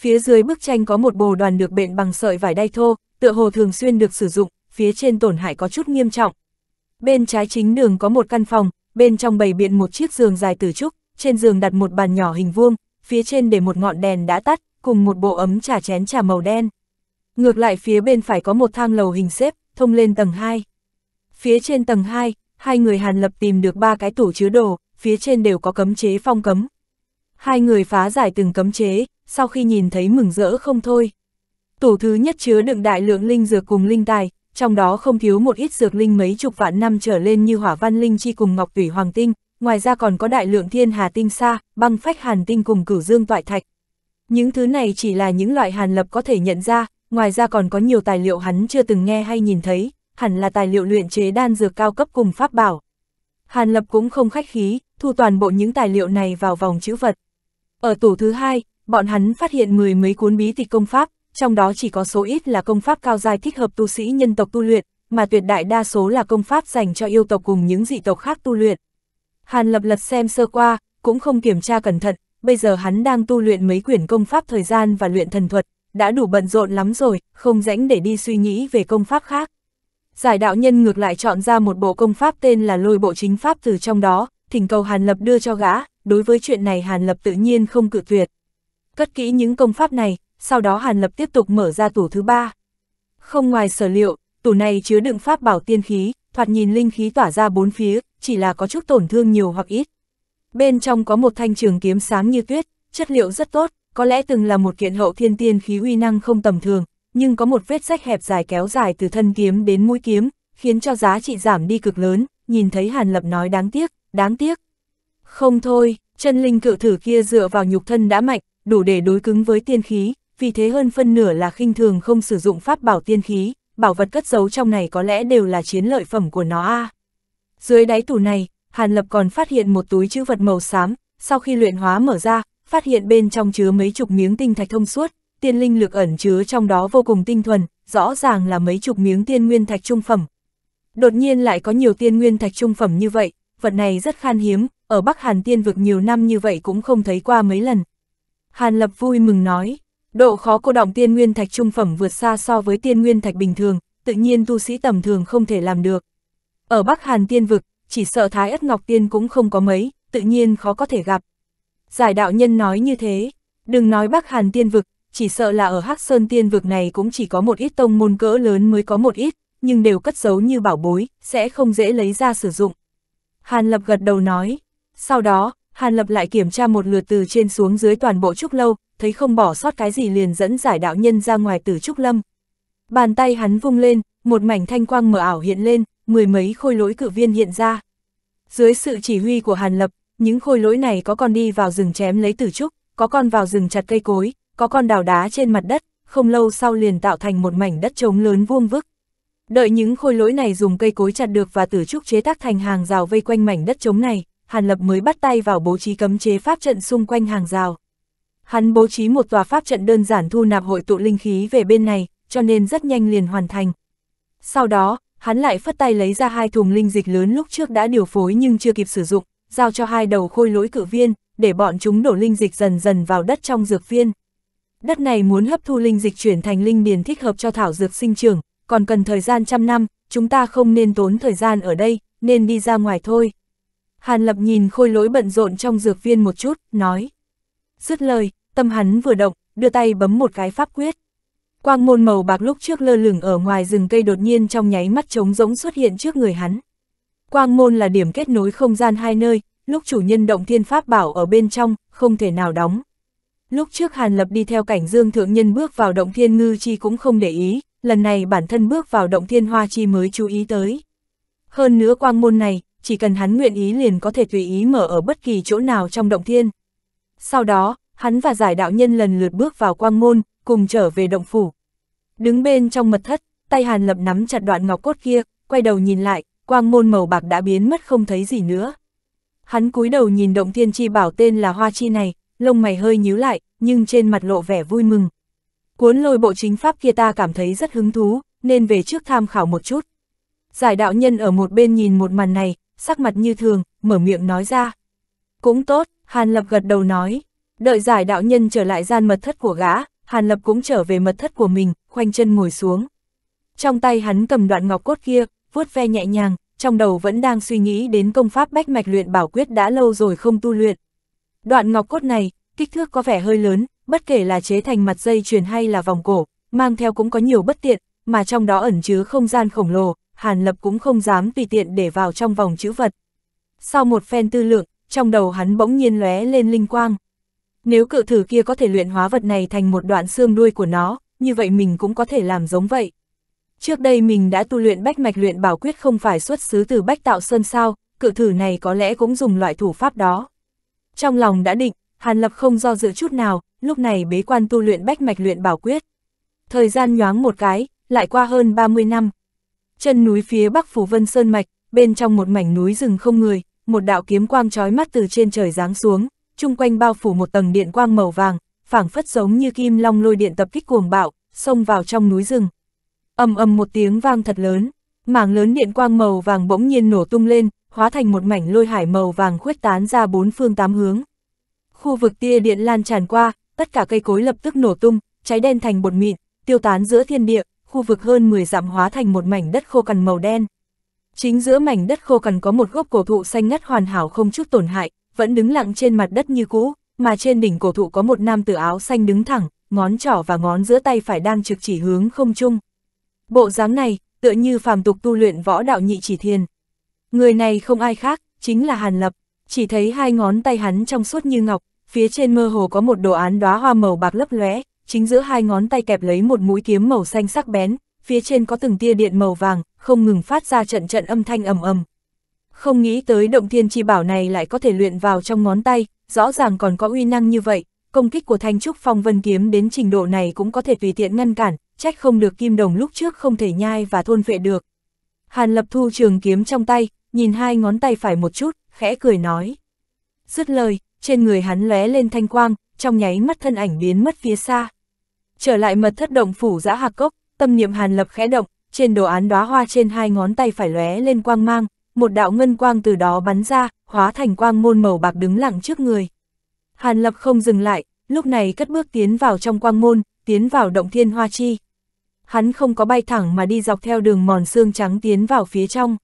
Phía dưới bức tranh có một bồ đoàn được bện bằng sợi vải đay thô, tựa hồ thường xuyên được sử dụng, phía trên tổn hại có chút nghiêm trọng. Bên trái chính đường có một căn phòng, bên trong bày biện một chiếc giường dài từ trúc, trên giường đặt một bàn nhỏ hình vuông, phía trên để một ngọn đèn đã tắt, cùng một bộ ấm trà chén trà màu đen. Ngược lại phía bên phải có một thang lầu hình xếp, thông lên tầng 2. Phía trên tầng 2, hai người Hàn Lập tìm được ba cái tủ chứa đồ, phía trên đều có cấm chế phong cấm. Hai người phá giải từng cấm chế, sau khi nhìn thấy mừng rỡ không thôi. Tủ thứ nhất chứa đựng đại lượng linh dược cùng linh tài, trong đó không thiếu một ít dược linh mấy chục vạn năm trở lên như hỏa văn linh chi cùng ngọc tủy hoàng tinh, ngoài ra còn có đại lượng thiên hà tinh sa, băng phách hàn tinh cùng cửu dương toại thạch. Những thứ này chỉ là những loại hàn lập có thể nhận ra, ngoài ra còn có nhiều tài liệu hắn chưa từng nghe hay nhìn thấy, hẳn là tài liệu luyện chế đan dược cao cấp cùng pháp bảo. Hàn lập cũng không khách khí, thu toàn bộ những tài liệu này vào vòng chữ vật. Ở tủ thứ hai, bọn hắn phát hiện mười mấy cuốn bí tịch công pháp, trong đó chỉ có số ít là công pháp cao giai thích hợp tu sĩ nhân tộc tu luyện, mà tuyệt đại đa số là công pháp dành cho yêu tộc cùng những dị tộc khác tu luyện. Hàn lập lật xem sơ qua, cũng không kiểm tra cẩn thận, bây giờ hắn đang tu luyện mấy quyển công pháp thời gian và luyện thần thuật, đã đủ bận rộn lắm rồi, không rảnh để đi suy nghĩ về công pháp khác. Giải đạo nhân ngược lại chọn ra một bộ công pháp tên là lôi bộ chính pháp từ trong đó, thỉnh cầu Hàn Lập đưa cho gã, đối với chuyện này Hàn Lập tự nhiên không cự tuyệt cất kỹ những công pháp này, sau đó Hàn Lập tiếp tục mở ra tủ thứ ba. Không ngoài sở liệu, tủ này chứa đựng pháp bảo tiên khí, thoạt nhìn linh khí tỏa ra bốn phía, chỉ là có chút tổn thương nhiều hoặc ít. Bên trong có một thanh trường kiếm sáng như tuyết, chất liệu rất tốt, có lẽ từng là một kiện hậu thiên tiên khí uy năng không tầm thường, nhưng có một vết rách hẹp dài kéo dài từ thân kiếm đến mũi kiếm, khiến cho giá trị giảm đi cực lớn, nhìn thấy Hàn Lập nói đáng tiếc, đáng tiếc. Không thôi, chân linh cự thử kia dựa vào nhục thân đã mạnh, đủ để đối cứng với tiên khí, vì thế hơn phân nửa là khinh thường không sử dụng pháp bảo tiên khí, bảo vật cất giấu trong này có lẽ đều là chiến lợi phẩm của nó a. Dưới đáy tủ này, Hàn Lập còn phát hiện một túi chữ vật màu xám, sau khi luyện hóa mở ra, phát hiện bên trong chứa mấy chục miếng tinh thạch thông suốt, tiên linh lực ẩn chứa trong đó vô cùng tinh thuần, rõ ràng là mấy chục miếng tiên nguyên thạch trung phẩm. Đột nhiên lại có nhiều tiên nguyên thạch trung phẩm như vậy, vật này rất khan hiếm, ở Bắc Hàn Tiên vực nhiều năm như vậy cũng không thấy qua mấy lần, Hàn Lập vui mừng nói, độ khó cô động tiên nguyên thạch trung phẩm vượt xa so với tiên nguyên thạch bình thường, tự nhiên tu sĩ tầm thường không thể làm được. Ở Bắc Hàn tiên vực, chỉ sợ Thái Ất Ngọc Tiên cũng không có mấy, tự nhiên khó có thể gặp. Giải đạo nhân nói như thế, đừng nói Bắc Hàn tiên vực, chỉ sợ là ở Hắc Sơn tiên vực này cũng chỉ có một ít tông môn cỡ lớn mới có một ít, nhưng đều cất giấu như bảo bối, sẽ không dễ lấy ra sử dụng. Hàn Lập gật đầu nói, sau đó, Hàn Lập lại kiểm tra một lượt từ trên xuống dưới toàn bộ trúc lâu, thấy không bỏ sót cái gì liền dẫn giải đạo nhân ra ngoài từ trúc lâm. Bàn tay hắn vung lên, một mảnh thanh quang mờ ảo hiện lên, mười mấy khôi lỗi cự viên hiện ra. Dưới sự chỉ huy của Hàn Lập, những khôi lỗi này có con đi vào rừng chém lấy tử trúc, có con vào rừng chặt cây cối, có con đào đá trên mặt đất, không lâu sau liền tạo thành một mảnh đất trống lớn vuông vức. Đợi những khôi lỗi này dùng cây cối chặt được và tử trúc chế tác thành hàng rào vây quanh mảnh đất trống này. Hàn Lập mới bắt tay vào bố trí cấm chế pháp trận xung quanh hàng rào. Hắn bố trí một tòa pháp trận đơn giản thu nạp hội tụ linh khí về bên này, cho nên rất nhanh liền hoàn thành. Sau đó, hắn lại phất tay lấy ra hai thùng linh dịch lớn lúc trước đã điều phối nhưng chưa kịp sử dụng, giao cho hai đầu khôi lỗi cử viên, để bọn chúng đổ linh dịch dần dần vào đất trong dược viên. Đất này muốn hấp thu linh dịch chuyển thành linh điền thích hợp cho thảo dược sinh trưởng, còn cần thời gian trăm năm, chúng ta không nên tốn thời gian ở đây, nên đi ra ngoài thôi. Hàn Lập nhìn khôi lỗi bận rộn trong dược viên một chút, nói. Dứt lời, tâm hắn vừa động, đưa tay bấm một cái pháp quyết. Quang môn màu bạc lúc trước lơ lửng ở ngoài rừng cây đột nhiên trong nháy mắt trống rỗng xuất hiện trước người hắn. Quang môn là điểm kết nối không gian hai nơi, lúc chủ nhân động thiên pháp bảo ở bên trong, không thể nào đóng. Lúc trước Hàn Lập đi theo cảnh dương thượng nhân bước vào động thiên ngư chi cũng không để ý, lần này bản thân bước vào động thiên hoa chi mới chú ý tới. Hơn nữa quang môn này, chỉ cần hắn nguyện ý liền có thể tùy ý mở ở bất kỳ chỗ nào trong động thiên. Sau đó, hắn và giải đạo nhân lần lượt bước vào quang môn, cùng trở về động phủ. Đứng bên trong mật thất, tay Hàn Lập nắm chặt đoạn ngọc cốt kia, quay đầu nhìn lại, quang môn màu bạc đã biến mất không thấy gì nữa. Hắn cúi đầu nhìn động thiên chi bảo tên là hoa chi này, lông mày hơi nhíu lại, nhưng trên mặt lộ vẻ vui mừng. Cuốn lôi bộ chính pháp kia ta cảm thấy rất hứng thú, nên về trước tham khảo một chút. Giải đạo nhân ở một bên nhìn một màn này, sắc mặt như thường, mở miệng nói ra. Cũng tốt, Hàn Lập gật đầu nói. Đợi giải đạo nhân trở lại gian mật thất của gã, Hàn Lập cũng trở về mật thất của mình, khoanh chân ngồi xuống. Trong tay hắn cầm đoạn ngọc cốt kia, vuốt ve nhẹ nhàng, trong đầu vẫn đang suy nghĩ đến công pháp bách mạch luyện bảo quyết đã lâu rồi không tu luyện. Đoạn ngọc cốt này, kích thước có vẻ hơi lớn, bất kể là chế thành mặt dây chuyền hay là vòng cổ, mang theo cũng có nhiều bất tiện, mà trong đó ẩn chứa không gian khổng lồ, Hàn Lập cũng không dám tùy tiện để vào trong vòng chữ vật. Sau một phen tư lượng, trong đầu hắn bỗng nhiên lóe lên linh quang. Nếu cự thử kia có thể luyện hóa vật này thành một đoạn xương đuôi của nó, như vậy mình cũng có thể làm giống vậy. Trước đây mình đã tu luyện bách mạch luyện bảo quyết không phải xuất xứ từ bách tạo sơn sao, cự thử này có lẽ cũng dùng loại thủ pháp đó. Trong lòng đã định, Hàn Lập không do dự chút nào, lúc này bế quan tu luyện bách mạch luyện bảo quyết. Thời gian nhoáng một cái, lại qua hơn 30 năm, chân núi phía bắc phủ vân sơn mạch, bên trong một mảnh núi rừng không người, một đạo kiếm quang trói mắt từ trên trời giáng xuống, chung quanh bao phủ một tầng điện quang màu vàng, phảng phất giống như kim long lôi điện tập kích cuồng bạo, xông vào trong núi rừng. Ầm ầm một tiếng vang thật lớn, mảng lớn điện quang màu vàng bỗng nhiên nổ tung lên, hóa thành một mảnh lôi hải màu vàng khuếch tán ra bốn phương tám hướng. Khu vực tia điện lan tràn qua, tất cả cây cối lập tức nổ tung, cháy đen thành bột mịn, tiêu tán giữa thiên địa, khu vực hơn 10 dặm hóa thành một mảnh đất khô cằn màu đen. Chính giữa mảnh đất khô cằn có một gốc cổ thụ xanh ngắt hoàn hảo không chút tổn hại, vẫn đứng lặng trên mặt đất như cũ, mà trên đỉnh cổ thụ có một nam tử áo xanh đứng thẳng, ngón trỏ và ngón giữa tay phải đang trực chỉ hướng không chung. Bộ dáng này, tựa như phàm tục tu luyện võ đạo nhị chỉ thiền. Người này không ai khác, chính là Hàn Lập, chỉ thấy hai ngón tay hắn trong suốt như ngọc, phía trên mơ hồ có một đồ án đóa hoa màu bạc lấp lóe, chính giữa hai ngón tay kẹp lấy một mũi kiếm màu xanh sắc bén, phía trên có từng tia điện màu vàng, không ngừng phát ra trận trận âm thanh ầm ầm. Không nghĩ tới động thiên chi bảo này lại có thể luyện vào trong ngón tay, rõ ràng còn có uy năng như vậy, công kích của Thanh Trúc Phong Vân Kiếm đến trình độ này cũng có thể tùy tiện ngăn cản, trách không được kim đồng lúc trước không thể nhai và thôn vệ được. Hàn Lập thu trường kiếm trong tay, nhìn hai ngón tay phải một chút, khẽ cười nói. Dứt lời, trên người hắn lóe lên thanh quang, trong nháy mắt thân ảnh biến mất phía xa. Trở lại mật thất động phủ giã hạc cốc, tâm niệm hàn lập khẽ động, trên đồ án đóa hoa trên hai ngón tay phải lóe lên quang mang, một đạo ngân quang từ đó bắn ra, hóa thành quang môn màu bạc đứng lặng trước người. Hàn lập không dừng lại, lúc này cất bước tiến vào trong quang môn, tiến vào động thiên hoa chi. Hắn không có bay thẳng mà đi dọc theo đường mòn xương trắng tiến vào phía trong.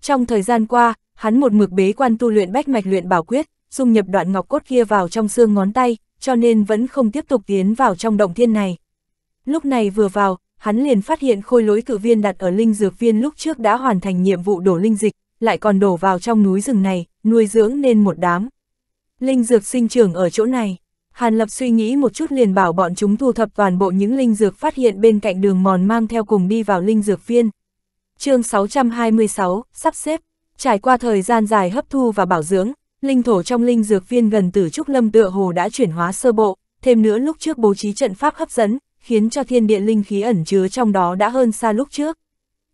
Trong thời gian qua, hắn một mực bế quan tu luyện bách mạch luyện bảo quyết, dung nhập đoạn ngọc cốt kia vào trong xương ngón tay, cho nên vẫn không tiếp tục tiến vào trong động thiên này. Lúc này vừa vào, hắn liền phát hiện khôi lỗi cự viên đặt ở linh dược viên lúc trước đã hoàn thành nhiệm vụ đổ linh dịch, lại còn đổ vào trong núi rừng này, nuôi dưỡng nên một đám. Linh dược sinh trưởng ở chỗ này. Hàn Lập suy nghĩ một chút liền bảo bọn chúng thu thập toàn bộ những linh dược phát hiện bên cạnh đường mòn mang theo cùng đi vào linh dược viên. chương 626, sắp xếp, trải qua thời gian dài hấp thu và bảo dưỡng, linh thổ trong linh dược viên gần tử trúc lâm tựa hồ đã chuyển hóa sơ bộ, thêm nữa lúc trước bố trí trận pháp hấp dẫn, khiến cho thiên địa linh khí ẩn chứa trong đó đã hơn xa lúc trước.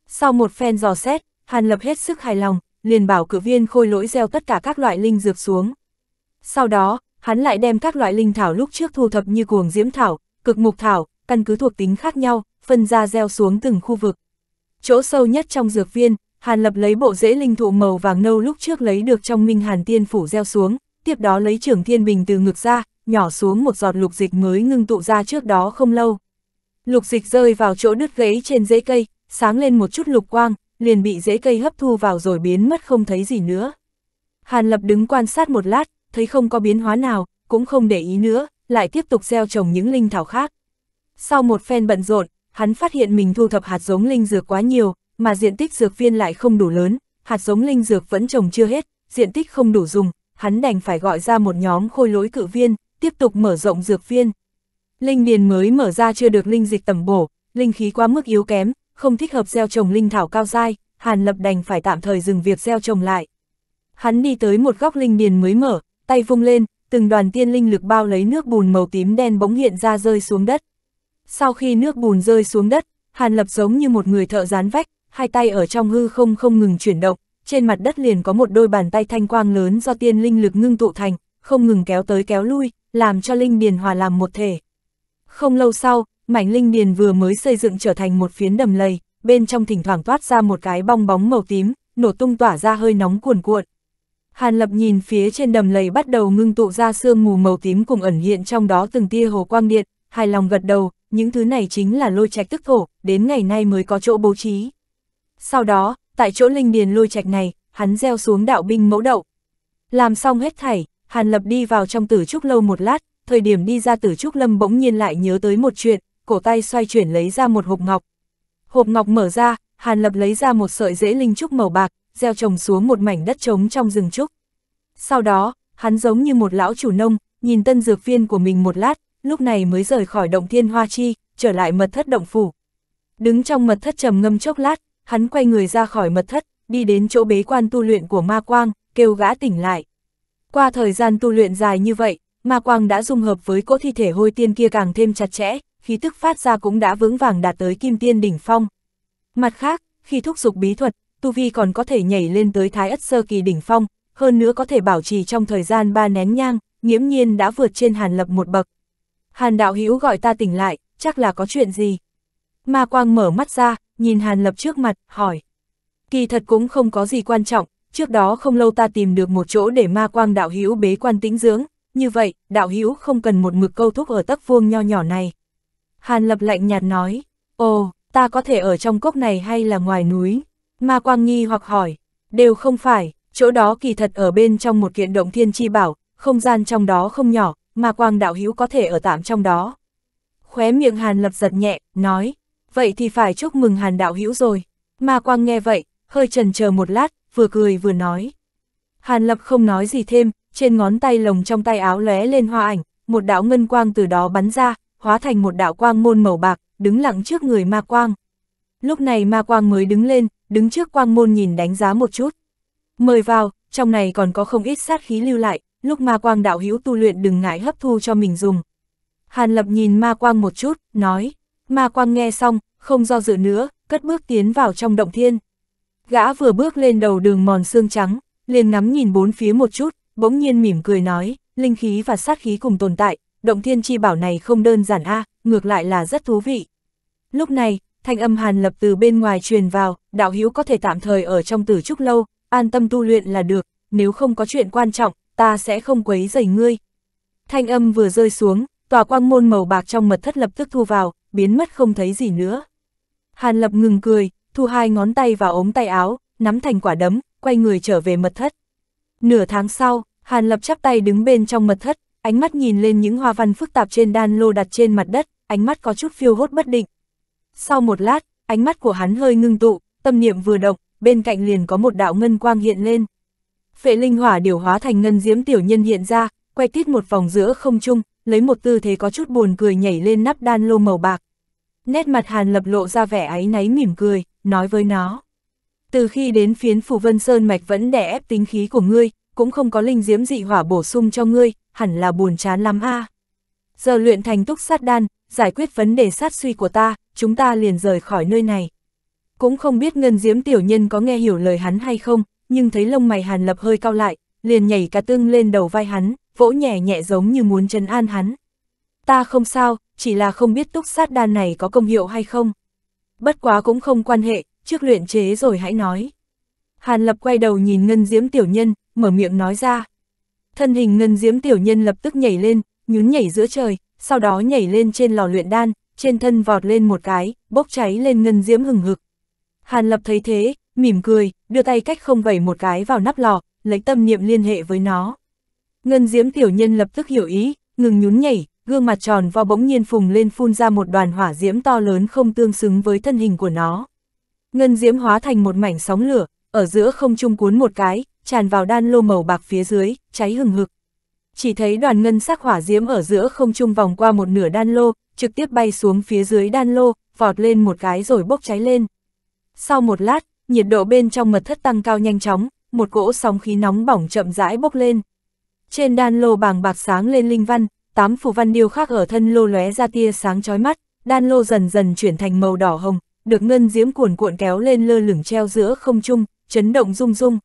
Sau một phen dò xét, Hàn Lập hết sức hài lòng, liền bảo cử viên khôi lỗi gieo tất cả các loại linh dược xuống. Sau đó, hắn lại đem các loại linh thảo lúc trước thu thập như cuồng diễm thảo, cực mục thảo, căn cứ thuộc tính khác nhau, phân ra gieo xuống từng khu vực. Chỗ sâu nhất trong dược viên, Hàn Lập lấy bộ rễ linh thụ màu vàng nâu lúc trước lấy được trong Minh Hàn Tiên phủ gieo xuống, tiếp đó lấy trưởng thiên bình từ ngực ra, nhỏ xuống một giọt lục dịch mới ngưng tụ ra trước đó không lâu. Lục dịch rơi vào chỗ đứt gãy trên rễ cây, sáng lên một chút lục quang, liền bị rễ cây hấp thu vào rồi biến mất không thấy gì nữa. Hàn Lập đứng quan sát một lát, thấy không có biến hóa nào, cũng không để ý nữa, lại tiếp tục gieo trồng những linh thảo khác. Sau một phen bận rộn, hắn phát hiện mình thu thập hạt giống linh dược quá nhiều, mà diện tích dược viên lại không đủ lớn, hạt giống linh dược vẫn trồng chưa hết, diện tích không đủ dùng, hắn đành phải gọi ra một nhóm khôi lỗi cự viên, tiếp tục mở rộng dược viên. Linh điền mới mở ra chưa được linh dịch tầm bổ, linh khí quá mức yếu kém, không thích hợp gieo trồng linh thảo cao dai, Hàn Lập đành phải tạm thời dừng việc gieo trồng lại. Hắn đi tới một góc linh điền mới mở, tay vung lên, từng đoàn tiên linh lực bao lấy nước bùn màu tím đen bỗng hiện ra rơi xuống đất. Sau khi nước bùn rơi xuống đất, Hàn Lập giống như một người thợ rán vách, hai tay ở trong hư không không ngừng chuyển động, trên mặt đất liền có một đôi bàn tay thanh quang lớn do tiên linh lực ngưng tụ thành, không ngừng kéo tới kéo lui, làm cho linh điền hòa làm một thể. Không lâu sau, mảnh linh điền vừa mới xây dựng trở thành một phiến đầm lầy, bên trong thỉnh thoảng toát ra một cái bong bóng màu tím, nổ tung tỏa ra hơi nóng cuồn cuộn. Hàn Lập nhìn phía trên đầm lầy bắt đầu ngưng tụ ra sương mù màu tím cùng ẩn hiện trong đó từng tia hồ quang điện, hài lòng gật đầu, những thứ này chính là lôi trạch tức thổ, đến ngày nay mới có chỗ bố trí. Sau đó, tại chỗ linh điền lôi trạch này, hắn gieo xuống đạo binh mẫu đậu. Làm xong hết thảy, Hàn Lập đi vào trong tử trúc lâu một lát, thời điểm đi ra tử trúc lâm bỗng nhiên lại nhớ tới một chuyện, cổ tay xoay chuyển lấy ra một hộp ngọc. Hộp ngọc mở ra, Hàn Lập lấy ra một sợi rễ linh trúc màu bạc, gieo trồng xuống một mảnh đất trống trong rừng trúc. Sau đó, hắn giống như một lão chủ nông, nhìn tân dược viên của mình một lát, lúc này mới rời khỏi động thiên hoa chi, trở lại mật thất động phủ. Đứng trong mật thất trầm ngâm chốc lát, hắn quay người ra khỏi mật thất, đi đến chỗ bế quan tu luyện của ma quang, kêu gã tỉnh lại. Qua thời gian tu luyện dài như vậy, ma quang đã dung hợp với cỗ thi thể hôi tiên kia càng thêm chặt chẽ, khí tức phát ra cũng đã vững vàng đạt tới kim tiên đỉnh phong. Mặt khác, khi thúc dục bí thuật, tu vi còn có thể nhảy lên tới thái ất sơ kỳ đỉnh phong, hơn nữa có thể bảo trì trong thời gian ba nén nhang, nghiễm nhiên đã vượt trên hàn lập một bậc. Hàn đạo hữu gọi ta tỉnh lại, chắc là có chuyện gì. Ma Quang mở mắt ra, nhìn Hàn Lập trước mặt, hỏi. Kỳ thật cũng không có gì quan trọng, trước đó không lâu ta tìm được một chỗ để Ma Quang đạo hữu bế quan tĩnh dưỡng, như vậy, đạo hữu không cần một mực câu thúc ở tắc vuông nho nhỏ này. Hàn Lập lạnh nhạt nói, ồ, ta có thể ở trong cốc này hay là ngoài núi? Ma Quang nghi hoặc hỏi, đều không phải, chỗ đó kỳ thật ở bên trong một kiện động thiên chi bảo, không gian trong đó không nhỏ, Ma Quang đạo hữu có thể ở tạm trong đó. Khóe miệng Hàn Lập giật nhẹ, nói, vậy thì phải chúc mừng Hàn đạo hữu rồi. Ma Quang nghe vậy, hơi trần chờ một lát, vừa cười vừa nói. Hàn Lập không nói gì thêm, trên ngón tay lồng trong tay áo lóe lên hoa ảnh, một đạo ngân quang từ đó bắn ra, hóa thành một đạo quang môn màu bạc, đứng lặng trước người ma quang. Lúc này ma quang mới đứng lên, đứng trước quang môn nhìn đánh giá một chút. Mời vào, trong này còn có không ít sát khí lưu lại, lúc ma quang đạo hữu tu luyện đừng ngại hấp thu cho mình dùng. Hàn Lập nhìn ma quang một chút, nói. Ma Quang nghe xong, không do dự nữa, cất bước tiến vào trong động thiên. Gã vừa bước lên đầu đường mòn xương trắng, liền ngắm nhìn bốn phía một chút, bỗng nhiên mỉm cười nói, linh khí và sát khí cùng tồn tại, động thiên chi bảo này không đơn giản a, ngược lại là rất thú vị. Lúc này, thanh âm Hàn Lập từ bên ngoài truyền vào, đạo hữu có thể tạm thời ở trong tử trúc lâu, an tâm tu luyện là được, nếu không có chuyện quan trọng, ta sẽ không quấy rầy ngươi. Thanh âm vừa rơi xuống, tòa quang môn màu bạc trong mật thất lập tức thu vào, biến mất không thấy gì nữa. Hàn Lập ngừng cười, thu hai ngón tay vào ống tay áo, nắm thành quả đấm, quay người trở về mật thất. Nửa tháng sau, Hàn Lập chắp tay đứng bên trong mật thất, ánh mắt nhìn lên những hoa văn phức tạp trên đan lô đặt trên mặt đất, ánh mắt có chút phiêu hốt bất định. Sau một lát, ánh mắt của hắn hơi ngưng tụ, tâm niệm vừa động, bên cạnh liền có một đạo ngân quang hiện lên. Phệ linh hỏa điều hóa thành ngân diễm tiểu nhân hiện ra, quay tít một vòng giữa không trung, lấy một tư thế có chút buồn cười nhảy lên nắp đan lô màu bạc. Nét mặt Hàn Lập lộ ra vẻ áy náy mỉm cười, nói với nó. Từ khi đến phiến Phù Vân Sơn Mạch vẫn đè ép tính khí của ngươi, cũng không có linh diễm dị hỏa bổ sung cho ngươi, hẳn là buồn chán lắm a. Giờ luyện thành túc sát đan, giải quyết vấn đề sát suy của ta, chúng ta liền rời khỏi nơi này. Cũng không biết ngân diễm tiểu nhân có nghe hiểu lời hắn hay không, nhưng thấy lông mày Hàn Lập hơi cao lại, liền nhảy cả tương lên đầu vai hắn, vỗ nhẹ nhẹ giống như muốn trấn an hắn. Ta không sao, chỉ là không biết túc sát đan này có công hiệu hay không. Bất quá cũng không quan hệ, trước luyện chế rồi hãy nói. Hàn Lập quay đầu nhìn Ngân Diễm Tiểu Nhân, mở miệng nói ra. Thân hình Ngân Diễm Tiểu Nhân lập tức nhảy lên, nhún nhảy giữa trời, sau đó nhảy lên trên lò luyện đan, trên thân vọt lên một cái, bốc cháy lên Ngân Diễm hừng hực. Hàn Lập thấy thế, mỉm cười, đưa tay cách không vẩy một cái vào nắp lò, lấy tâm niệm liên hệ với nó. Ngân diễm tiểu nhân lập tức hiểu ý, ngừng nhún nhảy, gương mặt tròn vo bỗng nhiên phùng lên phun ra một đoàn hỏa diễm to lớn không tương xứng với thân hình của nó. Ngân diễm hóa thành một mảnh sóng lửa, ở giữa không trung cuốn một cái, tràn vào đan lô màu bạc phía dưới, cháy hừng hực. Chỉ thấy đoàn ngân sắc hỏa diễm ở giữa không trung vòng qua một nửa đan lô, trực tiếp bay xuống phía dưới đan lô, vọt lên một cái rồi bốc cháy lên. Sau một lát, nhiệt độ bên trong mật thất tăng cao nhanh chóng, một cỗ sóng khí nóng bỏng chậm rãi bốc lên. Trên đan lô bàng bạc sáng lên linh văn, tám phù văn điêu khắc ở thân lô lóe ra tia sáng chói mắt, đan lô dần dần chuyển thành màu đỏ hồng, được ngân diễm cuộn cuộn kéo lên lơ lửng treo giữa không trung, chấn động rung rung.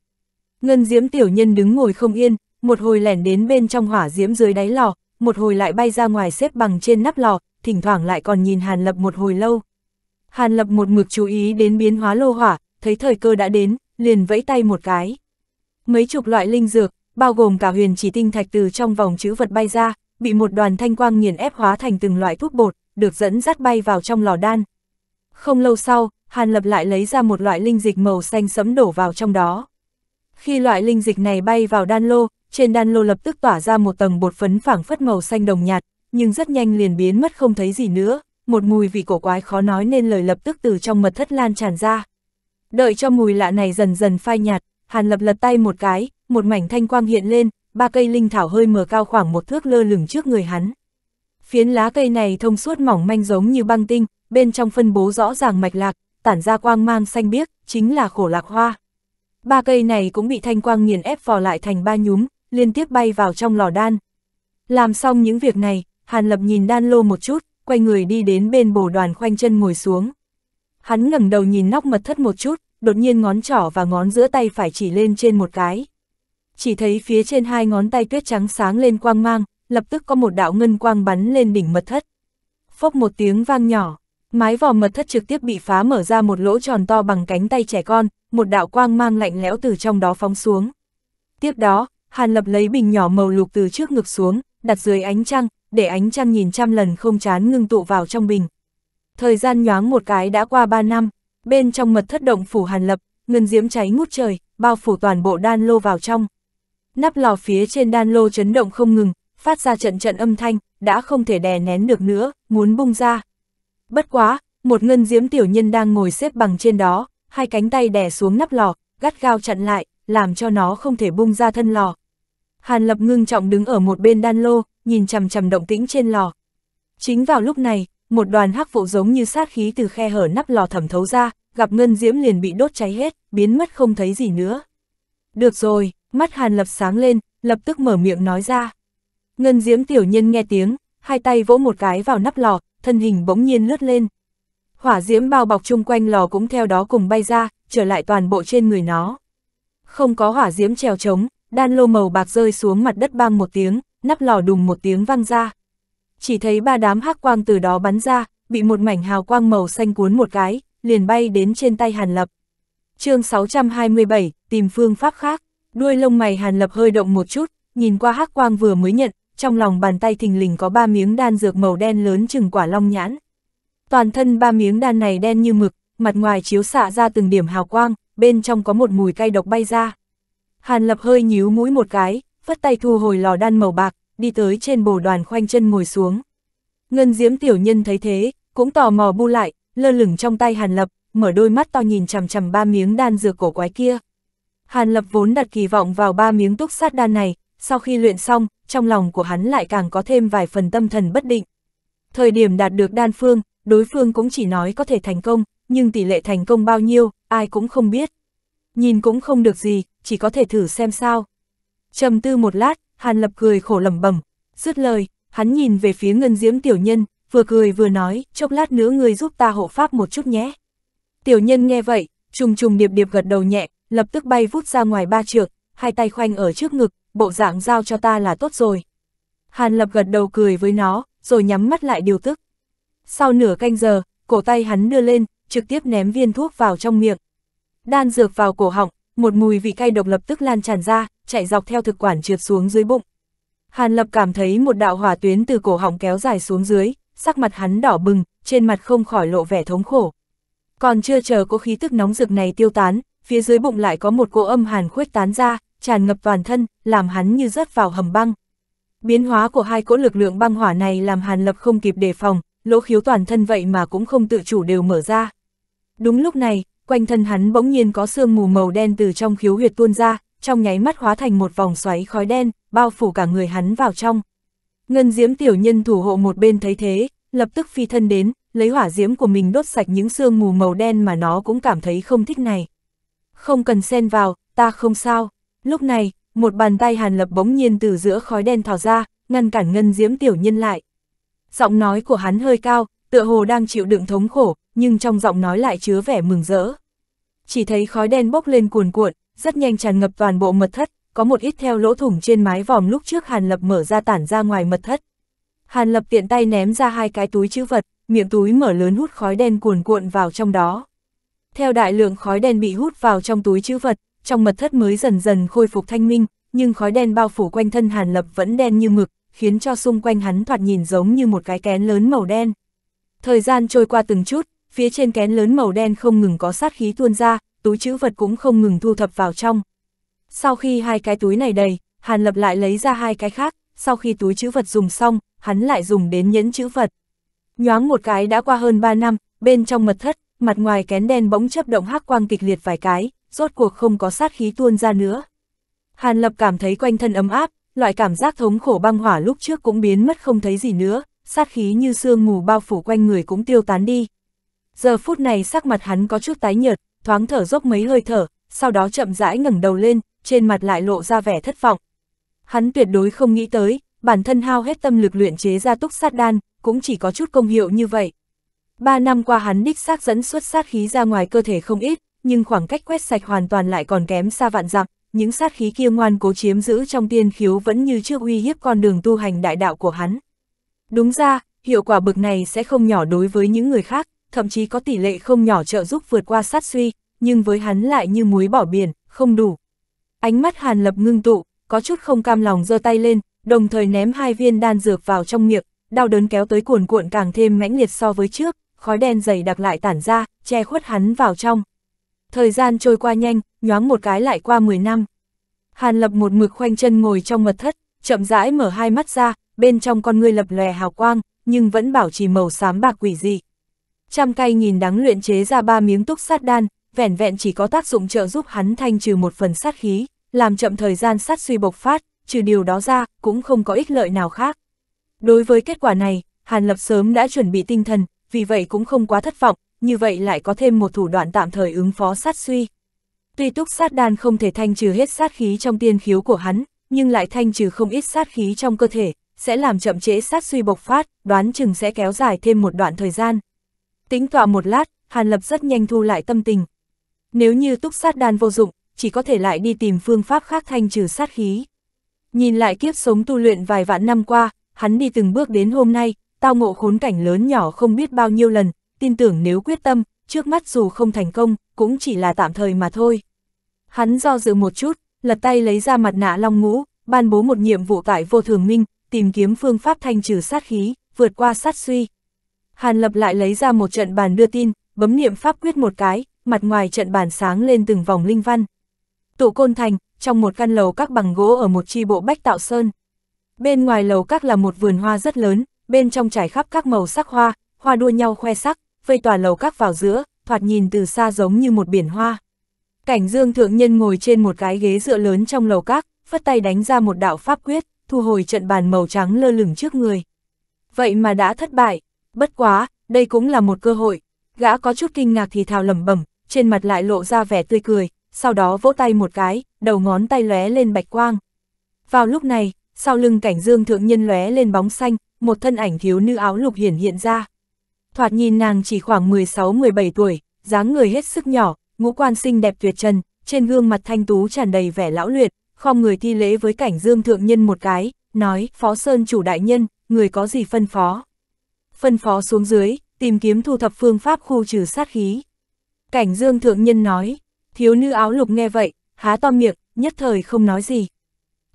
Ngân diễm tiểu nhân đứng ngồi không yên, một hồi lẻn đến bên trong hỏa diễm dưới đáy lò, một hồi lại bay ra ngoài xếp bằng trên nắp lò, thỉnh thoảng lại còn nhìn Hàn Lập một hồi lâu. Hàn Lập một mực chú ý đến biến hóa lô hỏa, thấy thời cơ đã đến, liền vẫy tay một cái. Mấy chục loại linh dược, bao gồm cả huyền chỉ tinh thạch từ trong vòng chữ vật bay ra, bị một đoàn thanh quang nghiền ép hóa thành từng loại thuốc bột, được dẫn dắt bay vào trong lò đan. Không lâu sau, Hàn Lập lại lấy ra một loại linh dịch màu xanh sẫm đổ vào trong đó. Khi loại linh dịch này bay vào đan lô, trên đan lô lập tức tỏa ra một tầng bột phấn phảng phất màu xanh đồng nhạt, nhưng rất nhanh liền biến mất không thấy gì nữa, một mùi vị cổ quái khó nói nên lời lập tức từ trong mật thất lan tràn ra. Đợi cho mùi lạ này dần dần phai nhạt, Hàn Lập lật tay một cái, một mảnh thanh quang hiện lên, ba cây linh thảo hơi mở cao khoảng một thước lơ lửng trước người hắn. Phiến lá cây này thông suốt mỏng manh giống như băng tinh, bên trong phân bố rõ ràng mạch lạc, tản ra quang mang xanh biếc, chính là khổ lạc hoa. Ba cây này cũng bị thanh quang nghiền ép vò lại thành ba nhúm, liên tiếp bay vào trong lò đan. Làm xong những việc này, Hàn Lập nhìn đan lô một chút, quay người đi đến bên bồ đoàn khoanh chân ngồi xuống. Hắn ngẩng đầu nhìn nóc mật thất một chút, đột nhiên ngón trỏ và ngón giữa tay phải chỉ lên trên một cái chỉ thấy phía trên hai ngón tay tuyết trắng sáng lên quang mang, lập tức có một đạo ngân quang bắn lên đỉnh mật thất. Phốc một tiếng vang nhỏ, mái vòm mật thất trực tiếp bị phá mở ra một lỗ tròn to bằng cánh tay trẻ con, một đạo quang mang lạnh lẽo từ trong đó phóng xuống. Tiếp đó, Hàn Lập lấy bình nhỏ màu lục từ trước ngực xuống, đặt dưới ánh trăng, để ánh trăng nhìn trăm lần không chán ngưng tụ vào trong bình. Thời gian nhoáng một cái đã qua ba năm, bên trong mật thất động phủ Hàn Lập, ngân diễm cháy ngút trời, bao phủ toàn bộ đan lô vào trong. Nắp lò phía trên đan lô chấn động không ngừng, phát ra trận trận âm thanh, đã không thể đè nén được nữa, muốn bung ra. Bất quá, một ngân diễm tiểu nhân đang ngồi xếp bằng trên đó, hai cánh tay đè xuống nắp lò, gắt gao chặn lại, làm cho nó không thể bung ra thân lò. Hàn Lập ngưng trọng đứng ở một bên đan lô, nhìn chằm chằm động tĩnh trên lò. Chính vào lúc này, một đoàn hắc vụ giống như sát khí từ khe hở nắp lò thẩm thấu ra, gặp ngân diễm liền bị đốt cháy hết, biến mất không thấy gì nữa. Được rồi, mắt Hàn Lập sáng lên, lập tức mở miệng nói ra. Ngân diễm tiểu nhân nghe tiếng, hai tay vỗ một cái vào nắp lò, thân hình bỗng nhiên lướt lên. Hỏa diễm bao bọc chung quanh lò cũng theo đó cùng bay ra, trở lại toàn bộ trên người nó. Không có hỏa diễm trèo trống, đan lô màu bạc rơi xuống mặt đất bang một tiếng, nắp lò đùng một tiếng văng ra. Chỉ thấy ba đám hắc quang từ đó bắn ra, bị một mảnh hào quang màu xanh cuốn một cái, liền bay đến trên tay Hàn Lập. chương 627, tìm phương pháp khác đuôi lông mày Hàn Lập hơi động một chút, nhìn qua hắc quang vừa mới nhận, trong lòng bàn tay thình lình có ba miếng đan dược màu đen lớn chừng quả long nhãn. Toàn thân ba miếng đan này đen như mực, mặt ngoài chiếu xạ ra từng điểm hào quang, bên trong có một mùi cay độc bay ra. Hàn Lập hơi nhíu mũi một cái, phất tay thu hồi lò đan màu bạc, đi tới trên bồ đoàn khoanh chân ngồi xuống. Ngân Diễm tiểu nhân thấy thế, cũng tò mò bu lại, lơ lửng trong tay Hàn Lập, mở đôi mắt to nhìn chằm chằm ba miếng đan dược cổ quái kia. Hàn Lập vốn đặt kỳ vọng vào ba miếng túc sát đan này, sau khi luyện xong, trong lòng của hắn lại càng có thêm vài phần tâm thần bất định. Thời điểm đạt được đan phương, đối phương cũng chỉ nói có thể thành công, nhưng tỷ lệ thành công bao nhiêu, ai cũng không biết. Nhìn cũng không được gì, chỉ có thể thử xem sao. trầm tư một lát, Hàn Lập cười khổ lẩm bẩm, dứt lời, hắn nhìn về phía ngân diễm tiểu nhân, vừa cười vừa nói, chốc lát nữa ngươi giúp ta hộ pháp một chút nhé. Tiểu nhân nghe vậy, trùng trùng điệp điệp gật đầu nhẹ, lập tức bay vút ra ngoài ba trượng, hai tay khoanh ở trước ngực, bộ dạng giao cho ta là tốt rồi. Hàn Lập gật đầu cười với nó, rồi nhắm mắt lại điều tức. Sau nửa canh giờ, cổ tay hắn đưa lên, trực tiếp ném viên thuốc vào trong miệng. Đan dược vào cổ họng, một mùi vị cay độc lập tức lan tràn ra, chạy dọc theo thực quản trượt xuống dưới bụng. Hàn Lập cảm thấy một đạo hỏa tuyến từ cổ họng kéo dài xuống dưới, sắc mặt hắn đỏ bừng, trên mặt không khỏi lộ vẻ thống khổ. Còn chưa chờ có khí tức nóng rực này tiêu tán, phía dưới bụng lại có một cỗ âm hàn khuếch tán ra, tràn ngập toàn thân, làm hắn như rớt vào hầm băng. Biến hóa của hai cỗ lực lượng băng hỏa này làm Hàn Lập không kịp đề phòng, lỗ khiếu toàn thân vậy mà cũng không tự chủ đều mở ra. Đúng lúc này, quanh thân hắn bỗng nhiên có sương mù màu đen từ trong khiếu huyệt tuôn ra, trong nháy mắt hóa thành một vòng xoáy khói đen, bao phủ cả người hắn vào trong. Ngân diễm tiểu nhân thủ hộ một bên thấy thế, lập tức phi thân đến, lấy hỏa diễm của mình đốt sạch những sương mù màu đen mà nó cũng cảm thấy không thích này không cần xen vào, ta không sao. Lúc này, một bàn tay Hàn Lập bỗng nhiên từ giữa khói đen thò ra, ngăn cản Ngân Diễm Tiểu Nhân lại. Giọng nói của hắn hơi cao, tựa hồ đang chịu đựng thống khổ, nhưng trong giọng nói lại chứa vẻ mừng rỡ. Chỉ thấy khói đen bốc lên cuồn cuộn, rất nhanh tràn ngập toàn bộ mật thất, có một ít theo lỗ thủng trên mái vòm lúc trước Hàn Lập mở ra tản ra ngoài mật thất. Hàn Lập tiện tay ném ra hai cái túi chữ vật, miệng túi mở lớn hút khói đen cuồn cuộn vào trong đó theo đại lượng khói đen bị hút vào trong túi chữ vật, trong mật thất mới dần dần khôi phục thanh minh, nhưng khói đen bao phủ quanh thân Hàn Lập vẫn đen như mực, khiến cho xung quanh hắn thoạt nhìn giống như một cái kén lớn màu đen. Thời gian trôi qua từng chút, phía trên kén lớn màu đen không ngừng có sát khí tuôn ra, túi chữ vật cũng không ngừng thu thập vào trong. Sau khi hai cái túi này đầy, Hàn Lập lại lấy ra hai cái khác, sau khi túi chữ vật dùng xong, hắn lại dùng đến nhẫn chữ vật. Nhoáng một cái đã qua hơn 3 năm, bên trong mật thất, mặt ngoài kén đen bỗng chấp động hắc quang kịch liệt vài cái, rốt cuộc không có sát khí tuôn ra nữa. Hàn Lập cảm thấy quanh thân ấm áp, loại cảm giác thống khổ băng hỏa lúc trước cũng biến mất không thấy gì nữa, sát khí như sương mù bao phủ quanh người cũng tiêu tán đi. Giờ phút này sắc mặt hắn có chút tái nhợt, thoáng thở dốc mấy hơi thở, sau đó chậm rãi ngẩng đầu lên, trên mặt lại lộ ra vẻ thất vọng. Hắn tuyệt đối không nghĩ tới, bản thân hao hết tâm lực luyện chế ra túc sát đan, cũng chỉ có chút công hiệu như vậy, Ba năm qua hắn đích xác dẫn xuất sát khí ra ngoài cơ thể không ít, nhưng khoảng cách quét sạch hoàn toàn lại còn kém xa vạn dặm, những sát khí kia ngoan cố chiếm giữ trong tiên khiếu vẫn như trước uy hiếp con đường tu hành đại đạo của hắn. Đúng ra, hiệu quả bực này sẽ không nhỏ đối với những người khác, thậm chí có tỷ lệ không nhỏ trợ giúp vượt qua sát suy, nhưng với hắn lại như muối bỏ biển, không đủ. Ánh mắt Hàn Lập ngưng tụ, có chút không cam lòng giơ tay lên, đồng thời ném hai viên đan dược vào trong miệng, đau đớn kéo tới cuồn cuộn càng thêm mãnh liệt so với trước khói đen dày đặc lại tản ra, che khuất hắn vào trong. Thời gian trôi qua nhanh, nhoáng một cái lại qua 10 năm. Hàn lập một mực khoanh chân ngồi trong mật thất, chậm rãi mở hai mắt ra, bên trong con ngươi lập lòe hào quang, nhưng vẫn bảo trì màu xám bạc quỷ dị. Trăm cây nhìn đắng luyện chế ra ba miếng túc sát đan, vẻn vẹn chỉ có tác dụng trợ giúp hắn thanh trừ một phần sát khí, làm chậm thời gian sát suy bộc phát, trừ điều đó ra, cũng không có ích lợi nào khác. Đối với kết quả này, Hàn Lập sớm đã chuẩn bị tinh thần, vì vậy cũng không quá thất vọng, như vậy lại có thêm một thủ đoạn tạm thời ứng phó sát suy. Tuy túc sát đan không thể thanh trừ hết sát khí trong tiên khiếu của hắn, nhưng lại thanh trừ không ít sát khí trong cơ thể, sẽ làm chậm trễ sát suy bộc phát, đoán chừng sẽ kéo dài thêm một đoạn thời gian. Tính tọa một lát, Hàn Lập rất nhanh thu lại tâm tình. Nếu như túc sát đan vô dụng, chỉ có thể lại đi tìm phương pháp khác thanh trừ sát khí. Nhìn lại kiếp sống tu luyện vài vạn năm qua, hắn đi từng bước đến hôm nay, tao ngộ khốn cảnh lớn nhỏ không biết bao nhiêu lần, tin tưởng nếu quyết tâm, trước mắt dù không thành công, cũng chỉ là tạm thời mà thôi. Hắn do dự một chút, lật tay lấy ra mặt nạ long ngũ, ban bố một nhiệm vụ tại vô thường minh, tìm kiếm phương pháp thanh trừ sát khí, vượt qua sát suy. Hàn lập lại lấy ra một trận bàn đưa tin, bấm niệm pháp quyết một cái, mặt ngoài trận bàn sáng lên từng vòng linh văn. Tụ côn thành, trong một căn lầu các bằng gỗ ở một chi bộ bách tạo sơn. Bên ngoài lầu các là một vườn hoa rất lớn, bên trong trải khắp các màu sắc hoa, hoa đua nhau khoe sắc, vây tòa lầu các vào giữa, thoạt nhìn từ xa giống như một biển hoa. Cảnh Dương Thượng Nhân ngồi trên một cái ghế dựa lớn trong lầu các, phất tay đánh ra một đạo pháp quyết, thu hồi trận bàn màu trắng lơ lửng trước người. Vậy mà đã thất bại, bất quá, đây cũng là một cơ hội. Gã có chút kinh ngạc thì thào lẩm bẩm, trên mặt lại lộ ra vẻ tươi cười, sau đó vỗ tay một cái, đầu ngón tay lóe lên bạch quang. Vào lúc này, sau lưng cảnh dương thượng nhân lóe lên bóng xanh, một thân ảnh thiếu nữ áo lục hiển hiện ra. Thoạt nhìn nàng chỉ khoảng 16-17 tuổi, dáng người hết sức nhỏ, ngũ quan xinh đẹp tuyệt trần, trên gương mặt thanh tú tràn đầy vẻ lão luyện, khom người thi lễ với cảnh dương thượng nhân một cái, nói, phó sơn chủ đại nhân, người có gì phân phó. Phân phó xuống dưới, tìm kiếm thu thập phương pháp khu trừ sát khí. Cảnh dương thượng nhân nói, thiếu nữ áo lục nghe vậy, há to miệng, nhất thời không nói gì.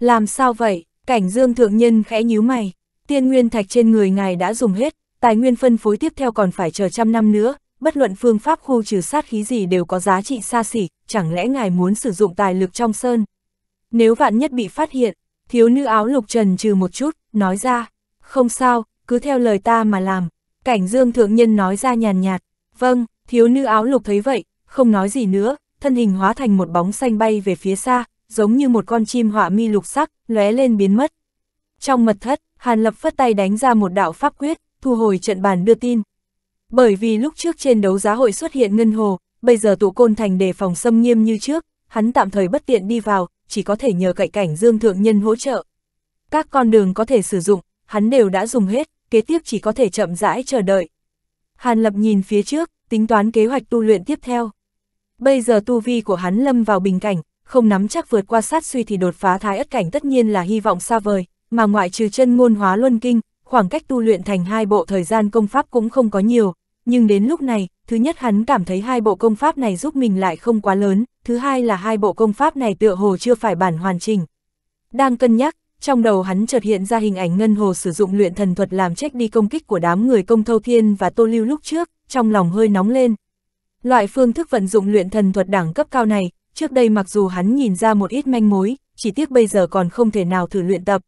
Làm sao vậy, cảnh dương thượng nhân khẽ nhíu mày tiên nguyên thạch trên người ngài đã dùng hết, tài nguyên phân phối tiếp theo còn phải chờ trăm năm nữa, bất luận phương pháp khu trừ sát khí gì đều có giá trị xa xỉ, chẳng lẽ ngài muốn sử dụng tài lực trong sơn? Nếu vạn nhất bị phát hiện, thiếu nữ áo lục trần trừ một chút, nói ra, không sao, cứ theo lời ta mà làm. Cảnh dương thượng nhân nói ra nhàn nhạt, vâng, thiếu nữ áo lục thấy vậy, không nói gì nữa, thân hình hóa thành một bóng xanh bay về phía xa, giống như một con chim họa mi lục sắc, lóe lên biến mất. Trong mật thất, Hàn Lập phất tay đánh ra một đạo pháp quyết, thu hồi trận bàn đưa tin. Bởi vì lúc trước trên đấu giá hội xuất hiện ngân hồ, bây giờ tụ côn thành đề phòng xâm nghiêm như trước, hắn tạm thời bất tiện đi vào, chỉ có thể nhờ cậy cảnh Dương Thượng Nhân hỗ trợ. Các con đường có thể sử dụng, hắn đều đã dùng hết, kế tiếp chỉ có thể chậm rãi chờ đợi. Hàn Lập nhìn phía trước, tính toán kế hoạch tu luyện tiếp theo. Bây giờ tu vi của hắn lâm vào bình cảnh, không nắm chắc vượt qua sát suy thì đột phá thái ất cảnh tất nhiên là hy vọng xa vời, mà ngoại trừ chân ngôn hóa luân kinh, khoảng cách tu luyện thành hai bộ thời gian công pháp cũng không có nhiều, nhưng đến lúc này, thứ nhất hắn cảm thấy hai bộ công pháp này giúp mình lại không quá lớn, thứ hai là hai bộ công pháp này tựa hồ chưa phải bản hoàn chỉnh. Đang cân nhắc, trong đầu hắn chợt hiện ra hình ảnh ngân hồ sử dụng luyện thần thuật làm chết đi công kích của đám người công thâu thiên và tô lưu lúc trước, trong lòng hơi nóng lên. Loại phương thức vận dụng luyện thần thuật đẳng cấp cao này, trước đây mặc dù hắn nhìn ra một ít manh mối, chỉ tiếc bây giờ còn không thể nào thử luyện tập,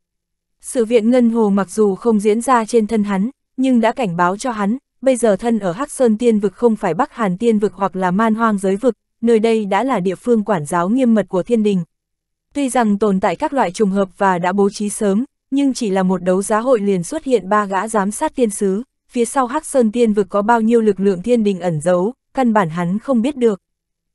sự viện Ngân Hồ mặc dù không diễn ra trên thân hắn, nhưng đã cảnh báo cho hắn, bây giờ thân ở Hắc Sơn Tiên Vực không phải Bắc Hàn Tiên Vực hoặc là Man Hoang Giới Vực, nơi đây đã là địa phương quản giáo nghiêm mật của thiên đình. Tuy rằng tồn tại các loại trùng hợp và đã bố trí sớm, nhưng chỉ là một đấu giá hội liền xuất hiện ba gã giám sát tiên sứ, phía sau Hắc Sơn Tiên Vực có bao nhiêu lực lượng thiên đình ẩn giấu, căn bản hắn không biết được.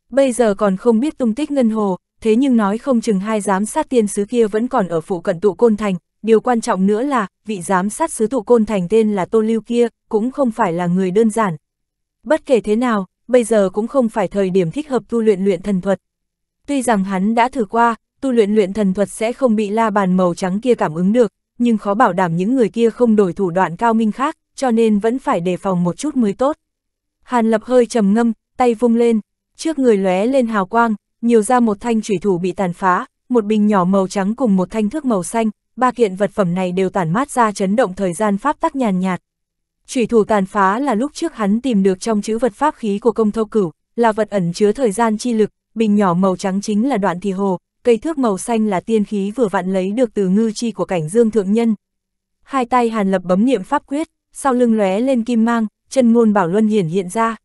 Bây giờ còn không biết tung tích ngân hồ, thế nhưng nói không chừng hai giám sát tiên sứ kia vẫn còn ở phụ cận tụ côn thành, điều quan trọng nữa là, vị giám sát sứ tụ côn thành tên là Tô Lưu kia, cũng không phải là người đơn giản. Bất kể thế nào, bây giờ cũng không phải thời điểm thích hợp tu luyện luyện thần thuật. Tuy rằng hắn đã thử qua, tu luyện luyện thần thuật sẽ không bị la bàn màu trắng kia cảm ứng được, nhưng khó bảo đảm những người kia không đổi thủ đoạn cao minh khác, cho nên vẫn phải đề phòng một chút mới tốt. Hàn lập hơi trầm ngâm, tay vung lên, trước người lóe lên hào quang, nhiều ra một thanh thủy thủ bị tàn phá, một bình nhỏ màu trắng cùng một thanh thước màu xanh, ba kiện vật phẩm này đều tản mát ra chấn động thời gian pháp tắc nhàn nhạt. Chủy thủ tàn phá là lúc trước hắn tìm được trong chữ vật pháp khí của công thâu cửu, là vật ẩn chứa thời gian chi lực, bình nhỏ màu trắng chính là đoạn thì hồ, cây thước màu xanh là tiên khí vừa vặn lấy được từ ngư chi của cảnh dương thượng nhân. Hai tay hàn lập bấm niệm pháp quyết, sau lưng lóe lên kim mang, chân ngôn bảo luân hiển hiện ra.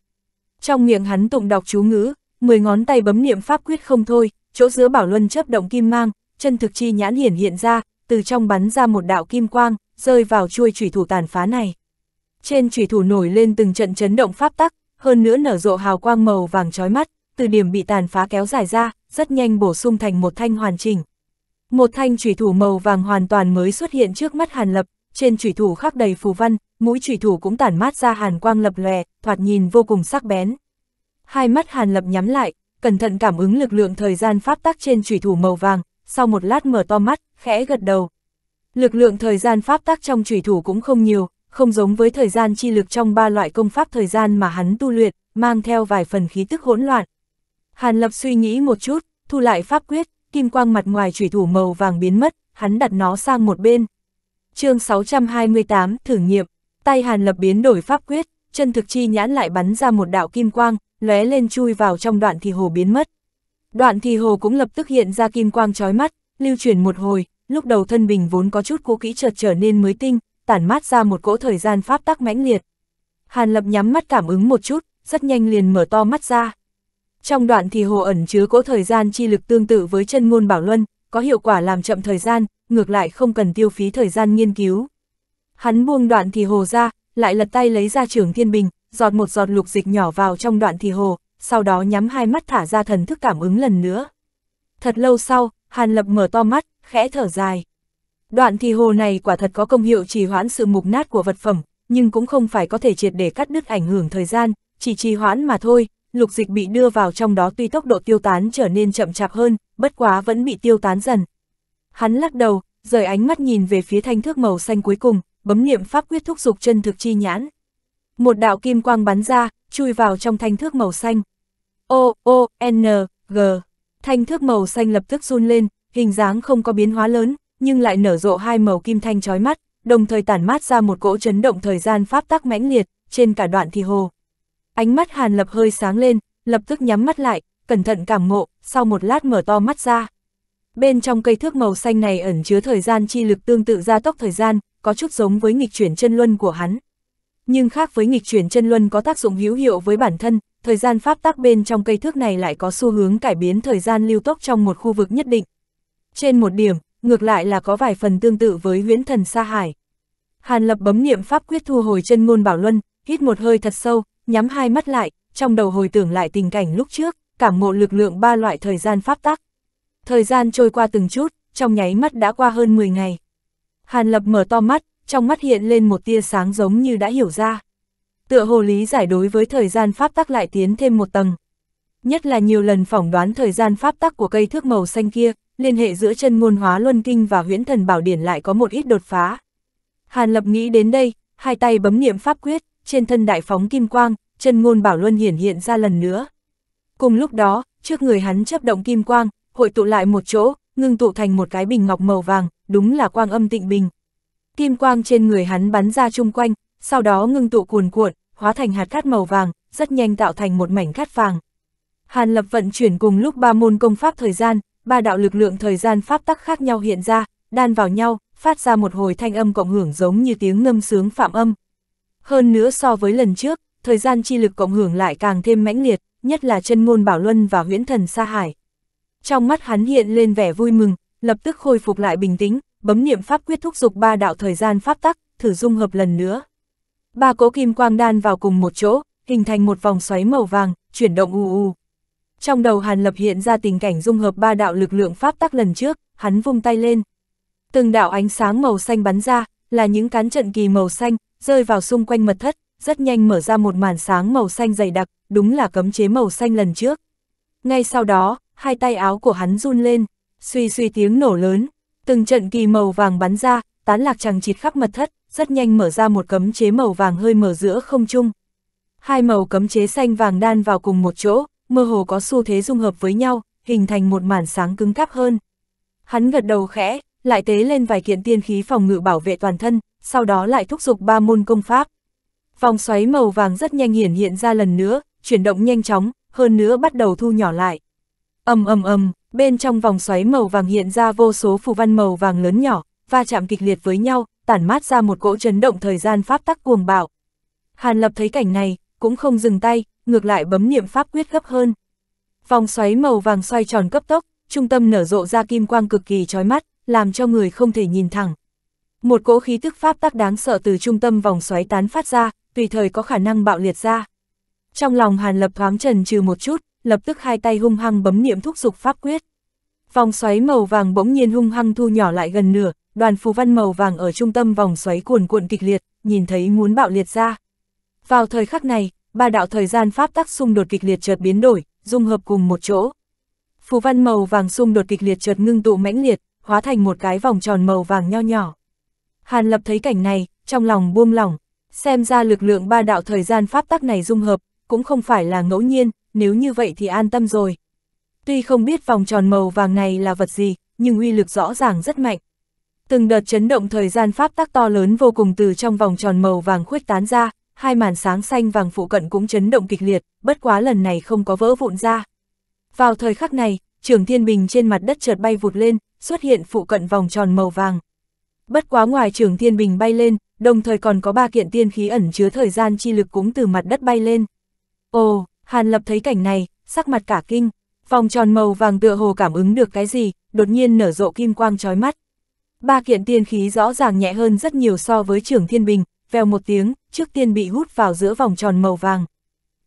Trong miệng hắn tụng đọc chú ngữ, mười ngón tay bấm niệm pháp quyết không thôi, chỗ giữa bảo luân chấp động kim mang, chân thực chi nhãn hiển hiện ra, từ trong bắn ra một đạo kim quang, rơi vào chuôi chủy thủ tàn phá này. Trên chủy thủ nổi lên từng trận chấn động pháp tắc, hơn nữa nở rộ hào quang màu vàng chói mắt, từ điểm bị tàn phá kéo dài ra, rất nhanh bổ sung thành một thanh hoàn chỉnh. Một thanh chủy thủ màu vàng hoàn toàn mới xuất hiện trước mắt Hàn Lập, trên chủy thủ khắc đầy phù văn, mũi chủy thủ cũng tản mát ra hàn quang lập lòe, thoạt nhìn vô cùng sắc bén. Hai mắt Hàn Lập nhắm lại, cẩn thận cảm ứng lực lượng thời gian pháp tắc trên chủy thủ màu vàng, sau một lát mở to mắt, khẽ gật đầu. Lực lượng thời gian pháp tác trong trùy thủ cũng không nhiều, không giống với thời gian chi lực trong ba loại công pháp thời gian mà hắn tu luyện, mang theo vài phần khí tức hỗn loạn. Hàn Lập suy nghĩ một chút, thu lại pháp quyết, kim quang mặt ngoài trùy thủ màu vàng biến mất, hắn đặt nó sang một bên. chương 628 thử nghiệm, tay Hàn Lập biến đổi pháp quyết, chân thực chi nhãn lại bắn ra một đạo kim quang, lóe lên chui vào trong đoạn thì hồ biến mất. Đoạn thì hồ cũng lập tức hiện ra kim quang chói mắt, lưu chuyển một hồi, lúc đầu thân bình vốn có chút cũ kỹ chợt trở nên mới tinh, tản mát ra một cỗ thời gian pháp tắc mãnh liệt. Hàn Lập nhắm mắt cảm ứng một chút, rất nhanh liền mở to mắt ra. Trong đoạn thì hồ ẩn chứa cỗ thời gian chi lực tương tự với chân ngôn bảo luân, có hiệu quả làm chậm thời gian, ngược lại không cần tiêu phí thời gian nghiên cứu. Hắn buông đoạn thì hồ ra, lại lật tay lấy ra trường thiên bình, giọt một giọt lục dịch nhỏ vào trong đoạn thì hồ, sau đó nhắm hai mắt thả ra thần thức cảm ứng lần nữa. Thật lâu sau, Hàn Lập mở to mắt, khẽ thở dài. Đoạn thi hồ này quả thật có công hiệu trì hoãn sự mục nát của vật phẩm, nhưng cũng không phải có thể triệt để cắt đứt ảnh hưởng thời gian, chỉ trì hoãn mà thôi. Lục dịch bị đưa vào trong đó tuy tốc độ tiêu tán trở nên chậm chạp hơn, bất quá vẫn bị tiêu tán dần. Hắn lắc đầu, rời ánh mắt nhìn về phía thanh thước màu xanh cuối cùng, bấm niệm pháp quyết thúc dục chân thực chi nhãn. Một đạo kim quang bắn ra, chui vào trong thanh thước màu xanh. O, O, N, G. Thanh thước màu xanh lập tức run lên, hình dáng không có biến hóa lớn, nhưng lại nở rộ hai màu kim thanh chói mắt, đồng thời tản mát ra một cỗ chấn động thời gian pháp tắc mãnh liệt, trên cả đoạn thì hồ. Ánh mắt Hàn Lập hơi sáng lên, lập tức nhắm mắt lại, cẩn thận cảm ngộ, sau một lát mở to mắt ra. Bên trong cây thước màu xanh này ẩn chứa thời gian chi lực tương tự gia tốc thời gian, có chút giống với nghịch chuyển chân luân của hắn. Nhưng khác với nghịch chuyển chân luân có tác dụng hữu hiệu với bản thân, thời gian pháp tắc bên trong cây thước này lại có xu hướng cải biến thời gian lưu tốc trong một khu vực nhất định. Trên một điểm, ngược lại là có vài phần tương tự với huyễn thần sa hải. Hàn lập bấm niệm pháp quyết thu hồi chân ngôn bảo luân, hít một hơi thật sâu, nhắm hai mắt lại, trong đầu hồi tưởng lại tình cảnh lúc trước, cảm ngộ lực lượng ba loại thời gian pháp tắc. Thời gian trôi qua từng chút, trong nháy mắt đã qua hơn 10 ngày. Hàn lập mở to mắt, trong mắt hiện lên một tia sáng giống như đã hiểu ra. Tựa hồ lý giải đối với thời gian pháp tắc lại tiến thêm một tầng. Nhất là nhiều lần phỏng đoán thời gian pháp tắc của cây thước màu xanh kia, liên hệ giữa chân ngôn hóa luân kinh và huyễn thần bảo điển lại có một ít đột phá. Hàn Lập nghĩ đến đây, hai tay bấm niệm pháp quyết, trên thân đại phóng kim quang, chân ngôn bảo luân hiển hiện ra lần nữa. Cùng lúc đó, trước người hắn chấp động kim quang, hội tụ lại một chỗ, ngưng tụ thành một cái bình ngọc màu vàng, đúng là quang âm tịnh bình, kim quang trên người hắn bắn ra chung quanh, sau đó ngưng tụ cuồn cuộn, hóa thành hạt cát màu vàng, rất nhanh tạo thành một mảnh cát vàng. Hàn Lập vận chuyển cùng lúc ba môn công pháp thời gian, ba đạo lực lượng thời gian pháp tắc khác nhau hiện ra, đan vào nhau, phát ra một hồi thanh âm cộng hưởng giống như tiếng ngâm sướng phạm âm. Hơn nữa so với lần trước, thời gian chi lực cộng hưởng lại càng thêm mãnh liệt, nhất là chân môn Bảo Luân và huyễn thần Sa Hải. Trong mắt hắn hiện lên vẻ vui mừng, lập tức khôi phục lại bình tĩnh, bấm niệm pháp quyết thúc dục ba đạo thời gian pháp tắc, thử dung hợp lần nữa. Ba cỗ kim quang đan vào cùng một chỗ, hình thành một vòng xoáy màu vàng, chuyển động u u. Trong đầu Hàn Lập hiện ra tình cảnh dung hợp ba đạo lực lượng pháp tắc lần trước, hắn vung tay lên. Từng đạo ánh sáng màu xanh bắn ra, là những cán trận kỳ màu xanh, rơi vào xung quanh mật thất, rất nhanh mở ra một màn sáng màu xanh dày đặc, đúng là cấm chế màu xanh lần trước. Ngay sau đó, hai tay áo của hắn run lên, suy suy tiếng nổ lớn, Từng trận kỳ màu vàng bắn ra, tán lạc chẳng chịt khắp mật thất, rất nhanh mở ra một cấm chế màu vàng hơi mở giữa không trung. Hai màu cấm chế xanh vàng đan vào cùng một chỗ, mơ hồ có xu thế dung hợp với nhau, hình thành một màn sáng cứng cáp hơn. Hắn gật đầu khẽ, lại tế lên vài kiện tiên khí phòng ngự bảo vệ toàn thân, sau đó lại thúc giục ba môn công pháp. Vòng xoáy màu vàng rất nhanh hiển hiện ra lần nữa, chuyển động nhanh chóng, hơn nữa bắt đầu thu nhỏ lại. Ầm ầm ầm, bên trong vòng xoáy màu vàng hiện ra vô số phù văn màu vàng lớn nhỏ, va chạm kịch liệt với nhau, tản mát ra một cỗ chấn động thời gian pháp tắc cuồng bạo. Hàn Lập thấy cảnh này, cũng không dừng tay, ngược lại bấm niệm pháp quyết gấp hơn. Vòng xoáy màu vàng xoay tròn cấp tốc, trung tâm nở rộ ra kim quang cực kỳ chói mắt, làm cho người không thể nhìn thẳng. Một cỗ khí tức pháp tắc đáng sợ từ trung tâm vòng xoáy tán phát ra, tùy thời có khả năng bạo liệt ra. Trong lòng Hàn Lập thoáng trần trừ một chút, lập tức hai tay hung hăng bấm niệm thúc dục pháp quyết. Vòng xoáy màu vàng bỗng nhiên hung hăng thu nhỏ lại gần nửa, đoàn phù văn màu vàng ở trung tâm vòng xoáy cuồn cuộn kịch liệt, nhìn thấy muốn bạo liệt ra. Vào thời khắc này, ba đạo thời gian pháp tắc xung đột kịch liệt chợt biến đổi, dung hợp cùng một chỗ. Phù văn màu vàng xung đột kịch liệt chợt ngưng tụ mãnh liệt, hóa thành một cái vòng tròn màu vàng nho nhỏ. Hàn Lập thấy cảnh này, trong lòng buông lỏng, xem ra lực lượng ba đạo thời gian pháp tắc này dung hợp, cũng không phải là ngẫu nhiên, nếu như vậy thì an tâm rồi. Tuy không biết vòng tròn màu vàng này là vật gì, nhưng uy lực rõ ràng rất mạnh. Từng đợt chấn động thời gian pháp tắc to lớn vô cùng từ trong vòng tròn màu vàng khuếch tán ra, hai màn sáng xanh vàng phụ cận cũng chấn động kịch liệt, bất quá lần này không có vỡ vụn ra. Vào thời khắc này, trường thiên bình trên mặt đất chợt bay vụt lên, xuất hiện phụ cận vòng tròn màu vàng. Bất quá ngoài trường thiên bình bay lên, đồng thời còn có ba kiện tiên khí ẩn chứa thời gian chi lực cũng từ mặt đất bay lên. Ồ, Hàn Lập thấy cảnh này, sắc mặt cả kinh, vòng tròn màu vàng tựa hồ cảm ứng được cái gì, đột nhiên nở rộ kim quang chói mắt. Ba kiện tiên khí rõ ràng nhẹ hơn rất nhiều so với trưởng thiên bình, vèo một tiếng, trước tiên bị hút vào giữa vòng tròn màu vàng.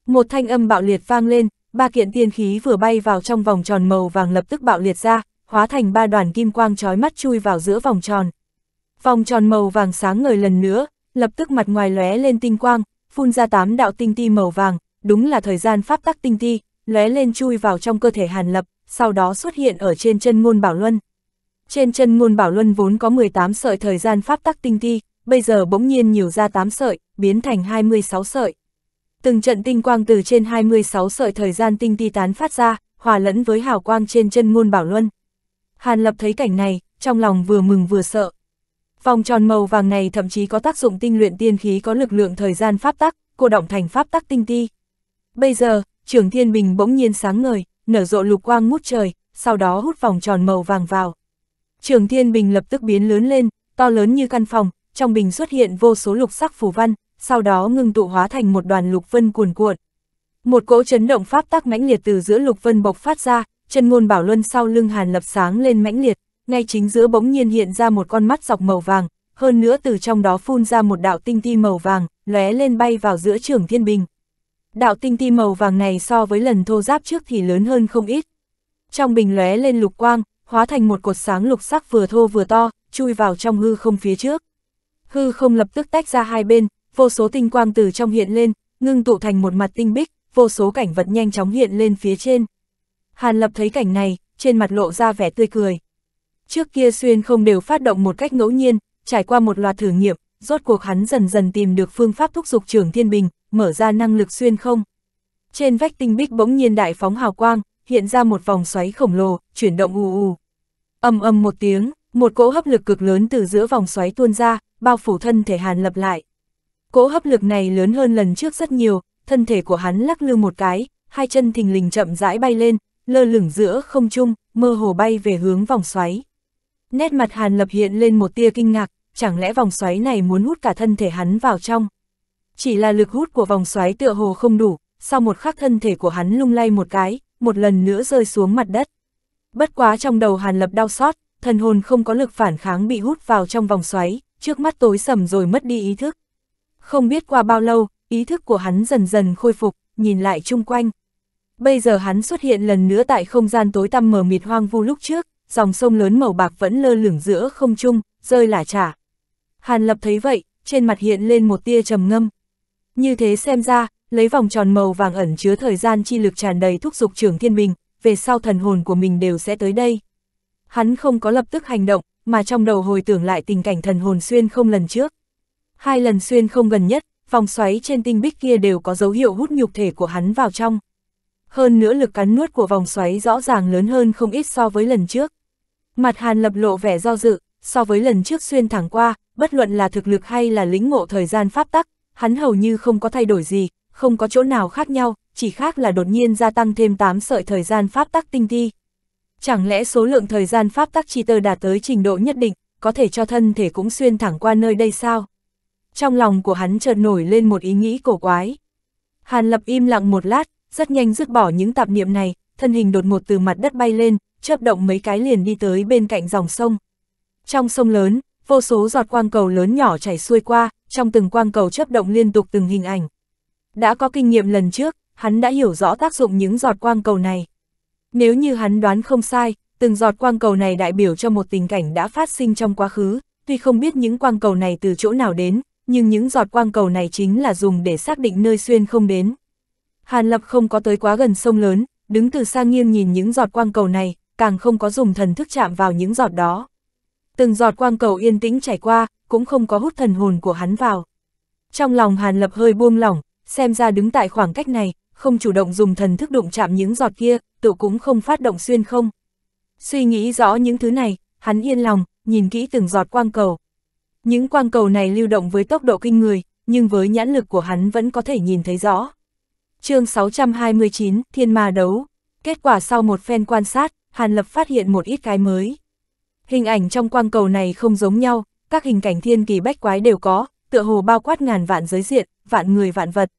Một thanh âm bạo liệt vang lên, ba kiện tiên khí vừa bay vào trong vòng tròn màu vàng lập tức bạo liệt ra, hóa thành ba đoàn kim quang chói mắt chui vào giữa vòng tròn. Vòng tròn màu vàng sáng ngời lần nữa, lập tức mặt ngoài lóe lên tinh quang, phun ra tám đạo tinh ti màu vàng, đúng là thời gian pháp tắc tinh ti, lóe lên chui vào trong cơ thể Hàn Lập, sau đó xuất hiện ở trên chân ngôn Bảo Luân. Trên chân ngôn Bảo Luân vốn có 18 sợi thời gian pháp tắc tinh ti, bây giờ bỗng nhiên nhiều ra 8 sợi, biến thành 26 sợi. Từng trận tinh quang từ trên 26 sợi thời gian tinh ti tán phát ra, hòa lẫn với hào quang trên chân ngôn Bảo Luân. Hàn Lập thấy cảnh này, trong lòng vừa mừng vừa sợ. Vòng tròn màu vàng này thậm chí có tác dụng tinh luyện tiên khí có lực lượng thời gian pháp tắc, cô động thành pháp tắc tinh ti. Bây giờ, trường thiên bình bỗng nhiên sáng ngời, nở rộ lục quang ngút trời, sau đó hút vòng tròn màu vàng vào. Trường thiên bình lập tức biến lớn lên, to lớn như căn phòng, trong bình xuất hiện vô số lục sắc phù văn, sau đó ngưng tụ hóa thành một đoàn lục vân cuồn cuộn. Một cỗ chấn động pháp tác mãnh liệt từ giữa lục vân bộc phát ra, chân ngôn bảo luân sau lưng hàn lập sáng lên mãnh liệt, ngay chính giữa bỗng nhiên hiện ra một con mắt dọc màu vàng, hơn nữa từ trong đó phun ra một đạo tinh ti màu vàng, lóe lên bay vào giữa trường thiên bình đạo tinh ti màu vàng này so với lần thô giáp trước thì lớn hơn không ít. Trong bình lóe lên lục quang, hóa thành một cột sáng lục sắc vừa thô vừa to, chui vào trong hư không phía trước. Hư không lập tức tách ra hai bên, vô số tinh quang từ trong hiện lên, ngưng tụ thành một mặt tinh bích, vô số cảnh vật nhanh chóng hiện lên phía trên. Hàn Lập thấy cảnh này, trên mặt lộ ra vẻ tươi cười. Trước kia xuyên không đều phát động một cách ngẫu nhiên, trải qua một loạt thử nghiệm, rốt cuộc hắn dần dần tìm được phương pháp thúc giục trưởng thiên bình, mở ra năng lực xuyên không. Trên vách tinh bích bỗng nhiên đại phóng hào quang, hiện ra một vòng xoáy khổng lồ, chuyển động ù ù. Âm âm một tiếng, một cỗ hấp lực cực lớn từ giữa vòng xoáy tuôn ra, bao phủ thân thể Hàn Lập lại. Cỗ hấp lực này lớn hơn lần trước rất nhiều, thân thể của hắn lắc lư một cái, hai chân thình lình chậm rãi bay lên, lơ lửng giữa không trung, mơ hồ bay về hướng vòng xoáy. Nét mặt Hàn Lập hiện lên một tia kinh ngạc, chẳng lẽ vòng xoáy này muốn hút cả thân thể hắn vào trong. Chỉ là lực hút của vòng xoáy tựa hồ không đủ, sau một khắc thân thể của hắn lung lay một cái, một lần nữa rơi xuống mặt đất. Bất quá trong đầu Hàn Lập đau xót, thần hồn không có lực phản kháng bị hút vào trong vòng xoáy, trước mắt tối sầm rồi mất đi ý thức. Không biết qua bao lâu, ý thức của hắn dần dần khôi phục, nhìn lại chung quanh. Bây giờ hắn xuất hiện lần nữa tại không gian tối tăm mờ mịt hoang vu lúc trước, dòng sông lớn màu bạc vẫn lơ lửng giữa không trung, rơi lả trả Hàn Lập thấy vậy, trên mặt hiện lên một tia trầm ngâm. Như thế xem ra, lấy vòng tròn màu vàng ẩn chứa thời gian chi lực tràn đầy thúc dục trưởng thiên bình, về sau thần hồn của mình đều sẽ tới đây. Hắn không có lập tức hành động, mà trong đầu hồi tưởng lại tình cảnh thần hồn xuyên không lần trước. Hai lần xuyên không gần nhất, vòng xoáy trên tinh bích kia đều có dấu hiệu hút nhục thể của hắn vào trong. Hơn nữa lực cắn nuốt của vòng xoáy rõ ràng lớn hơn không ít so với lần trước. Mặt Hàn lập lộ vẻ do dự, so với lần trước xuyên thẳng qua, bất luận là thực lực hay là lĩnh ngộ thời gian pháp tắc, hắn hầu như không có thay đổi gì, không có chỗ nào khác nhau, chỉ khác là đột nhiên gia tăng thêm 8 sợi thời gian pháp tắc tinh thi. Chẳng lẽ số lượng thời gian pháp tắc chi tơ đạt tới trình độ nhất định, có thể cho thân thể cũng xuyên thẳng qua nơi đây sao? Trong lòng của hắn chợt nổi lên một ý nghĩ cổ quái. Hàn Lập im lặng một lát, rất nhanh dứt bỏ những tạp niệm này, thân hình đột ngột từ mặt đất bay lên, chớp động mấy cái liền đi tới bên cạnh dòng sông. Trong sông lớn, vô số giọt quang cầu lớn nhỏ chảy xuôi qua, trong từng quang cầu chấp động liên tục từng hình ảnh. Đã có kinh nghiệm lần trước, hắn đã hiểu rõ tác dụng những giọt quang cầu này. Nếu như hắn đoán không sai, từng giọt quang cầu này đại biểu cho một tình cảnh đã phát sinh trong quá khứ, tuy không biết những quang cầu này từ chỗ nào đến, nhưng những giọt quang cầu này chính là dùng để xác định nơi xuyên không đến. Hàn Lập không có tới quá gần sông lớn, đứng từ xa nghiêng nhìn những giọt quang cầu này, càng không có dùng thần thức chạm vào những giọt đó từng giọt quang cầu yên tĩnh chảy qua, cũng không có hút thần hồn của hắn vào. Trong lòng Hàn Lập hơi buông lỏng, xem ra đứng tại khoảng cách này, không chủ động dùng thần thức đụng chạm những giọt kia, tự cũng không phát động xuyên không. Suy nghĩ rõ những thứ này, hắn yên lòng, nhìn kỹ từng giọt quang cầu. Những quang cầu này lưu động với tốc độ kinh người, nhưng với nhãn lực của hắn vẫn có thể nhìn thấy rõ. chương 629, Thiên Ma Đấu. Kết quả sau một phen quan sát, Hàn Lập phát hiện một ít cái mới. Hình ảnh trong quang cầu này không giống nhau, các hình cảnh thiên kỳ bách quái đều có, tựa hồ bao quát ngàn vạn giới diện, vạn người vạn vật.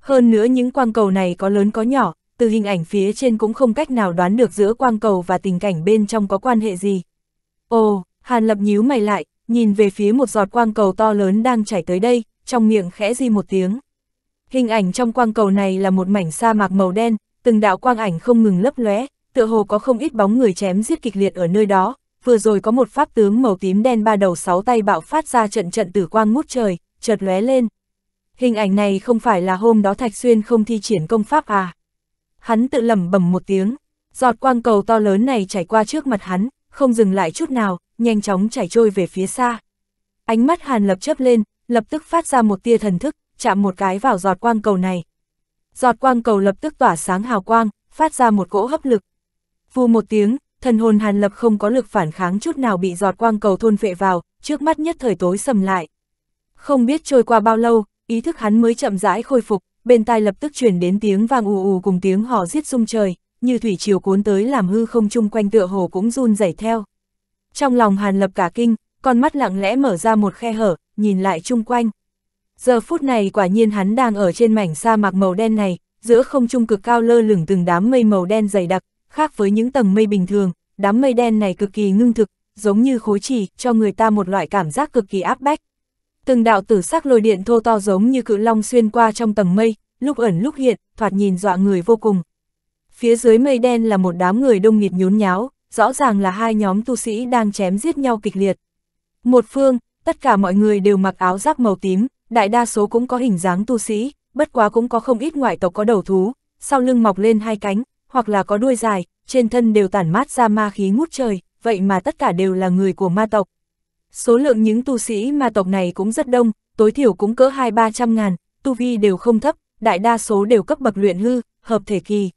Hơn nữa những quang cầu này có lớn có nhỏ, từ hình ảnh phía trên cũng không cách nào đoán được giữa quang cầu và tình cảnh bên trong có quan hệ gì. Ồ, Hàn Lập nhíu mày lại, nhìn về phía một giọt quang cầu to lớn đang chảy tới đây, trong miệng khẽ di một tiếng. Hình ảnh trong quang cầu này là một mảnh sa mạc màu đen, từng đạo quang ảnh không ngừng lấp lóe, tựa hồ có không ít bóng người chém giết kịch liệt ở nơi đó, vừa rồi có một pháp tướng màu tím đen ba đầu sáu tay bạo phát ra trận trận tử quang ngút trời, chợt lóe lên. Hình ảnh này không phải là hôm đó Thạch Xuyên không thi triển công pháp à? Hắn tự lẩm bẩm một tiếng, giọt quang cầu to lớn này chảy qua trước mặt hắn, không dừng lại chút nào, nhanh chóng chảy trôi về phía xa. Ánh mắt Hàn Lập chớp lên, lập tức phát ra một tia thần thức, chạm một cái vào giọt quang cầu này. Giọt quang cầu lập tức tỏa sáng hào quang, phát ra một cỗ hấp lực. Vù một tiếng, thần hồn Hàn Lập không có lực phản kháng chút nào bị giọt quang cầu thôn vệ vào, trước mắt nhất thời tối sầm lại. Không biết trôi qua bao lâu, ý thức hắn mới chậm rãi khôi phục, bên tai lập tức chuyển đến tiếng vang ù ù cùng tiếng hò giết rung trời, như thủy chiều cuốn tới làm hư không chung quanh tựa hồ cũng run rẩy theo. Trong lòng Hàn Lập cả kinh, con mắt lặng lẽ mở ra một khe hở, nhìn lại chung quanh. Giờ phút này quả nhiên hắn đang ở trên mảnh sa mạc màu đen này, giữa không trung cực cao lơ lửng từng đám mây màu đen dày đặc, khác với những tầng mây bình thường, đám mây đen này cực kỳ ngưng thực, giống như khối trì cho người ta một loại cảm giác cực kỳ áp bách. Từng đạo tử sắc lôi điện thô to giống như cự long xuyên qua trong tầng mây, lúc ẩn lúc hiện, thoạt nhìn dọa người vô cùng. Phía dưới mây đen là một đám người đông nghịt nhốn nháo, rõ ràng là hai nhóm tu sĩ đang chém giết nhau kịch liệt. Một phương, tất cả mọi người đều mặc áo giáp màu tím, đại đa số cũng có hình dáng tu sĩ, bất quá cũng có không ít ngoại tộc có đầu thú, sau lưng mọc lên hai cánh, hoặc là có đuôi dài, trên thân đều tản mát ra ma khí ngút trời, vậy mà tất cả đều là người của ma tộc. Số lượng những tu sĩ ma tộc này cũng rất đông, tối thiểu cũng cỡ hai ba trăm ngàn, tu vi đều không thấp, đại đa số đều cấp bậc luyện hư, hợp thể kỳ.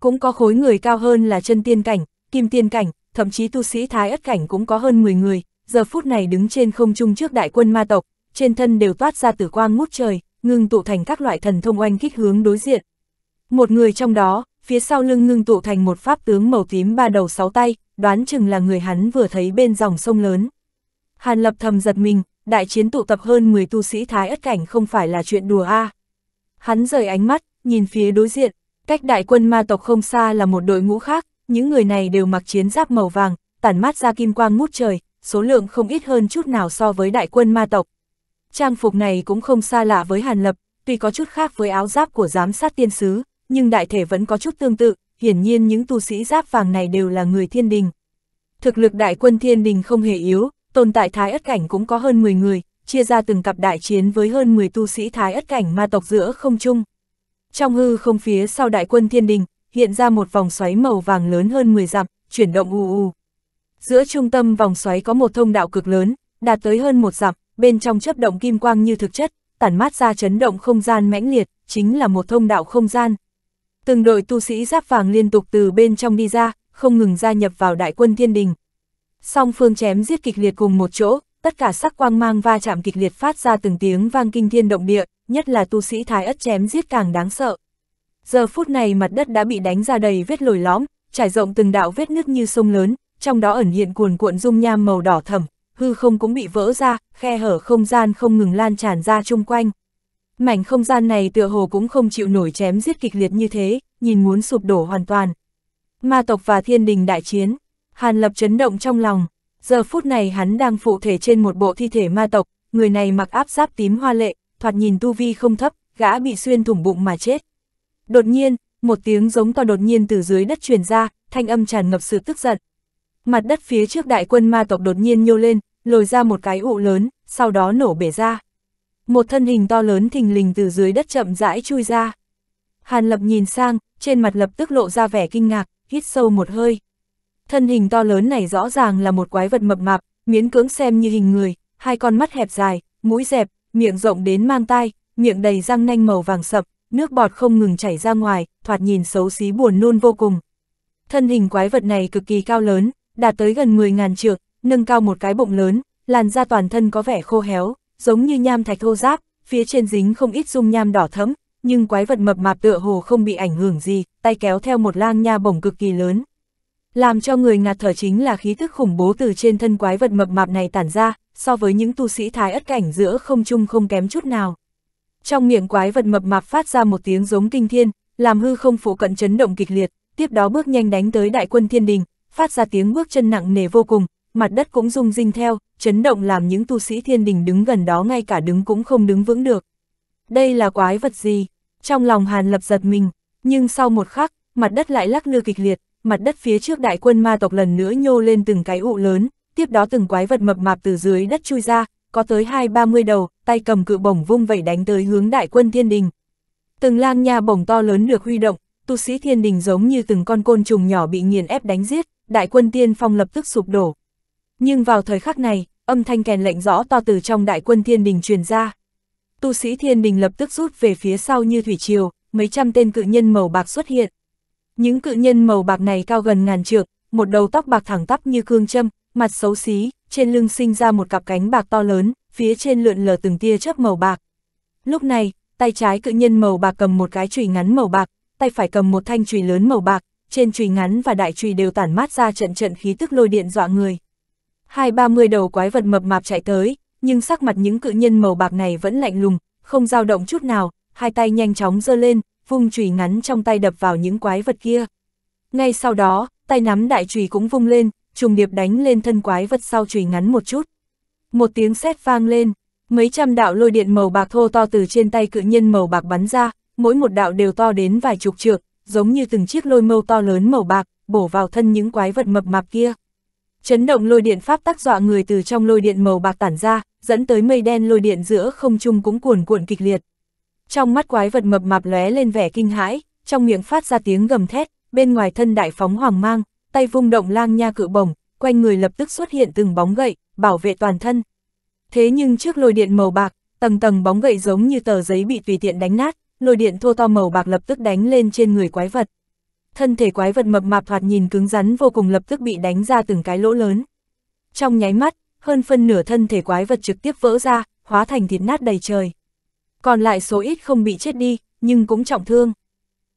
Cũng có khối người cao hơn là chân tiên cảnh, kim tiên cảnh, thậm chí tu sĩ thái ất cảnh cũng có hơn 10 người, giờ phút này đứng trên không trung trước đại quân ma tộc, trên thân đều toát ra tử quang ngút trời, ngưng tụ thành các loại thần thông oanh kích hướng đối diện. Một người trong đó, phía sau lưng ngưng tụ thành một pháp tướng màu tím ba đầu sáu tay, đoán chừng là người hắn vừa thấy bên dòng sông lớn. Hàn lập thầm giật mình, đại chiến tụ tập hơn 10 tu sĩ thái ất cảnh không phải là chuyện đùa a. Hắn rời ánh mắt, nhìn phía đối diện, cách đại quân ma tộc không xa là một đội ngũ khác, những người này đều mặc chiến giáp màu vàng, tản mát ra kim quang ngút trời, số lượng không ít hơn chút nào so với đại quân ma tộc. Trang phục này cũng không xa lạ với Hàn Lập, tuy có chút khác với áo giáp của giám sát tiên sứ, nhưng đại thể vẫn có chút tương tự, hiển nhiên những tu sĩ giáp vàng này đều là người thiên đình. Thực lực đại quân thiên đình không hề yếu, tồn tại thái ất cảnh cũng có hơn 10 người, chia ra từng cặp đại chiến với hơn 10 tu sĩ thái ất cảnh ma tộc giữa không chung Trong hư không phía sau đại quân thiên đình, hiện ra một vòng xoáy màu vàng lớn hơn 10 dặm, chuyển động u u. Giữa trung tâm vòng xoáy có một thông đạo cực lớn, đạt tới hơn một dặm, bên trong chấp động kim quang như thực chất, tản mát ra chấn động không gian mãnh liệt, chính là một thông đạo không gian. Từng đội tu sĩ giáp vàng liên tục từ bên trong đi ra, không ngừng gia nhập vào đại quân thiên đình. Song phương chém giết kịch liệt cùng một chỗ, tất cả sắc quang mang va chạm kịch liệt phát ra từng tiếng vang kinh thiên động địa, nhất là tu sĩ thái ất chém giết càng đáng sợ. Giờ phút này mặt đất đã bị đánh ra đầy vết lồi lõm, trải rộng từng đạo vết nước như sông lớn, trong đó ẩn hiện cuồn cuộn dung nham màu đỏ thẫm, hư không cũng bị vỡ ra, khe hở không gian không ngừng lan tràn ra chung quanh mảnh không gian này tựa hồ cũng không chịu nổi chém giết kịch liệt như thế, nhìn muốn sụp đổ hoàn toàn. Ma tộc và thiên đình đại chiến, Hàn Lập chấn động trong lòng, giờ phút này hắn đang phụ thể trên một bộ thi thể ma tộc, người này mặc áp giáp tím hoa lệ, thoạt nhìn tu vi không thấp, gã bị xuyên thủng bụng mà chết. Đột nhiên, một tiếng giống to đột nhiên từ dưới đất truyền ra, thanh âm tràn ngập sự tức giận. Mặt đất phía trước đại quân ma tộc đột nhiên nhô lên, lồi ra một cái ụ lớn, sau đó nổ bể ra một thân hình to lớn thình lình từ dưới đất chậm rãi chui ra. Hàn Lập nhìn sang, trên mặt lập tức lộ ra vẻ kinh ngạc, hít sâu một hơi. Thân hình to lớn này rõ ràng là một quái vật mập mạp, miễn cưỡng xem như hình người, hai con mắt hẹp dài, mũi dẹp, miệng rộng đến mang tai, miệng đầy răng nanh màu vàng sậm, nước bọt không ngừng chảy ra ngoài, thoạt nhìn xấu xí buồn nôn vô cùng. Thân hình quái vật này cực kỳ cao lớn, đạt tới gần 10.000 trượng, nâng cao một cái bụng lớn, làn da toàn thân có vẻ khô héo, giống như nham thạch thô giáp, phía trên dính không ít dung nham đỏ thẫm, nhưng quái vật mập mạp tựa hồ không bị ảnh hưởng gì, tay kéo theo một lang nha bổng cực kỳ lớn. Làm cho người ngạt thở chính là khí thức khủng bố từ trên thân quái vật mập mạp này tản ra, so với những tu sĩ thái ất cảnh giữa không chung không kém chút nào. Trong miệng quái vật mập mạp phát ra một tiếng giống kinh thiên, làm hư không phủ cận chấn động kịch liệt, tiếp đó bước nhanh đánh tới đại quân thiên đình, phát ra tiếng bước chân nặng nề vô cùng, mặt đất cũng rung rinh theo, chấn động làm những tu sĩ thiên đình đứng gần đó ngay cả đứng cũng không đứng vững được. Đây là quái vật gì? Trong lòng Hàn Lập giật mình, nhưng sau một khắc, mặt đất lại lắc lư kịch liệt, mặt đất phía trước đại quân ma tộc lần nữa nhô lên từng cái ụ lớn, tiếp đó từng quái vật mập mạp từ dưới đất chui ra, có tới hai ba mươi đầu, tay cầm cự bổng vung vẩy đánh tới hướng đại quân thiên đình. Từng lang nha bổng to lớn được huy động, tu sĩ thiên đình giống như từng con côn trùng nhỏ bị nghiền ép đánh giết, đại quân tiên phong lập tức sụp đổ, nhưng vào thời khắc này, âm thanh kèn lệnh rõ to từ trong đại quân thiên đình truyền ra. Tu sĩ thiên đình lập tức rút về phía sau như thủy triều, mấy trăm tên cự nhân màu bạc xuất hiện. Những cự nhân màu bạc này cao gần ngàn trượng, một đầu tóc bạc thẳng tắp như cương châm, mặt xấu xí, trên lưng sinh ra một cặp cánh bạc to lớn, phía trên lượn lờ từng tia chớp màu bạc. Lúc này, tay trái cự nhân màu bạc cầm một cái chùy ngắn màu bạc, tay phải cầm một thanh chùy lớn màu bạc, trên chùy ngắn và đại chùy đều tản mát ra trận trận khí tức lôi điện dọa người hai ba mươi đầu quái vật mập mạp chạy tới, nhưng sắc mặt những cự nhân màu bạc này vẫn lạnh lùng, không dao động chút nào, hai tay nhanh chóng giơ lên, vung chùy ngắn trong tay đập vào những quái vật kia. Ngay sau đó, tay nắm đại chùy cũng vung lên, trùng điệp đánh lên thân quái vật sau chùy ngắn một chút. Một tiếng sét vang lên, mấy trăm đạo lôi điện màu bạc thô to từ trên tay cự nhân màu bạc bắn ra, mỗi một đạo đều to đến vài chục trượng, giống như từng chiếc lôi mâu to lớn màu bạc, bổ vào thân những quái vật mập mạp kia chấn động lôi điện pháp tác dọa người từ trong lôi điện màu bạc tản ra, dẫn tới mây đen lôi điện giữa không trung cũng cuồn cuộn kịch liệt. Trong mắt quái vật mập mạp lóe lên vẻ kinh hãi, trong miệng phát ra tiếng gầm thét, bên ngoài thân đại phóng hoàng mang, tay vung động lang nha cự bổng, quanh người lập tức xuất hiện từng bóng gậy, bảo vệ toàn thân. Thế nhưng trước lôi điện màu bạc, tầng tầng bóng gậy giống như tờ giấy bị tùy tiện đánh nát, lôi điện thô to màu bạc lập tức đánh lên trên người quái vật thân thể quái vật mập mạp thoạt nhìn cứng rắn vô cùng lập tức bị đánh ra từng cái lỗ lớn. Trong nháy mắt, hơn phân nửa thân thể quái vật trực tiếp vỡ ra, hóa thành thịt nát đầy trời. Còn lại số ít không bị chết đi, nhưng cũng trọng thương.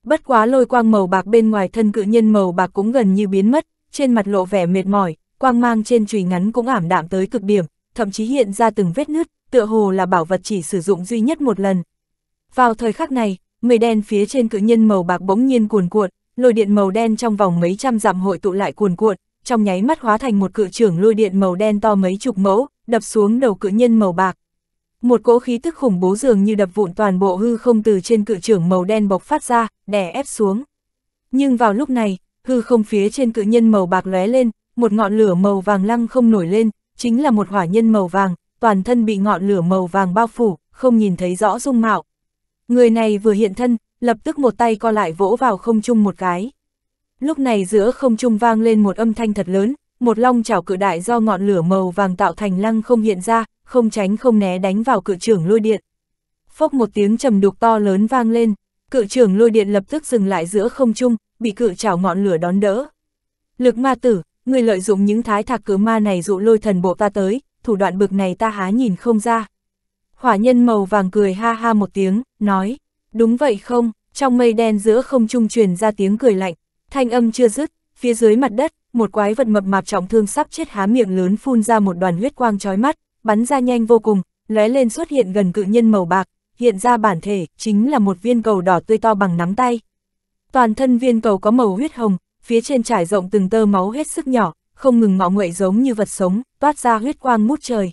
Bất quá lôi quang màu bạc bên ngoài thân cự nhân màu bạc cũng gần như biến mất, trên mặt lộ vẻ mệt mỏi, quang mang trên chùy ngắn cũng ảm đạm tới cực điểm, thậm chí hiện ra từng vết nứt, tựa hồ là bảo vật chỉ sử dụng duy nhất một lần. Vào thời khắc này, mây đen phía trên cự nhân màu bạc bỗng nhiên cuồn cuộn, lôi điện màu đen trong vòng mấy trăm dặm hội tụ lại cuồn cuộn, trong nháy mắt hóa thành một cự trưởng lôi điện màu đen to mấy chục mẫu, đập xuống đầu cự nhân màu bạc. Một cỗ khí tức khủng bố dường như đập vụn toàn bộ hư không từ trên cự trưởng màu đen bộc phát ra, đè ép xuống. Nhưng vào lúc này, hư không phía trên cự nhân màu bạc lóe lên, một ngọn lửa màu vàng lăng không nổi lên, chính là một hỏa nhân màu vàng, toàn thân bị ngọn lửa màu vàng bao phủ, không nhìn thấy rõ dung mạo. Người này vừa hiện thân, lập tức một tay co lại vỗ vào không trung một cái. Lúc này giữa không trung vang lên một âm thanh thật lớn, một long chảo cự đại do ngọn lửa màu vàng tạo thành lăng không hiện ra, không tránh không né đánh vào cự trưởng lôi điện. Phốc một tiếng trầm đục to lớn vang lên, cự trưởng lôi điện lập tức dừng lại giữa không trung, bị cự chảo ngọn lửa đón đỡ. Lực ma tử, người lợi dụng những thái thạc cứ ma này dụ lôi thần bộ ta tới, thủ đoạn bực này ta há nhìn không ra. Hỏa nhân màu vàng cười ha ha một tiếng, nói. Đúng vậy không, trong mây đen giữa không trung truyền ra tiếng cười lạnh, thanh âm chưa dứt, phía dưới mặt đất, một quái vật mập mạp trọng thương sắp chết há miệng lớn phun ra một đoàn huyết quang chói mắt, bắn ra nhanh vô cùng, lóe lên xuất hiện gần cự nhân màu bạc, hiện ra bản thể, chính là một viên cầu đỏ tươi to bằng nắm tay. Toàn thân viên cầu có màu huyết hồng, phía trên trải rộng từng tơ máu hết sức nhỏ, không ngừng ngọ nguậy giống như vật sống, toát ra huyết quang mút trời.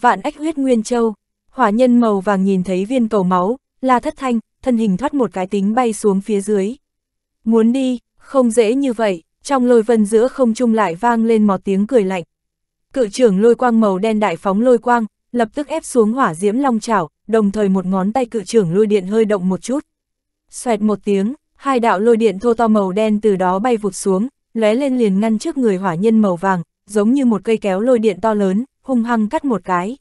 Vạn ách huyết nguyên châu, hỏa nhân màu vàng nhìn thấy viên cầu máu, La Thất Thanh, thân hình thoát một cái tính bay xuống phía dưới. Muốn đi, không dễ như vậy, trong lôi vân giữa không trung lại vang lên một tiếng cười lạnh. Cự trưởng lôi quang màu đen đại phóng lôi quang, lập tức ép xuống hỏa diễm long chảo, đồng thời một ngón tay cự trưởng lôi điện hơi động một chút. Xoẹt một tiếng, hai đạo lôi điện thô to màu đen từ đó bay vụt xuống, lóe lên liền ngăn trước người hỏa nhân màu vàng, giống như một cây kéo lôi điện to lớn, hung hăng cắt một cái.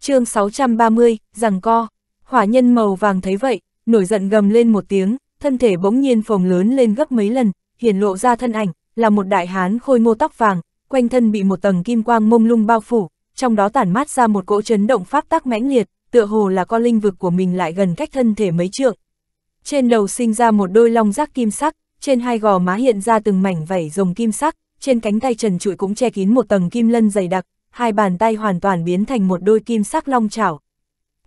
chương 630, rằng co. Hỏa nhân màu vàng thấy vậy, nổi giận gầm lên một tiếng, thân thể bỗng nhiên phồng lớn lên gấp mấy lần, hiển lộ ra thân ảnh, là một đại hán khôi ngô tóc vàng, quanh thân bị một tầng kim quang mông lung bao phủ, trong đó tản mát ra một cỗ chấn động pháp tác mãnh liệt, tựa hồ là con linh vực của mình lại gần cách thân thể mấy trượng. Trên đầu sinh ra một đôi long giác kim sắc, trên hai gò má hiện ra từng mảnh vảy rồng kim sắc, trên cánh tay trần trụi cũng che kín một tầng kim lân dày đặc, hai bàn tay hoàn toàn biến thành một đôi kim sắc long chảo,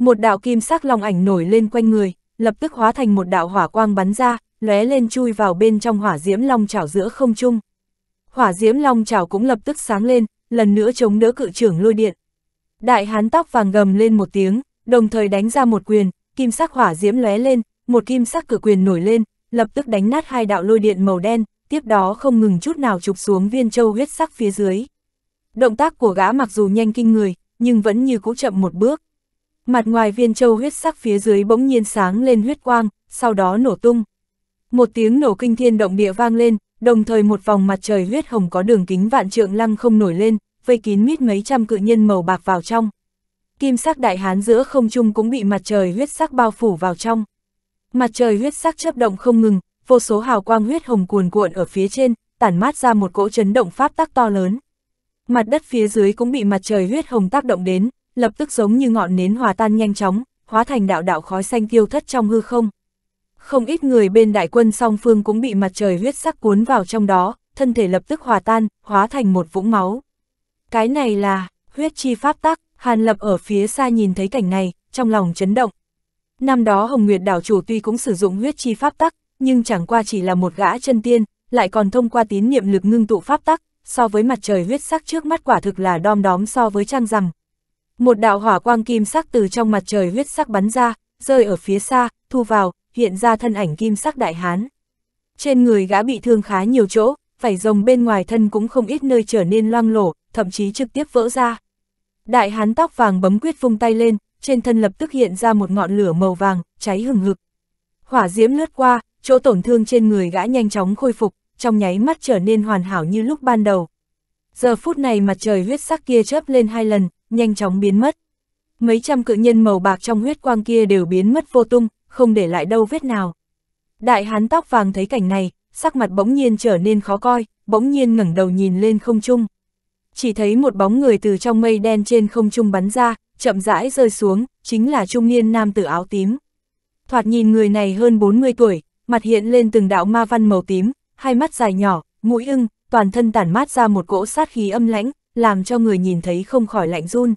một đạo kim sắc long ảnh nổi lên quanh người, lập tức hóa thành một đạo hỏa quang bắn ra, lóe lên chui vào bên trong hỏa diễm long chảo giữa không trung. Hỏa diễm long chảo cũng lập tức sáng lên, lần nữa chống đỡ cự trưởng lôi điện. Đại hán tóc vàng gầm lên một tiếng, đồng thời đánh ra một quyền, kim sắc hỏa diễm lóe lên, một kim sắc cử quyền nổi lên, lập tức đánh nát hai đạo lôi điện màu đen, tiếp đó không ngừng chút nào chụp xuống viên châu huyết sắc phía dưới. Động tác của gã mặc dù nhanh kinh người, nhưng vẫn như cũ chậm một bước. Mặt ngoài viên châu huyết sắc phía dưới bỗng nhiên sáng lên huyết quang, sau đó nổ tung. Một tiếng nổ kinh thiên động địa vang lên, đồng thời một vòng mặt trời huyết hồng có đường kính vạn trượng lăng không nổi lên, vây kín mít mấy trăm cự nhân màu bạc vào trong. Kim sắc đại hán giữa không trung cũng bị mặt trời huyết sắc bao phủ vào trong. Mặt trời huyết sắc chấp động không ngừng, vô số hào quang huyết hồng cuồn cuộn ở phía trên, tản mát ra một cỗ chấn động pháp tắc to lớn. Mặt đất phía dưới cũng bị mặt trời huyết hồng tác động đến, lập tức giống như ngọn nến hòa tan nhanh chóng, hóa thành đạo đạo khói xanh tiêu thất trong hư không. Không ít người bên đại quân song phương cũng bị mặt trời huyết sắc cuốn vào trong đó, thân thể lập tức hòa tan, hóa thành một vũng máu. Cái này là, huyết chi pháp tắc, Hàn Lập ở phía xa nhìn thấy cảnh này, trong lòng chấn động. Năm đó Hồng Nguyệt đảo chủ tuy cũng sử dụng huyết chi pháp tắc, nhưng chẳng qua chỉ là một gã chân tiên, lại còn thông qua tín niệm lực ngưng tụ pháp tắc, so với mặt trời huyết sắc trước mắt quả thực là đom đóm so với trăng rằm, một đạo hỏa quang kim sắc từ trong mặt trời huyết sắc bắn ra, rơi ở phía xa, thu vào, hiện ra thân ảnh kim sắc đại hán. Trên người gã bị thương khá nhiều chỗ, phải rồng bên ngoài thân cũng không ít nơi trở nên loang lổ, thậm chí trực tiếp vỡ ra. Đại hán tóc vàng bấm quyết vung tay lên, trên thân lập tức hiện ra một ngọn lửa màu vàng, cháy hừng hực. Hỏa diễm lướt qua, chỗ tổn thương trên người gã nhanh chóng khôi phục, trong nháy mắt trở nên hoàn hảo như lúc ban đầu. Giờ phút này mặt trời huyết sắc kia chớp lên hai lần, nhanh chóng biến mất. Mấy trăm cự nhân màu bạc trong huyết quang kia đều biến mất vô tung, không để lại đâu vết nào. Đại hán tóc vàng thấy cảnh này, sắc mặt bỗng nhiên trở nên khó coi, bỗng nhiên ngẩng đầu nhìn lên không trung. Chỉ thấy một bóng người từ trong mây đen trên không trung bắn ra, chậm rãi rơi xuống, chính là trung niên nam tử áo tím. Thoạt nhìn người này hơn 40 tuổi, mặt hiện lên từng đạo ma văn màu tím, hai mắt dài nhỏ, mũi ưng, toàn thân tản mát ra một cỗ sát khí âm lãnh, làm cho người nhìn thấy không khỏi lạnh run.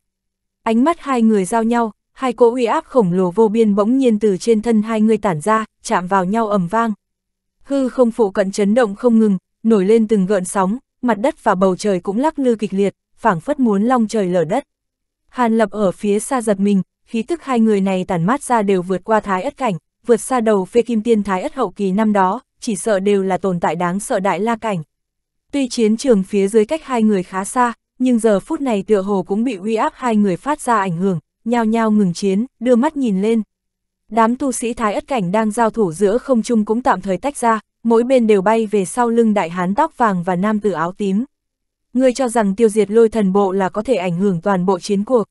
Ánh mắt hai người giao nhau, hai cỗ uy áp khổng lồ vô biên bỗng nhiên từ trên thân hai người tản ra, chạm vào nhau ầm vang. Hư không phụ cận chấn động không ngừng, nổi lên từng gợn sóng, mặt đất và bầu trời cũng lắc lư kịch liệt, phảng phất muốn long trời lở đất. Hàn Lập ở phía xa giật mình, khí tức hai người này tản mát ra đều vượt qua thái ất cảnh, vượt xa đầu phê kim tiên thái ất hậu kỳ năm đó, chỉ sợ đều là tồn tại đáng sợ đại la cảnh. Tuy chiến trường phía dưới cách hai người khá xa, nhưng giờ phút này tựa hồ cũng bị uy áp hai người phát ra ảnh hưởng, nhao nhao ngừng chiến, đưa mắt nhìn lên. Đám tu sĩ thái ất cảnh đang giao thủ giữa không trung cũng tạm thời tách ra, mỗi bên đều bay về sau lưng đại hán tóc vàng và nam tử áo tím. Người cho rằng tiêu diệt lôi thần bộ là có thể ảnh hưởng toàn bộ chiến cuộc.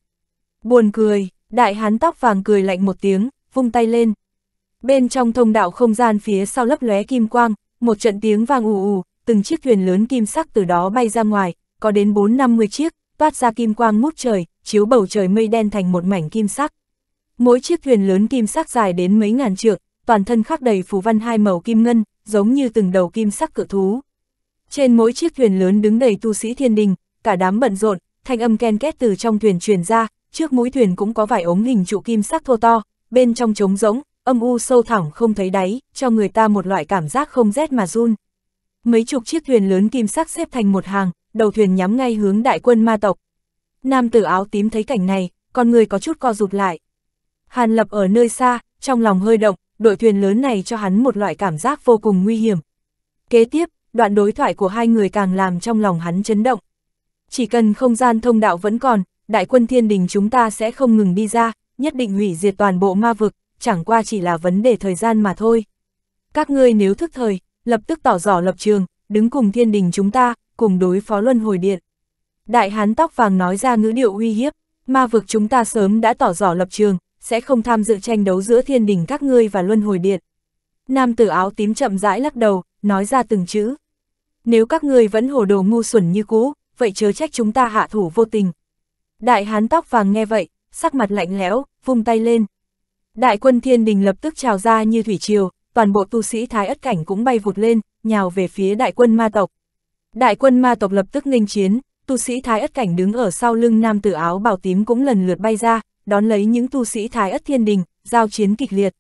Buồn cười, đại hán tóc vàng cười lạnh một tiếng, vung tay lên. Bên trong thông đạo không gian phía sau lấp lóe kim quang, một trận tiếng vang ù ù, từng chiếc thuyền lớn kim sắc từ đó bay ra ngoài, có đến 4-50 chiếc, toát ra kim quang ngút trời, chiếu bầu trời mây đen thành một mảnh kim sắc. Mỗi chiếc thuyền lớn kim sắc dài đến mấy ngàn trượng, toàn thân khắc đầy phù văn hai màu kim ngân, giống như từng đầu kim sắc cự thú. Trên mỗi chiếc thuyền lớn đứng đầy tu sĩ thiên đình, cả đám bận rộn, thanh âm ken két từ trong thuyền truyền ra, trước mũi thuyền cũng có vài ống hình trụ kim sắc thô to, bên trong trống rỗng, âm u sâu thẳm không thấy đáy, cho người ta một loại cảm giác không rét mà run. Mấy chục chiếc thuyền lớn kim sắc xếp thành một hàng, đầu thuyền nhắm ngay hướng đại quân ma tộc. Nam tử áo tím thấy cảnh này, con người có chút co rụt lại. Hàn Lập ở nơi xa, trong lòng hơi động, đội thuyền lớn này cho hắn một loại cảm giác vô cùng nguy hiểm. Kế tiếp, đoạn đối thoại của hai người càng làm trong lòng hắn chấn động. Chỉ cần không gian thông đạo vẫn còn, đại quân thiên đình chúng ta sẽ không ngừng đi ra, nhất định hủy diệt toàn bộ ma vực, chẳng qua chỉ là vấn đề thời gian mà thôi. Các ngươi nếu thức thời, lập tức tỏ rõ lập trường, đứng cùng thiên đình chúng ta, cùng đối phó luân hồi điện. Đại hán tóc vàng nói ra ngữ điệu uy hiếp, ma vực chúng ta sớm đã tỏ rõ lập trường, sẽ không tham dự tranh đấu giữa thiên đình các ngươi và luân hồi điện. Nam tử áo tím chậm rãi lắc đầu, nói ra từng chữ. Nếu các ngươi vẫn hồ đồ ngu xuẩn như cũ, vậy chớ trách chúng ta hạ thủ vô tình. Đại hán tóc vàng nghe vậy, sắc mặt lạnh lẽo, vung tay lên. Đại quân thiên đình lập tức trào ra như thủy triều, toàn bộ tu sĩ thái ất cảnh cũng bay vụt lên, nhào về phía đại quân ma tộc. Đại quân ma tộc lập tức nghênh chiến, tu sĩ thái ất cảnh đứng ở sau lưng nam tử áo bào tím cũng lần lượt bay ra, đón lấy những tu sĩ thái ất thiên đình, giao chiến kịch liệt.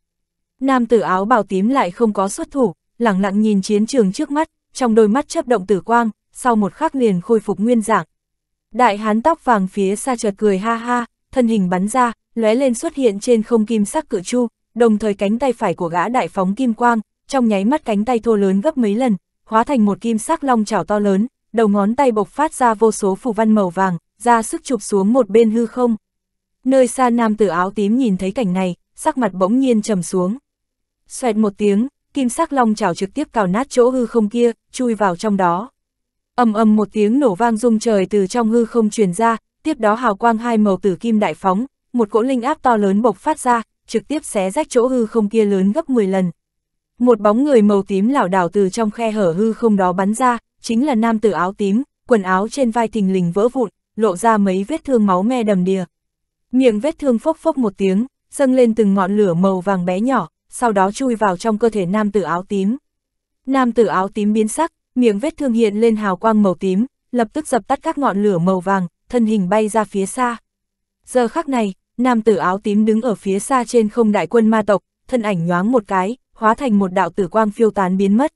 Nam tử áo bào tím lại không có xuất thủ, lẳng lặng nhìn chiến trường trước mắt, trong đôi mắt chấp động tử quang, sau một khắc liền khôi phục nguyên dạng. Đại hán tóc vàng phía xa chợt cười ha ha, thân hình bắn ra, lóe lên xuất hiện trên không kim sắc cự chu, đồng thời cánh tay phải của gã đại phóng kim quang, trong nháy mắt cánh tay thô lớn gấp mấy lần, hóa thành một kim sắc long chảo to lớn, đầu ngón tay bộc phát ra vô số phù văn màu vàng, ra sức chụp xuống một bên hư không. Nơi xa nam tử áo tím nhìn thấy cảnh này, sắc mặt bỗng nhiên trầm xuống. Xoẹt một tiếng, kim sắc long chảo trực tiếp cào nát chỗ hư không kia, chui vào trong đó. Ầm ầm một tiếng nổ vang rung trời từ trong hư không truyền ra, tiếp đó hào quang hai màu tử kim đại phóng, một cỗ linh áp to lớn bộc phát ra, trực tiếp xé rách chỗ hư không kia lớn gấp 10 lần. Một bóng người màu tím lảo đảo từ trong khe hở hư không đó bắn ra, chính là nam tử áo tím, quần áo trên vai thình lình vỡ vụn, lộ ra mấy vết thương máu me đầm đìa. Miệng vết thương phốc phốc một tiếng, dâng lên từng ngọn lửa màu vàng bé nhỏ, sau đó chui vào trong cơ thể nam tử áo tím. Nam tử áo tím biến sắc, miệng vết thương hiện lên hào quang màu tím, lập tức dập tắt các ngọn lửa màu vàng, thân hình bay ra phía xa. Giờ khắc này, nam tử áo tím đứng ở phía xa trên không đại quân ma tộc, thân ảnh nhoáng một cái, hóa thành một đạo tử quang phiêu tán biến mất.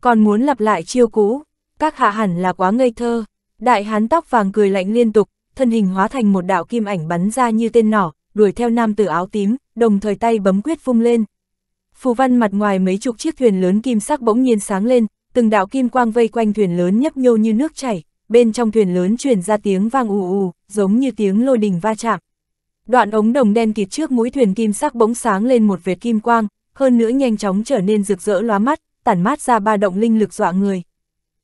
Còn muốn lặp lại chiêu cũ, các hạ hẳn là quá ngây thơ, đại hán tóc vàng cười lạnh liên tục, thân hình hóa thành một đạo kim ảnh bắn ra như tên nỏ, đuổi theo nam tử áo tím, đồng thời tay bấm quyết vung lên. Phù văn mặt ngoài mấy chục chiếc thuyền lớn kim sắc bỗng nhiên sáng lên, từng đạo kim quang vây quanh thuyền lớn nhấp nhô như nước chảy, bên trong thuyền lớn truyền ra tiếng vang ù ù, giống như tiếng lôi đình va chạm. Đoạn ống đồng đen kịt trước mũi thuyền kim sắc bỗng sáng lên một vệt kim quang, hơn nữa nhanh chóng trở nên rực rỡ lóa mắt, tản mát ra ba động linh lực dọa người.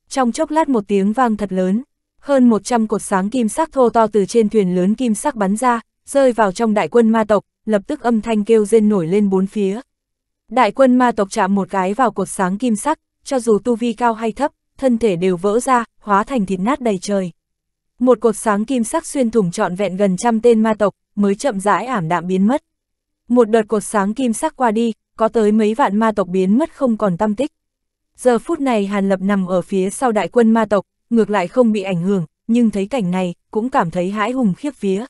Trong chốc lát một tiếng vang thật lớn, hơn 100 cột sáng kim sắc thô to từ trên thuyền lớn kim sắc bắn ra, rơi vào trong đại quân ma tộc, lập tức âm thanh kêu rên nổi lên bốn phía. Đại quân ma tộc chạm một cái vào cột sáng kim sắc, cho dù tu vi cao hay thấp, thân thể đều vỡ ra, hóa thành thịt nát đầy trời. Một cột sáng kim sắc xuyên thủng trọn vẹn gần trăm tên ma tộc, mới chậm rãi ảm đạm biến mất. Một đợt cột sáng kim sắc qua đi, có tới mấy vạn ma tộc biến mất không còn tâm tích. Giờ phút này Hàn Lập nằm ở phía sau đại quân ma tộc, ngược lại không bị ảnh hưởng, nhưng thấy cảnh này, cũng cảm thấy hãi hùng khiếp vía.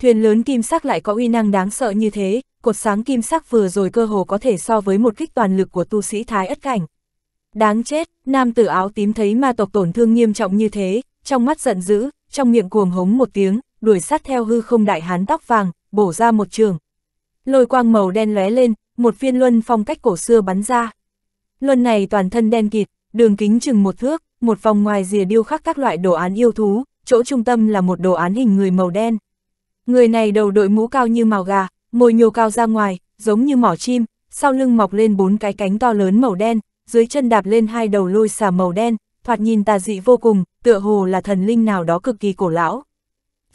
Thuyền lớn kim sắc lại có uy năng đáng sợ như thế, cột sáng kim sắc vừa rồi cơ hồ có thể so với một kích toàn lực của tu sĩ Thái Ất Cảnh. Đáng chết, nam tử áo tím thấy ma tộc tổn thương nghiêm trọng như thế, trong mắt giận dữ, trong miệng cuồng hống một tiếng, đuổi sát theo hư không đại hán tóc vàng, bổ ra một trường. Lôi quang màu đen lóe lên, một viên luân phong cách cổ xưa bắn ra. Luân này toàn thân đen kịt, đường kính chừng một thước, một vòng ngoài rìa điêu khắc các loại đồ án yêu thú, chỗ trung tâm là một đồ án hình người màu đen. Người này đầu đội mũ cao như màu gà, môi nhô cao ra ngoài, giống như mỏ chim, sau lưng mọc lên bốn cái cánh to lớn màu đen, dưới chân đạp lên hai đầu lôi xà màu đen, thoạt nhìn tà dị vô cùng, tựa hồ là thần linh nào đó cực kỳ cổ lão.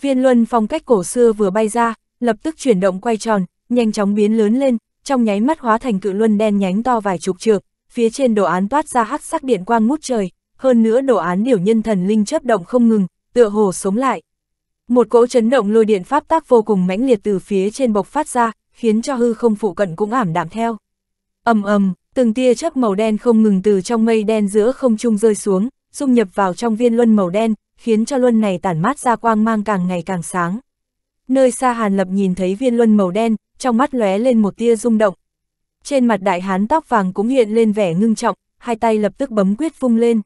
Viên luân phong cách cổ xưa vừa bay ra, lập tức chuyển động quay tròn, nhanh chóng biến lớn lên, trong nháy mắt hóa thành cự luân đen nhánh to vài chục trượng, phía trên đồ án toát ra hắc sắc điện quang ngút trời, hơn nữa đồ án điều nhân thần linh chớp động không ngừng, tựa hồ sống lại. Một cỗ chấn động lôi điện pháp tác vô cùng mãnh liệt từ phía trên bộc phát ra, khiến cho hư không phụ cận cũng ảm đạm theo. Ầm ầm, từng tia chớp màu đen không ngừng từ trong mây đen giữa không trung rơi xuống, dung nhập vào trong viên luân màu đen, khiến cho luân này tản mát ra quang mang càng ngày càng sáng. Nơi xa Hàn Lập nhìn thấy viên luân màu đen, trong mắt lóe lên một tia rung động. Trên mặt đại hán tóc vàng cũng hiện lên vẻ ngưng trọng, hai tay lập tức bấm quyết vung lên.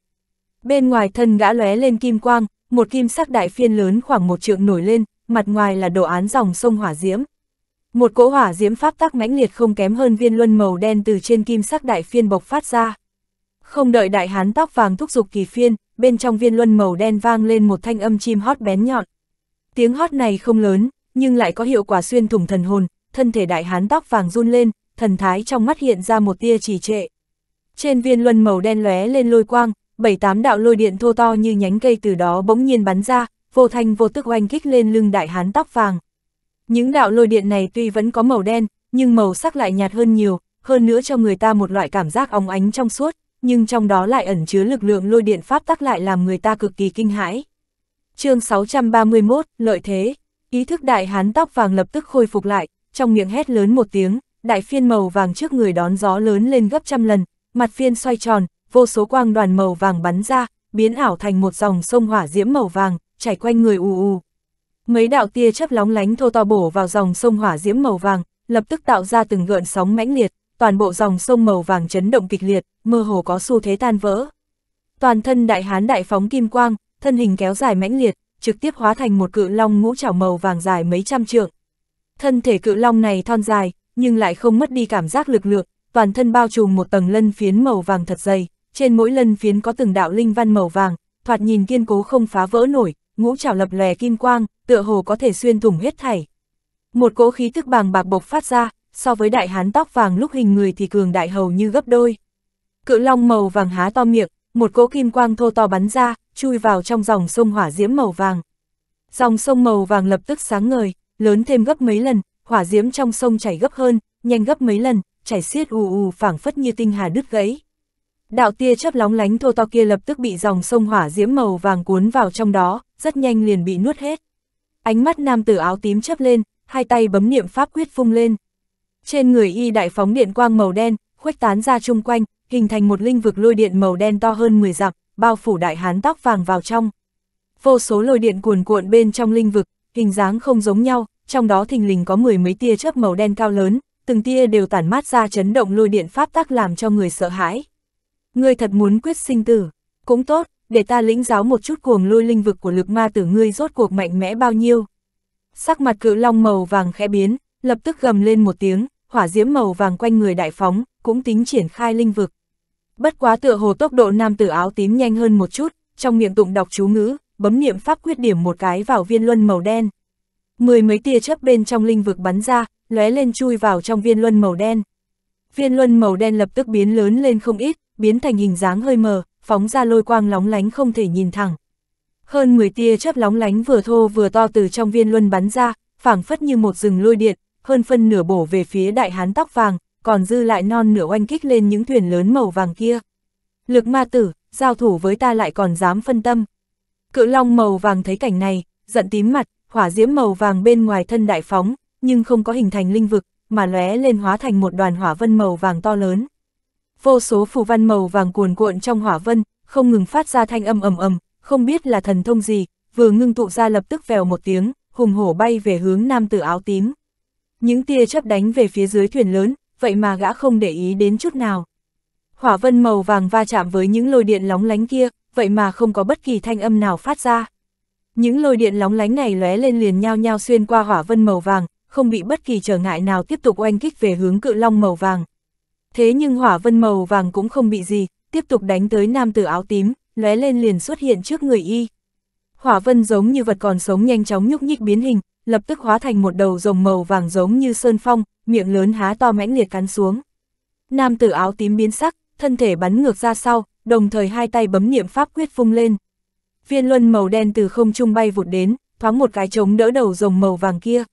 Bên ngoài thân gã lóe lên kim quang, một kim sắc đại phiên lớn khoảng một trượng nổi lên, mặt ngoài là đồ án dòng sông hỏa diễm, một cỗ hỏa diễm pháp tắc mãnh liệt không kém hơn viên luân màu đen từ trên kim sắc đại phiên bộc phát ra. Không đợi đại hán tóc vàng thúc giục kỳ phiên, bên trong viên luân màu đen vang lên một thanh âm chim hót bén nhọn. Tiếng hót này không lớn, nhưng lại có hiệu quả xuyên thủng thần hồn, thân thể đại hán tóc vàng run lên, thần thái trong mắt hiện ra một tia trì trệ. Trên viên luân màu đen lóe lên lôi quang, bảy tám đạo lôi điện thô to như nhánh cây từ đó bỗng nhiên bắn ra, vô thanh vô tức oanh kích lên lưng đại hán tóc vàng. Những đạo lôi điện này tuy vẫn có màu đen, nhưng màu sắc lại nhạt hơn nhiều, hơn nữa cho người ta một loại cảm giác óng ánh trong suốt, nhưng trong đó lại ẩn chứa lực lượng lôi điện pháp tắc lại làm người ta cực kỳ kinh hãi. chương 631, lợi thế, ý thức đại hán tóc vàng lập tức khôi phục lại, trong miệng hét lớn một tiếng, đại phiên màu vàng trước người đón gió lớn lên gấp trăm lần, mặt phiên xoay tròn, vô số quang đoàn màu vàng bắn ra, biến ảo thành một dòng sông hỏa diễm màu vàng, chảy quanh người ù ù. Mấy đạo tia chớp lóng lánh thô to bổ vào dòng sông hỏa diễm màu vàng, lập tức tạo ra từng gợn sóng mãnh liệt, toàn bộ dòng sông màu vàng chấn động kịch liệt, mơ hồ có xu thế tan vỡ. Toàn thân đại hán đại phóng kim quang, thân hình kéo dài mãnh liệt, trực tiếp hóa thành một cự long ngũ trảo màu vàng dài mấy trăm trượng. Thân thể cự long này thon dài, nhưng lại không mất đi cảm giác lực lượng, toàn thân bao trùm một tầng lân phiến màu vàng thật dày, trên mỗi lân phiến có từng đạo linh văn màu vàng, thoạt nhìn kiên cố không phá vỡ nổi, ngũ trảo lập lòe kim quang, tựa hồ có thể xuyên thủng huyết thảy. Một cỗ khí tức bàng bạc bộc phát ra, so với đại hán tóc vàng lúc hình người thì cường đại hầu như gấp đôi. Cự long màu vàng há to miệng, một cỗ kim quang thô to bắn ra, chui vào trong dòng sông hỏa diễm màu vàng. Dòng sông màu vàng lập tức sáng ngời, lớn thêm gấp mấy lần, hỏa diễm trong sông chảy gấp hơn, nhanh gấp mấy lần, chảy xiết ù ù phảng phất như tinh hà đứt gãy. Đạo tia chớp lóng lánh thô to kia lập tức bị dòng sông hỏa diễm màu vàng cuốn vào trong đó, rất nhanh liền bị nuốt hết. Ánh mắt nam tử áo tím chấp lên, hai tay bấm niệm pháp quyết phung lên. Trên người y đại phóng điện quang màu đen, khuếch tán ra chung quanh, hình thành một linh vực lôi điện màu đen to hơn 10 dặm, bao phủ đại hán tóc vàng vào trong. Vô số lôi điện cuồn cuộn bên trong linh vực, hình dáng không giống nhau, trong đó thình lình có mười mấy tia chớp màu đen cao lớn, từng tia đều tản mát ra chấn động lôi điện pháp tác làm cho người sợ hãi. người thật muốn quyết sinh tử, cũng tốt, để ta lĩnh giáo một chút cuồng lôi linh vực của lực ma tử ngươi rốt cuộc mạnh mẽ bao nhiêu. Sắc mặt cự long màu vàng khẽ biến, lập tức gầm lên một tiếng, hỏa diễm màu vàng quanh người đại phóng, cũng tính triển khai linh vực. Bất quá tựa hồ tốc độ nam tử áo tím nhanh hơn một chút, trong miệng tụng đọc chú ngữ, bấm niệm pháp quyết điểm một cái vào viên luân màu đen. Mười mấy tia chớp bên trong linh vực bắn ra, lóe lên chui vào trong viên luân màu đen. Viên luân màu đen lập tức biến lớn lên không ít, biến thành hình dáng hơi mờ, phóng ra lôi quang lóng lánh không thể nhìn thẳng. Hơn 10 tia chớp lóng lánh vừa thô vừa to từ trong viên luân bắn ra, phảng phất như một rừng lôi điện, hơn phân nửa bổ về phía đại hán tóc vàng, còn dư lại non nửa oanh kích lên những thuyền lớn màu vàng kia. Lực ma tử, giao thủ với ta lại còn dám phân tâm. Cự long màu vàng thấy cảnh này, giận tím mặt, hỏa diễm màu vàng bên ngoài thân đại phóng, nhưng không có hình thành linh vực, mà lóe lên hóa thành một đoàn hỏa vân màu vàng to lớn vô số phù văn màu vàng cuồn cuộn trong hỏa vân, không ngừng phát ra thanh âm ầm ầm, không biết là thần thông gì, vừa ngưng tụ ra lập tức vèo một tiếng, hùng hổ bay về hướng nam tử áo tím. Những tia chớp đánh về phía dưới thuyền lớn, vậy mà gã không để ý đến chút nào. Hỏa vân màu vàng va chạm với những lôi điện lóng lánh kia, vậy mà không có bất kỳ thanh âm nào phát ra. Những lôi điện lóng lánh này lóe lên liền nhau nhau xuyên qua hỏa vân màu vàng, không bị bất kỳ trở ngại nào tiếp tục oanh kích về hướng cự long màu vàng. Thế nhưng hỏa vân màu vàng cũng không bị gì, tiếp tục đánh tới nam tử áo tím, lóe lên liền xuất hiện trước người y. Hỏa vân giống như vật còn sống nhanh chóng nhúc nhích biến hình, lập tức hóa thành một đầu rồng màu vàng giống như sơn phong, miệng lớn há to mãnh liệt cắn xuống. Nam tử áo tím biến sắc, thân thể bắn ngược ra sau, đồng thời hai tay bấm niệm pháp quyết phung lên. Viên luân màu đen từ không trung bay vụt đến, thoáng một cái chống đỡ đầu rồng màu vàng kia.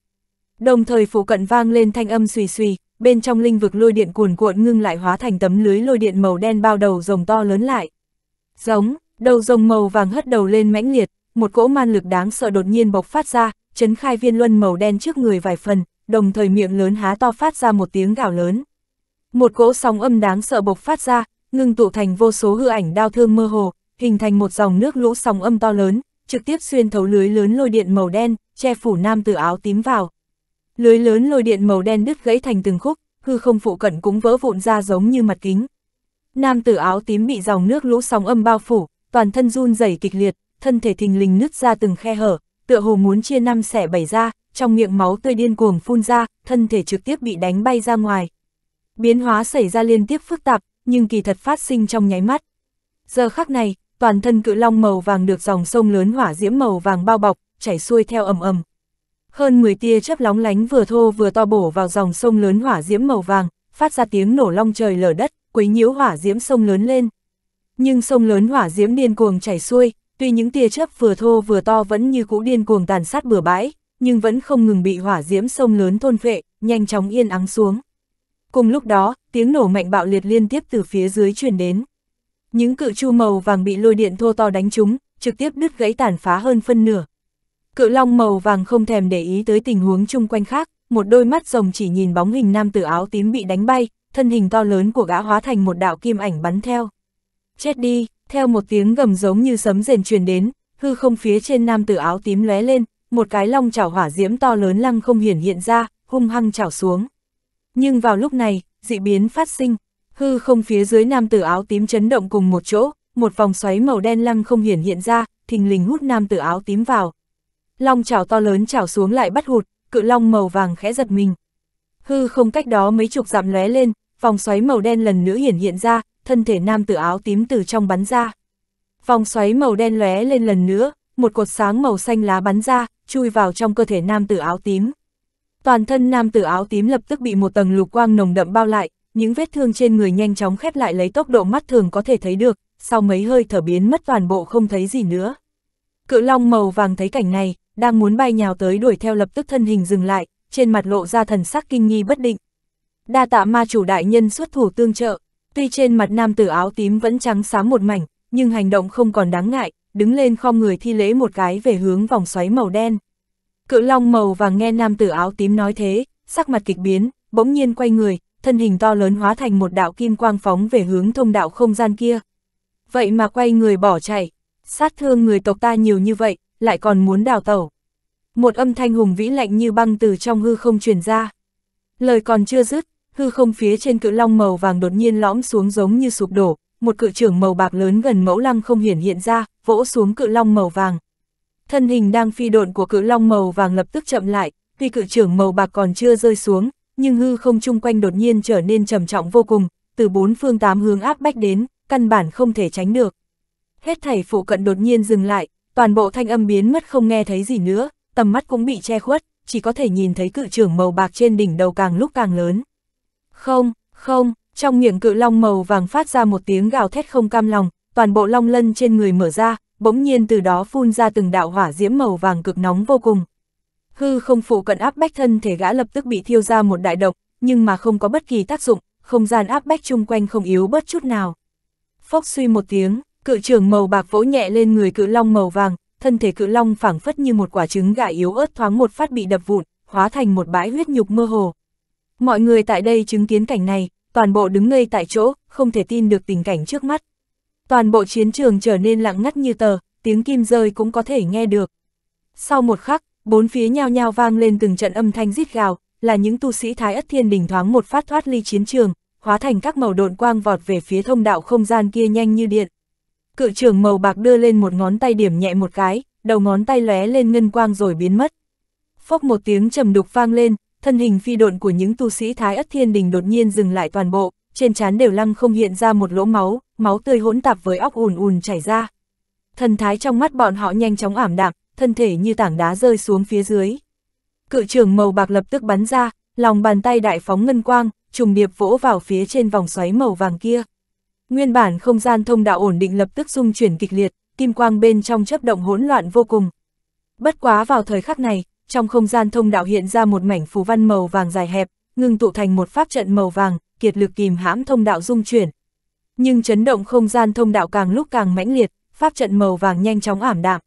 Đồng thời phủ cận vang lên thanh âm xùy xùy, bên trong linh vực lôi điện cuồn cuộn ngưng lại hóa thành tấm lưới lôi điện màu đen bao đầu rồng to lớn lại. Giống, đầu rồng màu vàng hất đầu lên mãnh liệt, một cỗ man lực đáng sợ đột nhiên bộc phát ra, chấn khai viên luân màu đen trước người vài phần, đồng thời miệng lớn há to phát ra một tiếng gào lớn. Một cỗ sóng âm đáng sợ bộc phát ra, ngưng tụ thành vô số hư ảnh đao thương mơ hồ, hình thành một dòng nước lũ sóng âm to lớn, trực tiếp xuyên thấu lưới lớn lôi điện màu đen, che phủ nam tử áo tím vào. Lưới lớn lôi điện màu đen đứt gãy thành từng khúc, hư không phụ cận cũng vỡ vụn ra giống như mặt kính. Nam tử áo tím bị dòng nước lũ sóng âm bao phủ, toàn thân run rẩy kịch liệt, thân thể thình lình nứt ra từng khe hở, tựa hồ muốn chia năm xẻ bảy ra, trong miệng máu tươi điên cuồng phun ra, thân thể trực tiếp bị đánh bay ra ngoài. Biến hóa xảy ra liên tiếp phức tạp, nhưng kỳ thật phát sinh trong nháy mắt. Giờ khắc này, toàn thân cự long màu vàng được dòng sông lớn hỏa diễm màu vàng bao bọc, chảy xuôi theo ầm ầm. Hơn 10 tia chớp lóng lánh vừa thô vừa to bổ vào dòng sông lớn hỏa diễm màu vàng, phát ra tiếng nổ long trời lở đất, quấy nhiễu hỏa diễm sông lớn lên. Nhưng sông lớn hỏa diễm điên cuồng chảy xuôi, tuy những tia chớp vừa thô vừa to vẫn như cũ điên cuồng tàn sát bừa bãi, nhưng vẫn không ngừng bị hỏa diễm sông lớn thôn phệ, nhanh chóng yên ắng xuống. Cùng lúc đó, tiếng nổ mạnh bạo liệt liên tiếp từ phía dưới truyền đến. Những cự chu màu vàng bị lôi điện thô to đánh trúng, trực tiếp đứt gãy tàn phá hơn phân nửa, Cự long màu vàng không thèm để ý tới tình huống chung quanh khác, một đôi mắt rồng chỉ nhìn bóng hình nam tử áo tím bị đánh bay, thân hình to lớn của gã hóa thành một đạo kim ảnh bắn theo. Chết đi, theo một tiếng gầm giống như sấm rền truyền đến, hư không phía trên nam tử áo tím lóe lên, một cái long chảo hỏa diễm to lớn lăng không hiển hiện ra, hung hăng chảo xuống. Nhưng vào lúc này, dị biến phát sinh, hư không phía dưới nam tử áo tím chấn động cùng một chỗ, một vòng xoáy màu đen lăng không hiển hiện ra, thình lình hút nam tử áo tím vào long chảo to lớn chảo xuống lại bắt hụt, cự long màu vàng khẽ giật mình. Hư không cách đó mấy chục dặm lóe lên, vòng xoáy màu đen lần nữa hiển hiện ra, thân thể nam tử áo tím từ trong bắn ra. Vòng xoáy màu đen lóe lên lần nữa, một cột sáng màu xanh lá bắn ra, chui vào trong cơ thể nam tử áo tím. Toàn thân nam tử áo tím lập tức bị một tầng lục quang nồng đậm bao lại, những vết thương trên người nhanh chóng khép lại lấy tốc độ mắt thường có thể thấy được, sau mấy hơi thở biến mất toàn bộ không thấy gì nữa. Cự long màu vàng thấy cảnh này, đang muốn bay nhào tới đuổi theo lập tức thân hình dừng lại, trên mặt lộ ra thần sắc kinh nghi bất định. Đa tạ ma chủ đại nhân xuất thủ tương trợ, tuy trên mặt nam tử áo tím vẫn trắng xám một mảnh, nhưng hành động không còn đáng ngại, đứng lên khom người thi lễ một cái về hướng vòng xoáy màu đen. Cự long màu vàng nghe nam tử áo tím nói thế, sắc mặt kịch biến, bỗng nhiên quay người, thân hình to lớn hóa thành một đạo kim quang phóng về hướng thông đạo không gian kia. Vậy mà quay người bỏ chạy, sát thương người tộc ta nhiều như vậy, lại còn muốn đào tẩu. Một âm thanh hùng vĩ lạnh như băng từ trong hư không truyền ra. Lời còn chưa dứt, hư không phía trên cự long màu vàng đột nhiên lõm xuống giống như sụp đổ, một cự trưởng màu bạc lớn gần mẫu lăng không hiển hiện ra, vỗ xuống cự long màu vàng. Thân hình đang phi độn của cự long màu vàng lập tức chậm lại, tuy cự trưởng màu bạc còn chưa rơi xuống, nhưng hư không chung quanh đột nhiên trở nên trầm trọng vô cùng, từ bốn phương tám hướng áp bách đến, căn bản không thể tránh được. Hết thảy phụ cận đột nhiên dừng lại, toàn bộ thanh âm biến mất không nghe thấy gì nữa, tầm mắt cũng bị che khuất, chỉ có thể nhìn thấy cự trưởng màu bạc trên đỉnh đầu càng lúc càng lớn. Không, không, trong miệng cự long màu vàng phát ra một tiếng gào thét không cam lòng, toàn bộ long lân trên người mở ra, bỗng nhiên từ đó phun ra từng đạo hỏa diễm màu vàng cực nóng vô cùng. Hư không phụ cận áp bách thân thể gã lập tức bị thiêu ra một đại độc, nhưng mà không có bất kỳ tác dụng, không gian áp bách chung quanh không yếu bớt chút nào. Phốc suy một tiếng, Cự trường màu bạc vỗ nhẹ lên người cự long màu vàng, thân thể cự long phảng phất như một quả trứng gà yếu ớt thoáng một phát bị đập vụn, hóa thành một bãi huyết nhục mơ hồ. Mọi người tại đây chứng kiến cảnh này, toàn bộ đứng ngây tại chỗ, không thể tin được tình cảnh trước mắt. Toàn bộ chiến trường trở nên lặng ngắt như tờ, tiếng kim rơi cũng có thể nghe được. Sau một khắc, bốn phía nhao nhao vang lên từng trận âm thanh rít gào, là những tu sĩ Thái Ất Thiên Đình thoáng một phát thoát ly chiến trường, hóa thành các màu độn quang vọt về phía thông đạo không gian kia nhanh như điện. Cự trường màu bạc đưa lên một ngón tay điểm nhẹ một cái, đầu ngón tay lóe lên ngân quang rồi biến mất. Phốc một tiếng trầm đục vang lên, thân hình phi độn của những tu sĩ Thái Ất Thiên Đình đột nhiên dừng lại toàn bộ, trên trán đều lăng không hiện ra một lỗ máu, máu tươi hỗn tạp với óc ùn ùn chảy ra. Thần thái trong mắt bọn họ nhanh chóng ảm đạm, thân thể như tảng đá rơi xuống phía dưới. Cự trường màu bạc lập tức bắn ra, lòng bàn tay đại phóng ngân quang, trùng điệp vỗ vào phía trên vòng xoáy màu vàng kia. Nguyên bản không gian thông đạo ổn định lập tức dung chuyển kịch liệt, kim quang bên trong chấp động hỗn loạn vô cùng. Bất quá vào thời khắc này, trong không gian thông đạo hiện ra một mảnh phù văn màu vàng dài hẹp, ngưng tụ thành một pháp trận màu vàng, kiệt lực kìm hãm thông đạo dung chuyển. Nhưng chấn động không gian thông đạo càng lúc càng mãnh liệt, pháp trận màu vàng nhanh chóng ảm đạm.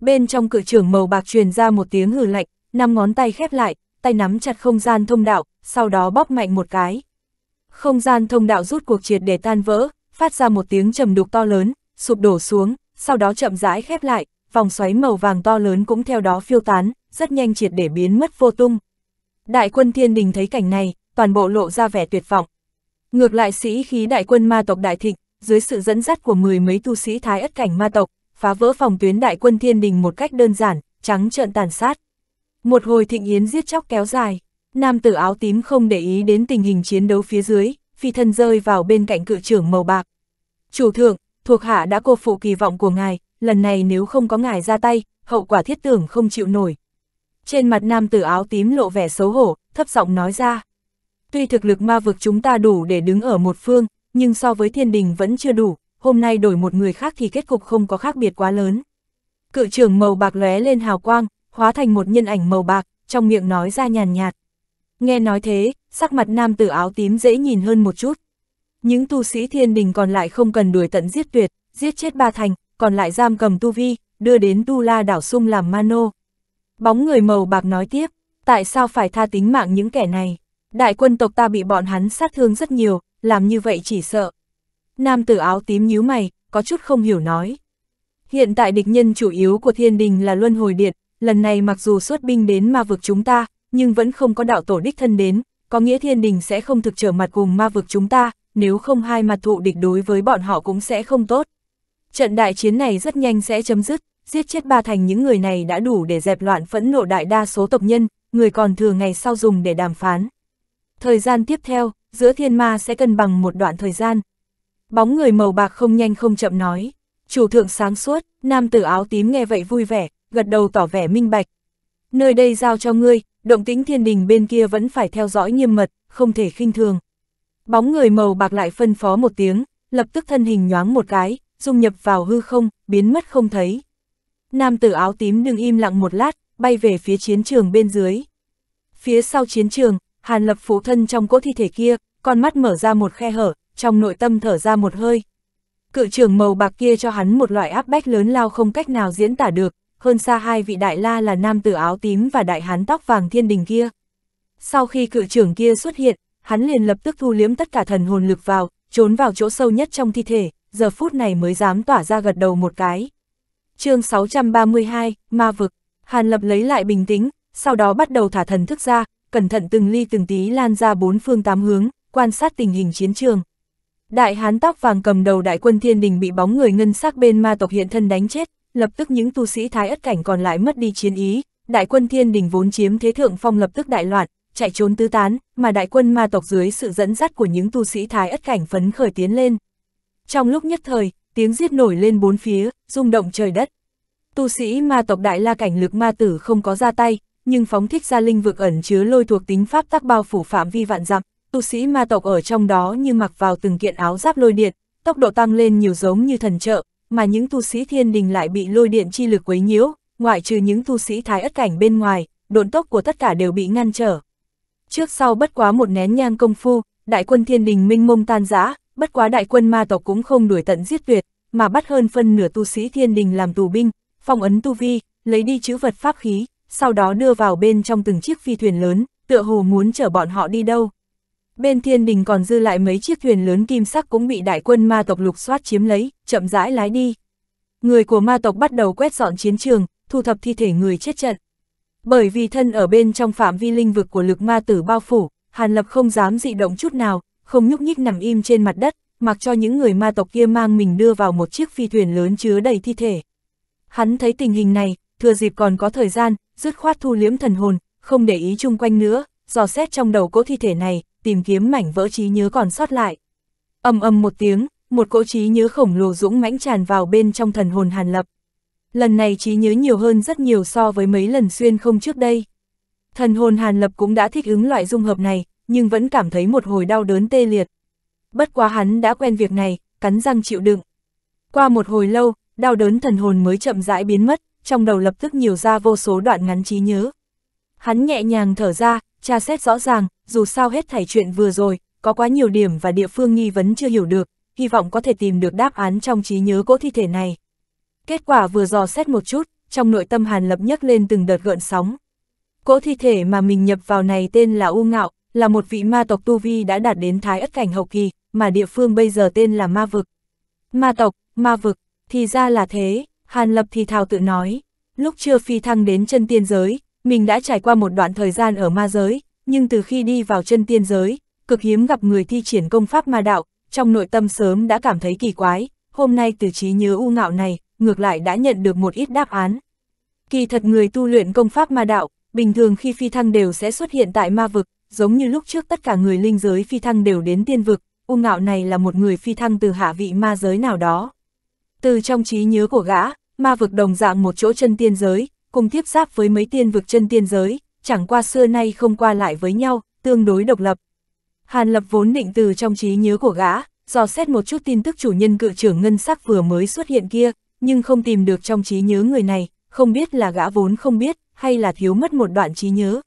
Bên trong cự trưởng màu bạc truyền ra một tiếng hừ lạnh, năm ngón tay khép lại, tay nắm chặt không gian thông đạo, sau đó bóp mạnh một cái. Không gian thông đạo rút cuộc triệt để tan vỡ, phát ra một tiếng trầm đục to lớn, sụp đổ xuống, sau đó chậm rãi khép lại, vòng xoáy màu vàng to lớn cũng theo đó phiêu tán, rất nhanh triệt để biến mất vô tung. Đại quân thiên đình thấy cảnh này, toàn bộ lộ ra vẻ tuyệt vọng. Ngược lại sĩ khí đại quân ma tộc đại thịnh, dưới sự dẫn dắt của mười mấy tu sĩ thái ất cảnh ma tộc, phá vỡ phòng tuyến đại quân thiên đình một cách đơn giản, trắng trợn tàn sát. Một hồi thịnh yến giết chóc kéo dài. Nam tử áo tím không để ý đến tình hình chiến đấu phía dưới, phi thân rơi vào bên cạnh cự trưởng màu bạc. Chủ thượng, thuộc hạ đã cô phụ kỳ vọng của ngài, lần này nếu không có ngài ra tay, hậu quả thiết tưởng không chịu nổi. Trên mặt nam tử áo tím lộ vẻ xấu hổ, thấp giọng nói ra. Tuy thực lực ma vực chúng ta đủ để đứng ở một phương, nhưng so với thiên đình vẫn chưa đủ, hôm nay đổi một người khác thì kết cục không có khác biệt quá lớn. Cự trưởng màu bạc lóe lên hào quang, hóa thành một nhân ảnh màu bạc, trong miệng nói ra nhàn nhạt. Nghe nói thế, sắc mặt nam tử áo tím dễ nhìn hơn một chút. Những tu sĩ thiên đình còn lại không cần đuổi tận giết tuyệt, giết chết ba thành, còn lại giam cầm tu vi, đưa đến tu la đảo sung làm mano. Bóng người màu bạc nói tiếp, tại sao phải tha tính mạng những kẻ này? Đại quân tộc ta bị bọn hắn sát thương rất nhiều, làm như vậy chỉ sợ. Nam tử áo tím nhíu mày, có chút không hiểu nói. Hiện tại địch nhân chủ yếu của thiên đình là luân hồi điện, lần này mặc dù xuất binh đến ma vực chúng ta, nhưng vẫn không có đạo tổ đích thân đến, có nghĩa thiên đình sẽ không thực trở mặt cùng ma vực chúng ta, nếu không hai mặt thụ địch đối với bọn họ cũng sẽ không tốt. Trận đại chiến này rất nhanh sẽ chấm dứt, giết chết ba thành những người này đã đủ để dẹp loạn phẫn nộ đại đa số tộc nhân, người còn thừa ngày sau dùng để đàm phán. Thời gian tiếp theo, giữa thiên ma sẽ cân bằng một đoạn thời gian. Bóng người màu bạc không nhanh không chậm nói, chủ thượng sáng suốt, nam tử áo tím nghe vậy vui vẻ, gật đầu tỏ vẻ minh bạch. Nơi đây giao cho ngươi, động tính thiên đình bên kia vẫn phải theo dõi nghiêm mật, không thể khinh thường. Bóng người màu bạc lại phân phó một tiếng, lập tức thân hình nhoáng một cái, dung nhập vào hư không, biến mất không thấy. Nam tử áo tím đừng im lặng một lát, bay về phía chiến trường bên dưới. Phía sau chiến trường, Hàn Lập phụ thân trong cỗ thi thể kia, con mắt mở ra một khe hở, trong nội tâm thở ra một hơi. Cự trường màu bạc kia cho hắn một loại áp bách lớn lao không cách nào diễn tả được, hơn xa hai vị đại la là nam tử áo tím và đại hán tóc vàng thiên đình kia. Sau khi cự trưởng kia xuất hiện, hắn liền lập tức thu liếm tất cả thần hồn lực vào, trốn vào chỗ sâu nhất trong thi thể, giờ phút này mới dám tỏa ra gật đầu một cái. chương 632, Ma Vực, Hàn Lập lấy lại bình tĩnh, sau đó bắt đầu thả thần thức ra, cẩn thận từng ly từng tí lan ra bốn phương tám hướng, quan sát tình hình chiến trường. Đại hán tóc vàng cầm đầu đại quân thiên đình bị bóng người ngân sắc bên ma tộc hiện thân đánh chết, lập tức những tu sĩ thái ất cảnh còn lại mất đi chiến ý, đại quân thiên đình vốn chiếm thế thượng phong lập tức đại loạn, chạy trốn tứ tán, mà đại quân ma tộc dưới sự dẫn dắt của những tu sĩ thái ất cảnh phấn khởi tiến lên. Trong lúc nhất thời, tiếng giết nổi lên bốn phía, rung động trời đất. Tu sĩ ma tộc đại la cảnh lực ma tử không có ra tay, nhưng phóng thích ra linh vực ẩn chứa lôi thuộc tính pháp tác bao phủ phạm vi vạn dặm, tu sĩ ma tộc ở trong đó như mặc vào từng kiện áo giáp lôi điện, tốc độ tăng lên nhiều giống như thần trợ, mà những tu sĩ thiên đình lại bị lôi điện chi lực quấy nhiễu, ngoại trừ những tu sĩ thái ất cảnh bên ngoài, độn tốc của tất cả đều bị ngăn trở. Trước sau bất quá một nén nhang công phu, đại quân thiên đình minh mông tan rã, bất quá đại quân ma tộc cũng không đuổi tận giết tuyệt, mà bắt hơn phân nửa tu sĩ thiên đình làm tù binh, phong ấn tu vi, lấy đi chữ vật pháp khí, sau đó đưa vào bên trong từng chiếc phi thuyền lớn, tựa hồ muốn chở bọn họ đi đâu. Bên thiên đình còn dư lại mấy chiếc thuyền lớn kim sắc cũng bị đại quân ma tộc lục soát chiếm lấy, chậm rãi lái đi. Người của ma tộc bắt đầu quét dọn chiến trường, thu thập thi thể người chết trận. Bởi vì thân ở bên trong phạm vi linh vực của lực ma tử bao phủ, Hàn Lập không dám dị động chút nào, không nhúc nhích nằm im trên mặt đất, mặc cho những người ma tộc kia mang mình đưa vào một chiếc phi thuyền lớn chứa đầy thi thể. Hắn thấy tình hình này, thừa dịp còn có thời gian, dứt khoát thu liếm thần hồn, không để ý chung quanh nữa, dò xét trong đầu cỗ thi thể này, tìm kiếm mảnh vỡ trí nhớ còn sót lại. Âm âm một tiếng, một cỗ trí nhớ khổng lồ dũng mãnh tràn vào bên trong thần hồn Hàn Lập. Lần này trí nhớ nhiều hơn rất nhiều so với mấy lần xuyên không trước đây. Thần hồn Hàn Lập cũng đã thích ứng loại dung hợp này, nhưng vẫn cảm thấy một hồi đau đớn tê liệt. Bất quá hắn đã quen việc này, cắn răng chịu đựng. Qua một hồi lâu, đau đớn thần hồn mới chậm rãi biến mất, trong đầu lập tức nhiều ra vô số đoạn ngắn trí nhớ. Hắn nhẹ nhàng thở ra, tra xét rõ ràng, dù sao hết thảy chuyện vừa rồi, có quá nhiều điểm và địa phương nghi vấn chưa hiểu được, hy vọng có thể tìm được đáp án trong trí nhớ cỗ thi thể này. Kết quả vừa dò xét một chút, trong nội tâm Hàn Lập nhấc lên từng đợt gợn sóng. Cỗ thi thể mà mình nhập vào này tên là U Ngạo, là một vị ma tộc Tu Vi đã đạt đến thái ất cảnh hậu kỳ, mà địa phương bây giờ tên là Ma Vực. Ma tộc, Ma Vực, thì ra là thế, Hàn Lập thì thào tự nói. Lúc chưa phi thăng đến chân tiên giới, mình đã trải qua một đoạn thời gian ở ma giới, nhưng từ khi đi vào chân tiên giới, cực hiếm gặp người thi triển công pháp ma đạo, trong nội tâm sớm đã cảm thấy kỳ quái, hôm nay từ trí nhớ u ngạo này, ngược lại đã nhận được một ít đáp án. Kỳ thật người tu luyện công pháp ma đạo, bình thường khi phi thăng đều sẽ xuất hiện tại ma vực, giống như lúc trước tất cả người linh giới phi thăng đều đến tiên vực, u ngạo này là một người phi thăng từ hạ vị ma giới nào đó. Từ trong trí nhớ của gã, ma vực đồng dạng một chỗ chân tiên giới, cùng tiếp giáp với mấy tiên vực chân tiên giới, chẳng qua xưa nay không qua lại với nhau, tương đối độc lập. Hàn Lập vốn định từ trong trí nhớ của gã, dò xét một chút tin tức chủ nhân cự trưởng ngân sắc vừa mới xuất hiện kia, nhưng không tìm được trong trí nhớ người này, không biết là gã vốn không biết, hay là thiếu mất một đoạn trí nhớ.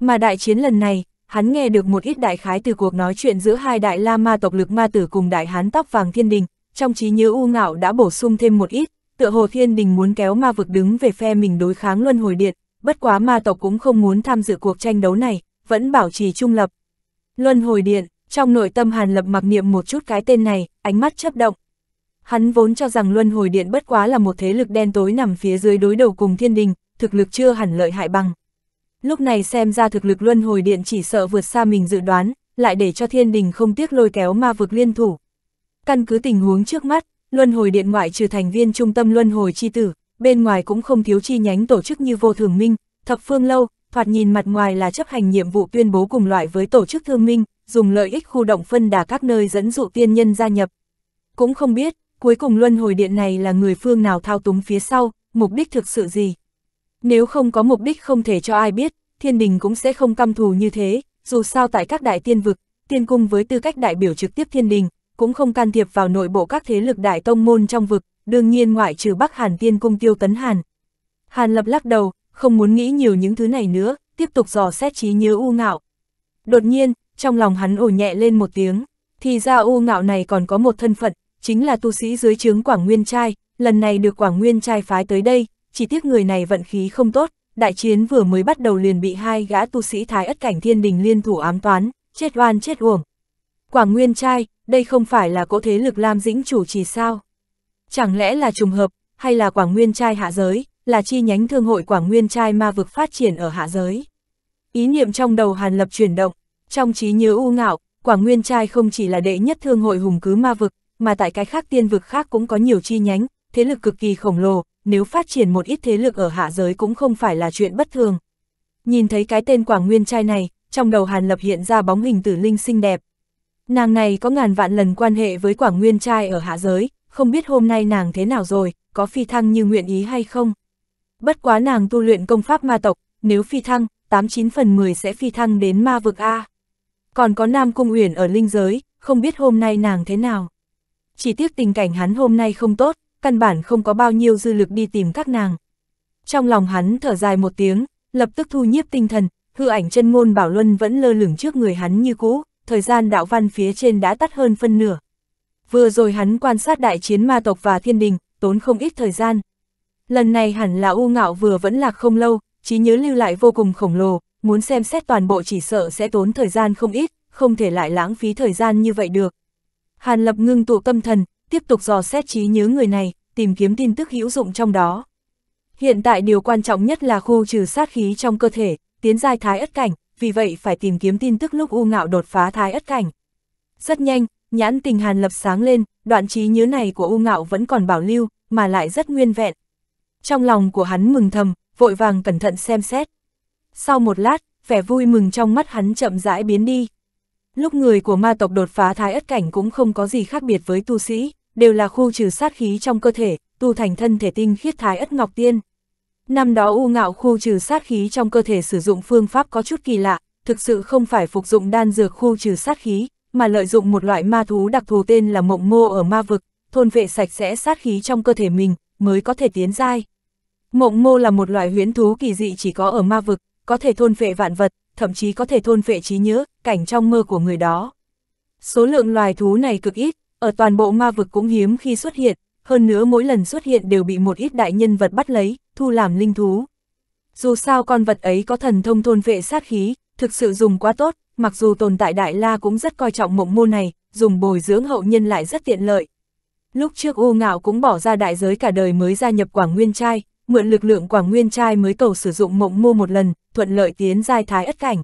Mà đại chiến lần này, hắn nghe được một ít đại khái từ cuộc nói chuyện giữa hai đại la ma tộc lực ma tử cùng đại hán tóc vàng thiên đình, trong trí nhớ u ngạo đã bổ sung thêm một ít, tựa hồ thiên đình muốn kéo ma vực đứng về phe mình đối kháng luân hồi điện, bất quá ma tộc cũng không muốn tham dự cuộc tranh đấu này, vẫn bảo trì trung lập. Luân hồi điện, trong nội tâm Hàn Lập mặc niệm một chút cái tên này, ánh mắt chấp động. Hắn vốn cho rằng luân hồi điện bất quá là một thế lực đen tối nằm phía dưới đối đầu cùng thiên đình, thực lực chưa hẳn lợi hại bằng. Lúc này xem ra thực lực luân hồi điện chỉ sợ vượt xa mình dự đoán, lại để cho thiên đình không tiếc lôi kéo ma vực liên thủ. Căn cứ tình huống trước mắt, Luân hồi điện ngoại trừ thành viên trung tâm luân hồi chi tử, bên ngoài cũng không thiếu chi nhánh tổ chức như vô thường minh, thập phương lâu, thoạt nhìn mặt ngoài là chấp hành nhiệm vụ tuyên bố cùng loại với tổ chức thương minh, dùng lợi ích khu động phân đà các nơi dẫn dụ tiên nhân gia nhập. Cũng không biết, cuối cùng luân hồi điện này là người phương nào thao túng phía sau, mục đích thực sự gì. Nếu không có mục đích không thể cho ai biết, thiên đình cũng sẽ không căm thù như thế, dù sao tại các đại tiên vực, tiên cung với tư cách đại biểu trực tiếp thiên đình, cũng không can thiệp vào nội bộ các thế lực đại tông môn trong vực, đương nhiên ngoại trừ Bắc Hàn Tiên Cung Tiêu Tấn Hàn. Hàn Lập lắc đầu, không muốn nghĩ nhiều những thứ này nữa, tiếp tục dò xét trí nhớ U Ngạo. Đột nhiên, trong lòng hắn ổ nhẹ lên một tiếng, thì ra U Ngạo này còn có một thân phận, chính là tu sĩ dưới trướng Quảng Nguyên Trai, lần này được Quảng Nguyên Trai phái tới đây, chỉ tiếc người này vận khí không tốt, đại chiến vừa mới bắt đầu liền bị hai gã tu sĩ thái ất cảnh thiên đình liên thủ ám toán, chết oan chết uổng. Quảng Nguyên trai, đây không phải là cỗ thế lực Lam Dĩnh chủ trì sao? Chẳng lẽ là trùng hợp, hay là Quảng Nguyên trai hạ giới, là chi nhánh thương hội Quảng Nguyên trai ma vực phát triển ở hạ giới? Ý niệm trong đầu Hàn Lập chuyển động, trong trí nhớ u ngạo, Quảng Nguyên trai không chỉ là đệ nhất thương hội hùng cứ ma vực, mà tại cái khác tiên vực khác cũng có nhiều chi nhánh, thế lực cực kỳ khổng lồ, nếu phát triển một ít thế lực ở hạ giới cũng không phải là chuyện bất thường. Nhìn thấy cái tên Quảng Nguyên trai này, trong đầu Hàn Lập hiện ra bóng hình tử linh xinh đẹp, Nàng này có ngàn vạn lần quan hệ với Quảng Nguyên trai ở hạ giới, không biết hôm nay nàng thế nào rồi, có phi thăng như nguyện ý hay không. Bất quá nàng tu luyện công pháp ma tộc, nếu phi thăng, 89 phần 10 sẽ phi thăng đến ma vực A. Còn có Nam Cung Uyển ở linh giới, không biết hôm nay nàng thế nào. Chỉ tiếc tình cảnh hắn hôm nay không tốt, căn bản không có bao nhiêu dư lực đi tìm các nàng. Trong lòng hắn thở dài một tiếng, lập tức thu nhiếp tinh thần, hư ảnh chân ngôn Bảo Luân vẫn lơ lửng trước người hắn như cũ, thời gian đạo văn phía trên đã tắt hơn phân nửa. Vừa rồi hắn quan sát đại chiến ma tộc và thiên đình, tốn không ít thời gian. Lần này hẳn là U Ngạo vừa vẫn lạc không lâu, trí nhớ lưu lại vô cùng khổng lồ, muốn xem xét toàn bộ chỉ sợ sẽ tốn thời gian không ít, không thể lại lãng phí thời gian như vậy được. Hàn Lập ngưng tụ tâm thần, tiếp tục dò xét trí nhớ người này, tìm kiếm tin tức hữu dụng trong đó. Hiện tại điều quan trọng nhất là khu trừ sát khí trong cơ thể, tiến giai thái ất cảnh, vì vậy phải tìm kiếm tin tức lúc U Ngạo đột phá thái ất cảnh. Rất nhanh, nhãn tình Hàn Lập sáng lên, đoạn trí nhớ này của U Ngạo vẫn còn bảo lưu, mà lại rất nguyên vẹn. Trong lòng của hắn mừng thầm, vội vàng cẩn thận xem xét. Sau một lát, vẻ vui mừng trong mắt hắn chậm rãi biến đi. Lúc người của ma tộc đột phá thái ất cảnh cũng không có gì khác biệt với tu sĩ, đều là khu trừ sát khí trong cơ thể, tu thành thân thể tinh khiết thái ất ngọc tiên. Năm đó U Ngạo khu trừ sát khí trong cơ thể sử dụng phương pháp có chút kỳ lạ, thực sự không phải phục dụng đan dược khu trừ sát khí, mà lợi dụng một loại ma thú đặc thù tên là mộng mô ở ma vực, thôn vệ sạch sẽ sát khí trong cơ thể mình, mới có thể tiến dai. Mộng mô là một loại huyến thú kỳ dị chỉ có ở ma vực, có thể thôn vệ vạn vật, thậm chí có thể thôn vệ trí nhớ, cảnh trong mơ của người đó. Số lượng loài thú này cực ít, ở toàn bộ ma vực cũng hiếm khi xuất hiện, hơn nữa mỗi lần xuất hiện đều bị một ít đại nhân vật bắt lấy, thu làm linh thú. Dù sao con vật ấy có thần thông thôn vệ sát khí, thực sự dùng quá tốt, mặc dù tồn tại Đại La cũng rất coi trọng mộng môn này, dùng bồi dưỡng hậu nhân lại rất tiện lợi. Lúc trước U Ngạo cũng bỏ ra đại giới cả đời mới gia nhập Quảng Nguyên Trai, mượn lực lượng Quảng Nguyên Trai mới cầu sử dụng mộng mô một lần, thuận lợi tiến giai thái ất cảnh.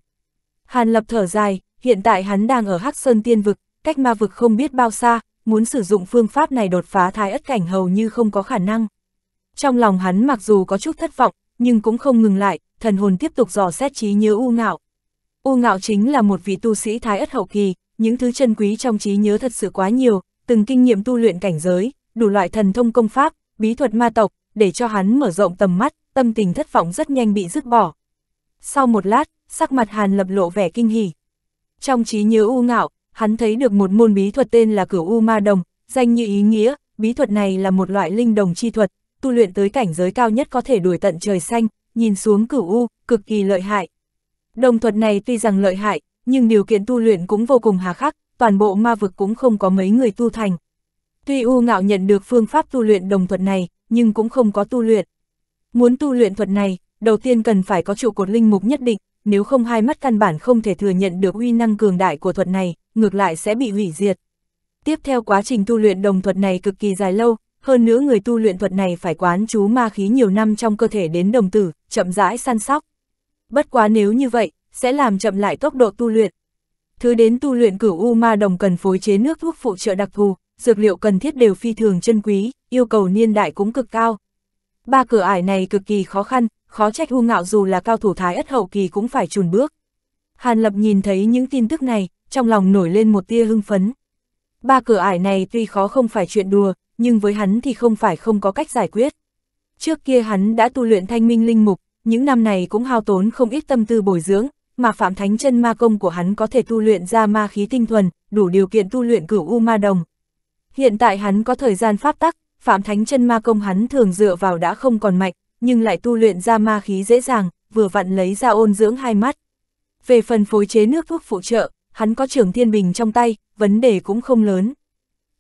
Hàn Lập thở dài, hiện tại hắn đang ở Hắc Sơn Tiên Vực, cách ma vực không biết bao xa, muốn sử dụng phương pháp này đột phá thái ất cảnh hầu như không có khả năng. Trong lòng hắn mặc dù có chút thất vọng, nhưng cũng không ngừng lại, thần hồn tiếp tục dò xét trí nhớ U Ngạo. U Ngạo chính là một vị tu sĩ thái ất hậu kỳ, những thứ chân quý trong trí nhớ thật sự quá nhiều, từng kinh nghiệm tu luyện cảnh giới, đủ loại thần thông công pháp, bí thuật ma tộc, để cho hắn mở rộng tầm mắt, tâm tình thất vọng rất nhanh bị dứt bỏ. Sau một lát, sắc mặt Hàn lập lộ vẻ kinh hỉ. Trong trí nhớ u ngạo, hắn thấy được một môn bí thuật tên là cửa U Ma Đồng, danh như ý nghĩa, bí thuật này là một loại linh đồng chi thuật, tu luyện tới cảnh giới cao nhất có thể đuổi tận trời xanh, nhìn xuống cửu U, cực kỳ lợi hại. Đồng thuật này tuy rằng lợi hại, nhưng điều kiện tu luyện cũng vô cùng hà khắc, toàn bộ ma vực cũng không có mấy người tu thành. Tuy U Ngạo nhận được phương pháp tu luyện đồng thuật này, nhưng cũng không có tu luyện. Muốn tu luyện thuật này, đầu tiên cần phải có trụ cột linh mục nhất định, nếu không hai mắt căn bản không thể thừa nhận được uy năng cường đại của thuật này, ngược lại sẽ bị hủy diệt. Tiếp theo quá trình tu luyện đồng thuật này cực kỳ dài lâu, hơn nữa người tu luyện thuật này phải quán chú ma khí nhiều năm trong cơ thể đến đồng tử, chậm rãi săn sóc. Bất quá nếu như vậy, sẽ làm chậm lại tốc độ tu luyện. Thứ đến tu luyện cửu u ma đồng cần phối chế nước thuốc phụ trợ đặc thù, dược liệu cần thiết đều phi thường chân quý, yêu cầu niên đại cũng cực cao. Ba cửa ải này cực kỳ khó khăn, khó trách U Ngạo dù là cao thủ thái ất hậu kỳ cũng phải chùn bước. Hàn Lập nhìn thấy những tin tức này, trong lòng nổi lên một tia hưng phấn. Ba cửa ải này tuy khó không phải chuyện đùa, nhưng với hắn thì không phải không có cách giải quyết. Trước kia hắn đã tu luyện thanh minh linh mục, những năm này cũng hao tốn không ít tâm tư bồi dưỡng, mà Phạm Thánh chân ma công của hắn có thể tu luyện ra ma khí tinh thuần, đủ điều kiện tu luyện cửu u ma đồng. Hiện tại hắn có thời gian pháp tắc, Phạm Thánh chân ma công hắn thường dựa vào đã không còn mạnh, nhưng lại tu luyện ra ma khí dễ dàng, vừa vặn lấy ra ôn dưỡng hai mắt. Về phần phối chế nước thuốc phụ trợ, hắn có trưởng thiên bình trong tay, vấn đề cũng không lớn.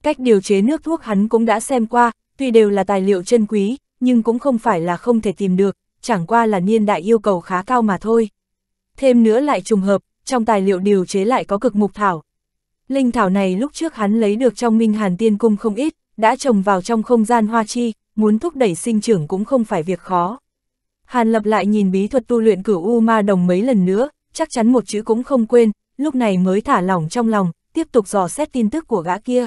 Cách điều chế nước thuốc hắn cũng đã xem qua, tuy đều là tài liệu chân quý, nhưng cũng không phải là không thể tìm được, chẳng qua là niên đại yêu cầu khá cao mà thôi. Thêm nữa lại trùng hợp, trong tài liệu điều chế lại có cực mục thảo. Linh thảo này lúc trước hắn lấy được trong Minh Hàn Tiên Cung không ít, đã trồng vào trong không gian hoa chi, muốn thúc đẩy sinh trưởng cũng không phải việc khó. Hàn Lập lại nhìn bí thuật tu luyện cửu U Ma Đồng mấy lần nữa, chắc chắn một chữ cũng không quên, lúc này mới thả lỏng trong lòng, tiếp tục dò xét tin tức của gã kia.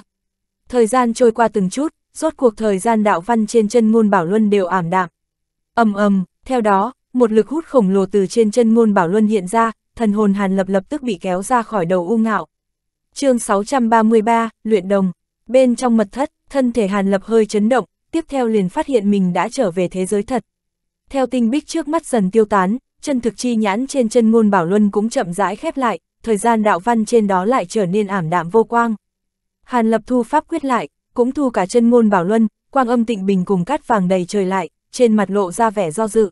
Thời gian trôi qua từng chút, rốt cuộc thời gian đạo văn trên chân ngôn Bảo Luân đều ảm đạm. ầm ầm, theo đó, một lực hút khổng lồ từ trên chân ngôn Bảo Luân hiện ra, thần hồn Hàn Lập lập tức bị kéo ra khỏi đầu u ngạo. Chương 633, luyện đồng. Bên trong mật thất, thân thể Hàn Lập hơi chấn động, tiếp theo liền phát hiện mình đã trở về thế giới thật. Theo tinh bích trước mắt dần tiêu tán, chân thực chi nhãn trên chân ngôn bảo luân cũng chậm rãi khép lại, thời gian đạo văn trên đó lại trở nên ảm đạm vô quang. Hàn lập thu pháp quyết lại, cũng thu cả chân ngôn bảo luân, quang âm tịnh bình cùng cát vàng đầy trời lại, trên mặt lộ ra vẻ do dự.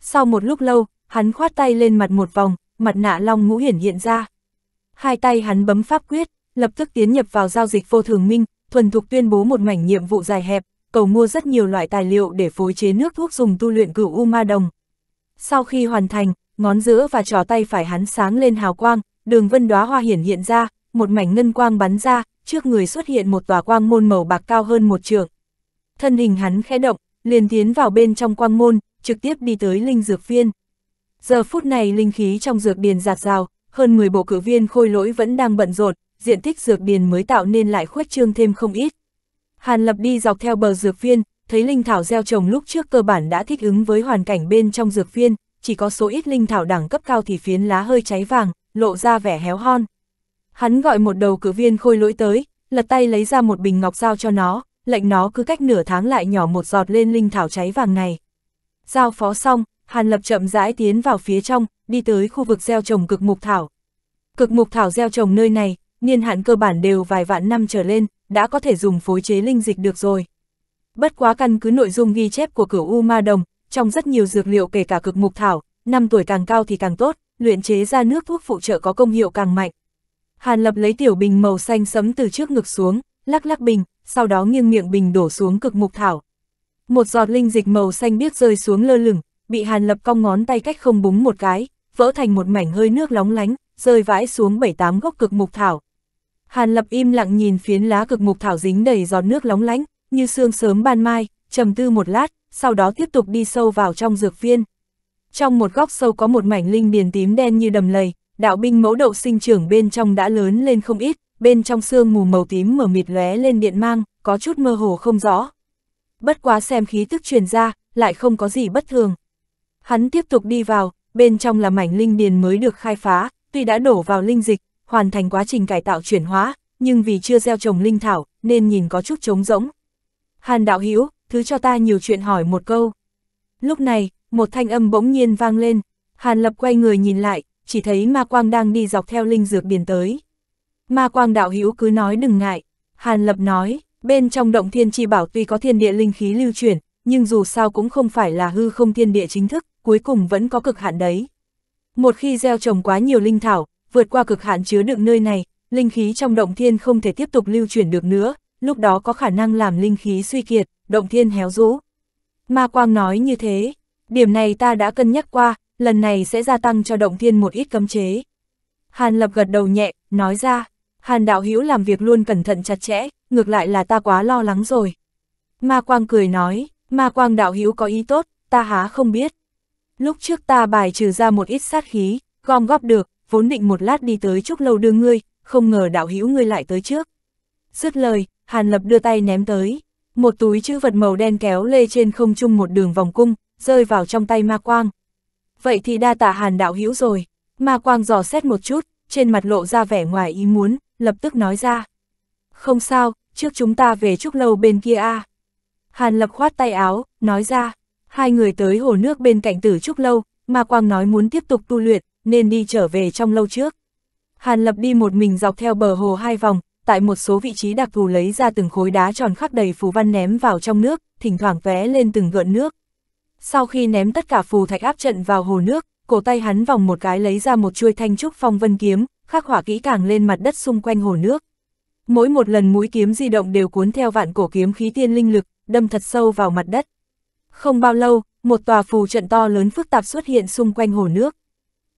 Sau một lúc lâu, hắn khoát tay lên mặt một vòng, mặt nạ long ngũ hiển hiện ra. Hai tay hắn bấm pháp quyết, lập tức tiến nhập vào giao dịch vô thường minh, thuần thục tuyên bố một mảnh nhiệm vụ dài hẹp, cầu mua rất nhiều loại tài liệu để phối chế nước thuốc dùng tu luyện cửu U Ma Đồng. Sau khi hoàn thành, ngón giữa và trò tay phải hắn sáng lên hào quang, đường vân đóa hoa hiển hiện ra, một mảnh ngân quang bắn ra, trước người xuất hiện một tòa quang môn màu bạc cao hơn một trường. Thân hình hắn khẽ động, liền tiến vào bên trong quang môn, trực tiếp đi tới linh dược viên. Giờ phút này linh khí trong dược điền giạt rào, hơn 10 bộ cử viên khôi lỗi vẫn đang bận rộn, diện tích dược điền mới tạo nên lại khuếch trương thêm không ít. Hàn Lập đi dọc theo bờ dược viên, thấy linh thảo gieo trồng lúc trước cơ bản đã thích ứng với hoàn cảnh bên trong dược viên, chỉ có số ít linh thảo đẳng cấp cao thì phiến lá hơi cháy vàng, lộ ra vẻ héo hon. Hắn gọi một đầu cử viên khôi lỗi tới, lật tay lấy ra một bình ngọc giao cho nó, lệnh nó cứ cách nửa tháng lại nhỏ một giọt lên linh thảo cháy vàng này. Giao phó xong, Hàn Lập chậm rãi tiến vào phía trong, đi tới khu vực gieo trồng cực mục thảo. Cực mục thảo gieo trồng nơi này, niên hạn cơ bản đều vài vạn năm trở lên, đã có thể dùng phối chế linh dịch được rồi. Bất quá căn cứ nội dung ghi chép của cửu U Ma Đồng, trong rất nhiều dược liệu kể cả cực mục thảo, năm tuổi càng cao thì càng tốt, luyện chế ra nước thuốc phụ trợ có công hiệu càng mạnh. Hàn Lập lấy tiểu bình màu xanh sấm từ trước ngực xuống, lắc lắc bình, sau đó nghiêng miệng bình đổ xuống cực mục thảo. Một giọt linh dịch màu xanh biếc rơi xuống lơ lửng, bị Hàn Lập cong ngón tay cách không búng một cái, vỡ thành một mảnh hơi nước lóng lánh, rơi vãi xuống bảy tám gốc cực mục thảo. Hàn Lập im lặng nhìn phiến lá cực mục thảo dính đầy giọt nước lóng lánh, như sương sớm ban mai, trầm tư một lát, sau đó tiếp tục đi sâu vào trong dược viên. Trong một góc sâu có một mảnh linh điền tím đen như đầm lầy, đạo binh mẫu đậu sinh trưởng bên trong đã lớn lên không ít, bên trong xương mù màu tím mở mịt lóe lên điện mang, có chút mơ hồ không rõ. Bất quá xem khí tức truyền ra, lại không có gì bất thường. Hắn tiếp tục đi vào, bên trong là mảnh linh điền mới được khai phá, tuy đã đổ vào linh dịch, hoàn thành quá trình cải tạo chuyển hóa, nhưng vì chưa gieo trồng linh thảo, nên nhìn có chút trống rỗng. Hàn đạo Hiếu, thứ cho ta nhiều chuyện hỏi một câu. Lúc này, một thanh âm bỗng nhiên vang lên, Hàn lập quay người nhìn lại, chỉ thấy ma quang đang đi dọc theo linh dược biển tới. Ma quang đạo Hiếu cứ nói đừng ngại, Hàn lập nói, bên trong động thiên chi bảo tuy có thiên địa linh khí lưu chuyển, nhưng dù sao cũng không phải là hư không thiên địa chính thức, cuối cùng vẫn có cực hạn đấy. Một khi gieo trồng quá nhiều linh thảo, vượt qua cực hạn chứa đựng nơi này, linh khí trong động thiên không thể tiếp tục lưu chuyển được nữa, lúc đó có khả năng làm linh khí suy kiệt, động thiên héo rũ. Ma Quang nói như thế, điểm này ta đã cân nhắc qua, lần này sẽ gia tăng cho động thiên một ít cấm chế. Hàn Lập gật đầu nhẹ, nói ra, Hàn Đạo Hữu làm việc luôn cẩn thận chặt chẽ, ngược lại là ta quá lo lắng rồi. Ma Quang cười nói, Ma Quang Đạo Hữu có ý tốt, ta há không biết. Lúc trước ta bài trừ ra một ít sát khí, gom góp được, vốn định một lát đi tới chúc lâu đưa ngươi, không ngờ đạo hữu ngươi lại tới trước. Dứt lời, Hàn Lập đưa tay ném tới, một túi chữ vật màu đen kéo lê trên không trung một đường vòng cung, rơi vào trong tay ma quang. Vậy thì đa tạ Hàn đạo hữu rồi, ma quang dò xét một chút, trên mặt lộ ra vẻ ngoài ý muốn, lập tức nói ra. Không sao, trước chúng ta về chúc lâu bên kia a à. Hàn Lập khoát tay áo, nói ra, hai người tới hồ nước bên cạnh tử trúc lâu, ma quang nói muốn tiếp tục tu luyện, nên đi trở về trong lâu trước. Hàn Lập đi một mình dọc theo bờ hồ hai vòng, tại một số vị trí đặc thù lấy ra từng khối đá tròn khắc đầy phù văn ném vào trong nước, thỉnh thoảng tóe lên từng gợn nước. Sau khi ném tất cả phù thạch áp trận vào hồ nước, cổ tay hắn vòng một cái lấy ra một chuôi thanh trúc phong vân kiếm, khắc hỏa kỹ càng lên mặt đất xung quanh hồ nước. Mỗi một lần mũi kiếm di động đều cuốn theo vạn cổ kiếm khí tiên linh lực, đâm thật sâu vào mặt đất. Không bao lâu, một tòa phù trận to lớn phức tạp xuất hiện xung quanh hồ nước.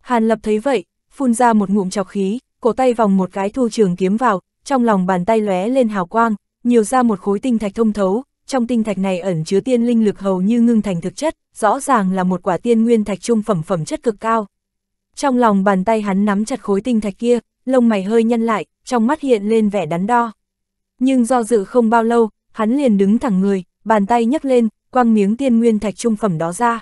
Hàn Lập thấy vậy, phun ra một ngụm chọc khí, cổ tay vòng một cái thu trường kiếm vào, trong lòng bàn tay lóe lên hào quang, nhiều ra một khối tinh thạch thông thấu, trong tinh thạch này ẩn chứa tiên linh lực hầu như ngưng thành thực chất, rõ ràng là một quả tiên nguyên thạch trung phẩm phẩm chất cực cao. Trong lòng bàn tay hắn nắm chặt khối tinh thạch kia, lông mày hơi nhăn lại, trong mắt hiện lên vẻ đắn đo. Nhưng do dự không bao lâu, hắn liền đứng thẳng người, bàn tay nhấc lên, quăng miếng tiên nguyên thạch trung phẩm đó ra.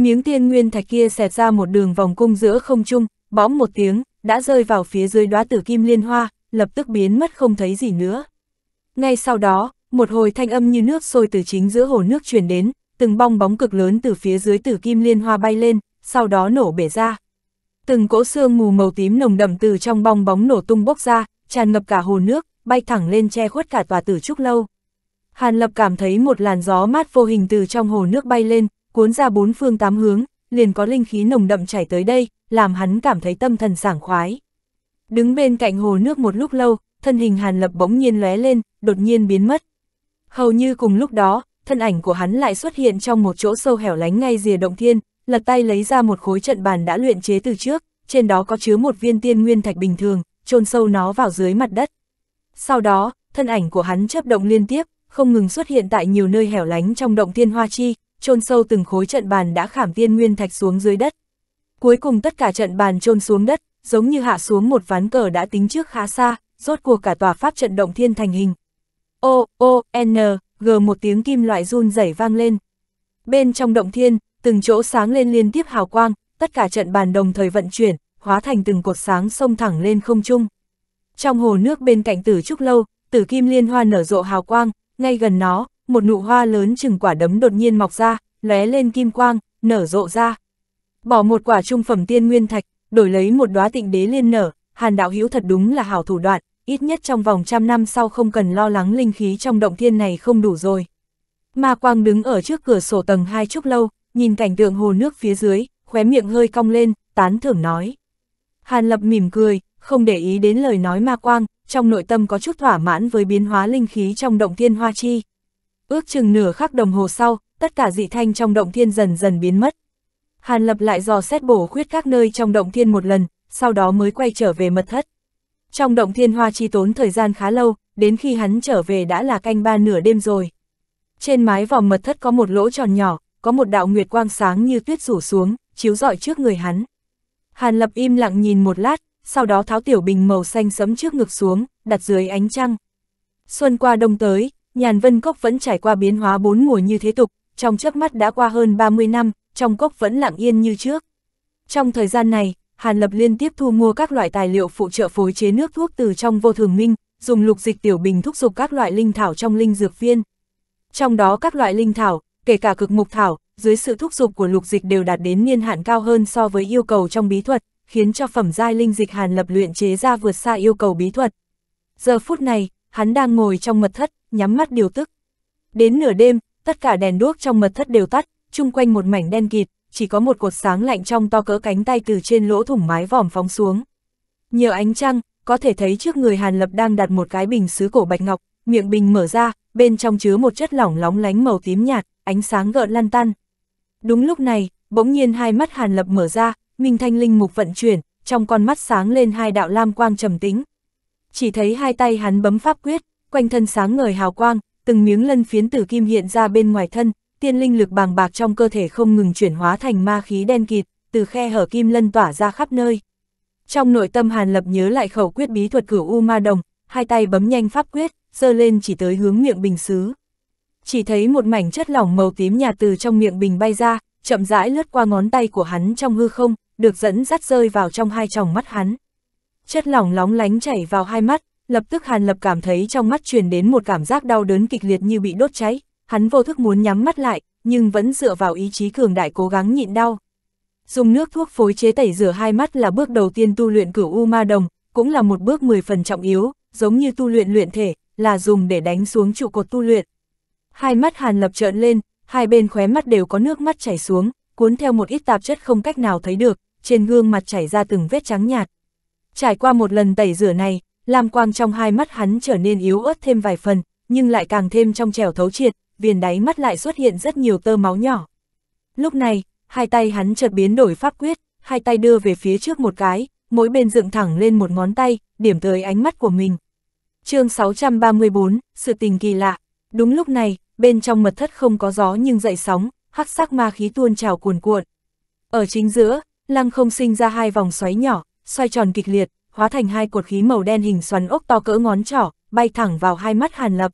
Miếng tiên nguyên thạch kia xẹt ra một đường vòng cung giữa không trung, bóng một tiếng, đã rơi vào phía dưới đóa tử kim liên hoa, lập tức biến mất không thấy gì nữa. Ngay sau đó, một hồi thanh âm như nước sôi từ chính giữa hồ nước truyền đến, từng bong bóng cực lớn từ phía dưới tử kim liên hoa bay lên, sau đó nổ bể ra. Từng cỗ xương mù màu tím nồng đậm từ trong bong bóng nổ tung bốc ra, tràn ngập cả hồ nước, bay thẳng lên che khuất cả tòa tử trúc lâu. Hàn Lập cảm thấy một làn gió mát vô hình từ trong hồ nước bay lên, cuốn ra bốn phương tám hướng, liền có linh khí nồng đậm chảy tới đây, làm hắn cảm thấy tâm thần sảng khoái. Đứng bên cạnh hồ nước một lúc lâu, thân hình Hàn Lập bỗng nhiên lóe lên, đột nhiên biến mất. Hầu như cùng lúc đó, thân ảnh của hắn lại xuất hiện trong một chỗ sâu hẻo lánh ngay rìa động thiên, lật tay lấy ra một khối trận bàn đã luyện chế từ trước, trên đó có chứa một viên tiên nguyên thạch bình thường, chôn sâu nó vào dưới mặt đất. Sau đó, thân ảnh của hắn chấp động liên tiếp, không ngừng xuất hiện tại nhiều nơi hẻo lánh trong động thiên hoa chi, chôn sâu từng khối trận bàn đã khảm viên nguyên thạch xuống dưới đất. Cuối cùng tất cả trận bàn chôn xuống đất, giống như hạ xuống một ván cờ đã tính trước khá xa, rốt cuộc cả tòa pháp trận động thiên thành hình. O, O, N, G một tiếng kim loại run rẩy vang lên. Bên trong động thiên, từng chỗ sáng lên liên tiếp hào quang, tất cả trận bàn đồng thời vận chuyển, hóa thành từng cột sáng xông thẳng lên không trung. Trong hồ nước bên cạnh tử trúc lâu, tử kim liên hoa nở rộ hào quang, ngay gần nó, một nụ hoa lớn chừng quả đấm đột nhiên mọc ra, lóe lên kim quang, nở rộ ra. Bỏ một quả trung phẩm tiên nguyên thạch, đổi lấy một đóa tịnh đế liên nở, Hàn đạo hữu thật đúng là hảo thủ đoạn, ít nhất trong vòng trăm năm sau không cần lo lắng linh khí trong động thiên này không đủ rồi. Ma Quang đứng ở trước cửa sổ tầng hai chút lâu, nhìn cảnh tượng hồ nước phía dưới, khóe miệng hơi cong lên, tán thưởng nói. Hàn Lập mỉm cười, không để ý đến lời nói Ma Quang, trong nội tâm có chút thỏa mãn với biến hóa linh khí trong động thiên hoa chi. Ước chừng nửa khắc đồng hồ sau, tất cả dị thanh trong động thiên dần dần biến mất. Hàn Lập lại dò xét bổ khuyết các nơi trong động thiên một lần, sau đó mới quay trở về mật thất. Trong động thiên hoa chi tốn thời gian khá lâu, đến khi hắn trở về đã là canh ba nửa đêm rồi. Trên mái vòng mật thất có một lỗ tròn nhỏ, có một đạo nguyệt quang sáng như tuyết rủ xuống, chiếu rọi trước người hắn. Hàn Lập im lặng nhìn một lát, sau đó tháo tiểu bình màu xanh sẫm trước ngực xuống, đặt dưới ánh trăng. Xuân qua đông tới, Nhàn Vân Cốc vẫn trải qua biến hóa bốn mùa như thế tục, trong chớp mắt đã qua hơn 30 năm, trong cốc vẫn lặng yên như trước. Trong thời gian này, Hàn Lập liên tiếp thu mua các loại tài liệu phụ trợ phối chế nước thuốc từ trong vô thường minh, dùng lục dịch tiểu bình thúc dục các loại linh thảo trong linh dược viên. Trong đó các loại linh thảo, kể cả cực mục thảo, dưới sự thúc dục của lục dịch đều đạt đến niên hạn cao hơn so với yêu cầu trong bí thuật, khiến cho phẩm giai linh dịch Hàn Lập luyện chế ra vượt xa yêu cầu bí thuật. Giờ phút này, hắn đang ngồi trong mật thất, nhắm mắt điều tức. Đến nửa đêm, tất cả đèn đuốc trong mật thất đều tắt, chung quanh một mảnh đen kịt, chỉ có một cột sáng lạnh trong to cỡ cánh tay từ trên lỗ thủng mái vòm phóng xuống. Nhờ ánh trăng, có thể thấy trước người Hàn Lập đang đặt một cái bình sứ cổ bạch ngọc, miệng bình mở ra, bên trong chứa một chất lỏng lóng lánh màu tím nhạt, ánh sáng gợn lan tăn. Đúng lúc này, bỗng nhiên hai mắt Hàn Lập mở ra, Minh Thanh Linh mục vận chuyển, trong con mắt sáng lên hai đạo lam quang trầm tĩnh. Chỉ thấy hai tay hắn bấm pháp quyết, quanh thân sáng ngời hào quang, từng miếng lân phiến tử kim hiện ra bên ngoài thân, tiên linh lực bàng bạc trong cơ thể không ngừng chuyển hóa thành ma khí đen kịt, từ khe hở kim lân tỏa ra khắp nơi. Trong nội tâm Hàn Lập nhớ lại khẩu quyết bí thuật cửu u ma đồng, hai tay bấm nhanh pháp quyết, giơ lên chỉ tới hướng miệng bình xứ. Chỉ thấy một mảnh chất lỏng màu tím nhạt từ trong miệng bình bay ra, chậm rãi lướt qua ngón tay của hắn trong hư không, được dẫn dắt rơi vào trong hai tròng mắt hắn. Chất lỏng lóng lánh chảy vào hai mắt, Lập tức Hàn Lập cảm thấy trong mắt truyền đến một cảm giác đau đớn kịch liệt như bị đốt cháy, hắn vô thức muốn nhắm mắt lại, nhưng vẫn dựa vào ý chí cường đại cố gắng nhịn đau. Dùng nước thuốc phối chế tẩy rửa hai mắt là bước đầu tiên tu luyện cửu U Ma Đồng, cũng là một bước 10 phần trọng yếu, giống như tu luyện luyện thể, là dùng để đánh xuống trụ cột tu luyện. Hai mắt Hàn Lập trợn lên, hai bên khóe mắt đều có nước mắt chảy xuống, cuốn theo một ít tạp chất không cách nào thấy được, trên gương mặt chảy ra từng vết trắng nhạt. Trải qua một lần tẩy rửa này, Lam quang trong hai mắt hắn trở nên yếu ớt thêm vài phần, nhưng lại càng thêm trong trẻo thấu triệt, viền đáy mắt lại xuất hiện rất nhiều tơ máu nhỏ. Lúc này, hai tay hắn chợt biến đổi pháp quyết, hai tay đưa về phía trước một cái, mỗi bên dựng thẳng lên một ngón tay, điểm tới ánh mắt của mình. chương 634, sự tình kỳ lạ. Đúng lúc này, bên trong mật thất không có gió nhưng dậy sóng, hắc sắc ma khí tuôn trào cuồn cuộn. Ở chính giữa, lăng không sinh ra hai vòng xoáy nhỏ, xoay tròn kịch liệt, hóa thành hai cột khí màu đen hình xoắn ốc to cỡ ngón trỏ, bay thẳng vào hai mắt Hàn Lập.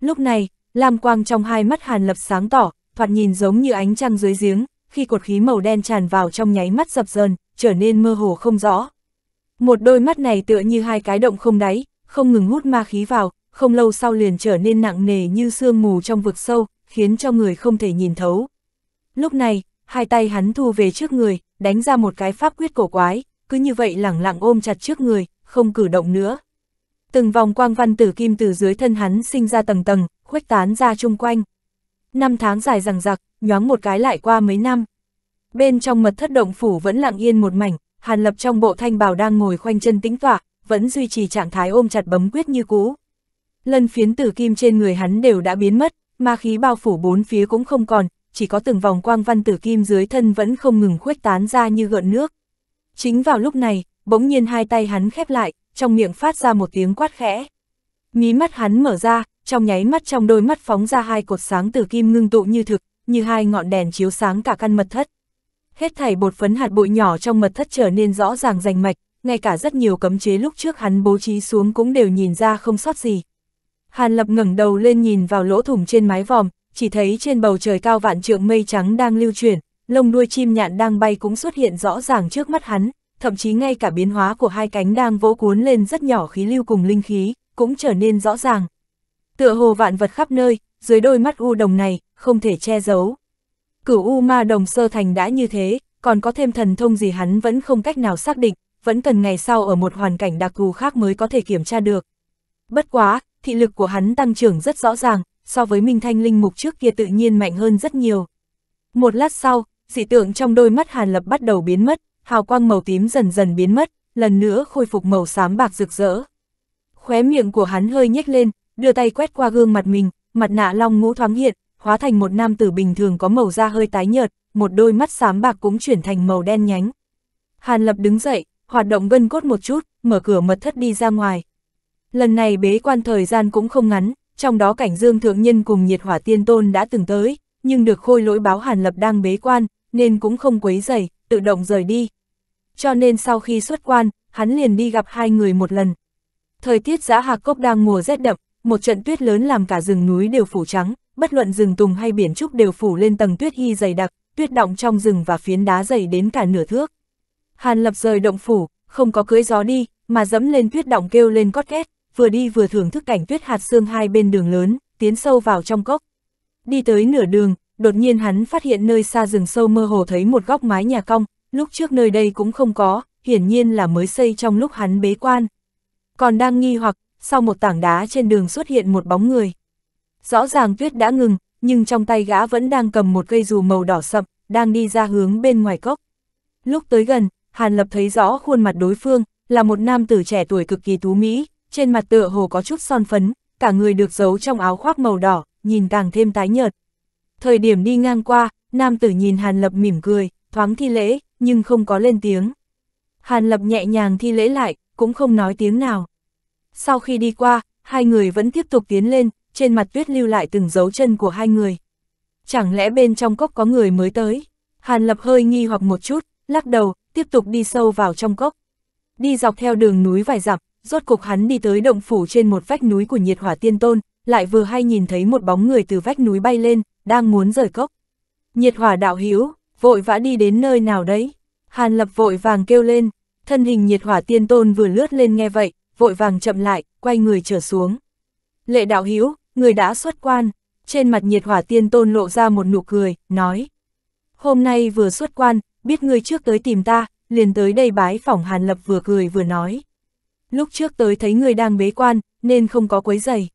Lúc này, lam quang trong hai mắt Hàn Lập sáng tỏ, thoạt nhìn giống như ánh trăng dưới giếng, khi cột khí màu đen tràn vào trong nháy mắt dập dờn, trở nên mơ hồ không rõ. Một đôi mắt này tựa như hai cái động không đáy, không ngừng hút ma khí vào, không lâu sau liền trở nên nặng nề như sương mù trong vực sâu, khiến cho người không thể nhìn thấu. Lúc này, hai tay hắn thu về trước người, đánh ra một cái pháp quyết cổ quái cứ như vậy lẳng lặng ôm chặt trước người, không cử động nữa. Từng vòng quang văn tử kim từ dưới thân hắn sinh ra tầng tầng, khuếch tán ra chung quanh. Năm tháng dài rằng rặc, nhoáng một cái lại qua mấy năm. Bên trong mật thất động phủ vẫn lặng yên một mảnh, Hàn Lập trong bộ thanh bào đang ngồi khoanh chân tĩnh tọa, vẫn duy trì trạng thái ôm chặt bấm quyết như cũ. Lân phiến tử kim trên người hắn đều đã biến mất, ma khí bao phủ bốn phía cũng không còn, chỉ có từng vòng quang văn tử kim dưới thân vẫn không ngừng khuếch tán ra như gợn nước. Chính vào lúc này, bỗng nhiên hai tay hắn khép lại, trong miệng phát ra một tiếng quát khẽ. Mí mắt hắn mở ra, trong nháy mắt trong đôi mắt phóng ra hai cột sáng từ kim ngưng tụ như thực, như hai ngọn đèn chiếu sáng cả căn mật thất. Hết thảy bột phấn hạt bụi nhỏ trong mật thất trở nên rõ ràng rành mạch, ngay cả rất nhiều cấm chế lúc trước hắn bố trí xuống cũng đều nhìn ra không sót gì. Hàn Lập ngẩng đầu lên nhìn vào lỗ thủng trên mái vòm, chỉ thấy trên bầu trời cao vạn trượng mây trắng đang lưu chuyển, lông đuôi chim nhạn đang bay cũng xuất hiện rõ ràng trước mắt hắn, thậm chí ngay cả biến hóa của hai cánh đang vỗ cuốn lên rất nhỏ khí lưu cùng linh khí, cũng trở nên rõ ràng. Tựa hồ vạn vật khắp nơi, dưới đôi mắt u đồng này, không thể che giấu. Cửu u ma đồng sơ thành đã như thế, còn có thêm thần thông gì hắn vẫn không cách nào xác định, vẫn cần ngày sau ở một hoàn cảnh đặc thù khác mới có thể kiểm tra được. Bất quá, thị lực của hắn tăng trưởng rất rõ ràng, so với Minh Thanh Linh Mục trước kia tự nhiên mạnh hơn rất nhiều. Một lát sau, dị tượng trong đôi mắt Hàn Lập bắt đầu biến mất, hào quang màu tím dần dần biến mất, lần nữa khôi phục màu xám bạc rực rỡ. Khóe miệng của hắn hơi nhếch lên, đưa tay quét qua gương mặt mình, mặt nạ long ngũ thoáng hiện, hóa thành một nam tử bình thường có màu da hơi tái nhợt, một đôi mắt xám bạc cũng chuyển thành màu đen nhánh. Hàn Lập đứng dậy, hoạt động gân cốt một chút, mở cửa mật thất đi ra ngoài. Lần này bế quan thời gian cũng không ngắn, trong đó cảnh Dương Thượng Nhân cùng nhiệt hỏa tiên tôn đã từng tới, nhưng được khôi lỗi báo Hàn Lập đang bế quan, nên cũng không quấy dày, tự động rời đi. Cho nên sau khi xuất quan, hắn liền đi gặp hai người một lần. Thời tiết giã hạc cốc đang mùa rét đậm, một trận tuyết lớn làm cả rừng núi đều phủ trắng, bất luận rừng tùng hay biển trúc đều phủ lên tầng tuyết hy dày đặc, tuyết động trong rừng và phiến đá dày đến cả nửa thước. Hàn lập rời động phủ, không có cưới gió đi, mà dẫm lên tuyết động kêu lên cót két, vừa đi vừa thưởng thức cảnh tuyết hạt xương hai bên đường lớn, tiến sâu vào trong cốc. Đi tới nửa đường, đột nhiên hắn phát hiện nơi xa rừng sâu mơ hồ thấy một góc mái nhà cong, lúc trước nơi đây cũng không có, hiển nhiên là mới xây trong lúc hắn bế quan. Còn đang nghi hoặc, sau một tảng đá trên đường xuất hiện một bóng người. Rõ ràng tuyết đã ngừng, nhưng trong tay gã vẫn đang cầm một cây dù màu đỏ sậm, đang đi ra hướng bên ngoài cốc. Lúc tới gần, Hàn Lập thấy rõ khuôn mặt đối phương, là một nam tử trẻ tuổi cực kỳ tú mỹ, trên mặt tựa hồ có chút son phấn, cả người được giấu trong áo khoác màu đỏ, nhìn càng thêm tái nhợt. Thời điểm đi ngang qua, nam tử nhìn Hàn Lập mỉm cười, thoáng thi lễ, nhưng không có lên tiếng. Hàn Lập nhẹ nhàng thi lễ lại, cũng không nói tiếng nào. Sau khi đi qua, hai người vẫn tiếp tục tiến lên, trên mặt tuyết lưu lại từng dấu chân của hai người. Chẳng lẽ bên trong cốc có người mới tới? Hàn Lập hơi nghi hoặc một chút, lắc đầu, tiếp tục đi sâu vào trong cốc. Đi dọc theo đường núi vài dặm, rốt cục hắn đi tới động phủ trên một vách núi của nhiệt hỏa tiên tôn, lại vừa hay nhìn thấy một bóng người từ vách núi bay lên, đang muốn rời cốc. Nhiệt hỏa đạo hiếu, vội vã đi đến nơi nào đấy? Hàn lập vội vàng kêu lên, thân hình nhiệt hỏa tiên tôn vừa lướt lên nghe vậy, vội vàng chậm lại, quay người trở xuống. Lệ đạo hiếu, người đã xuất quan, trên mặt nhiệt hỏa tiên tôn lộ ra một nụ cười, nói. Hôm nay vừa xuất quan, biết người trước tới tìm ta, liền tới đây bái phỏng Hàn Lập vừa cười vừa nói. Lúc trước tới thấy người đang bế quan, nên không có quấy giày.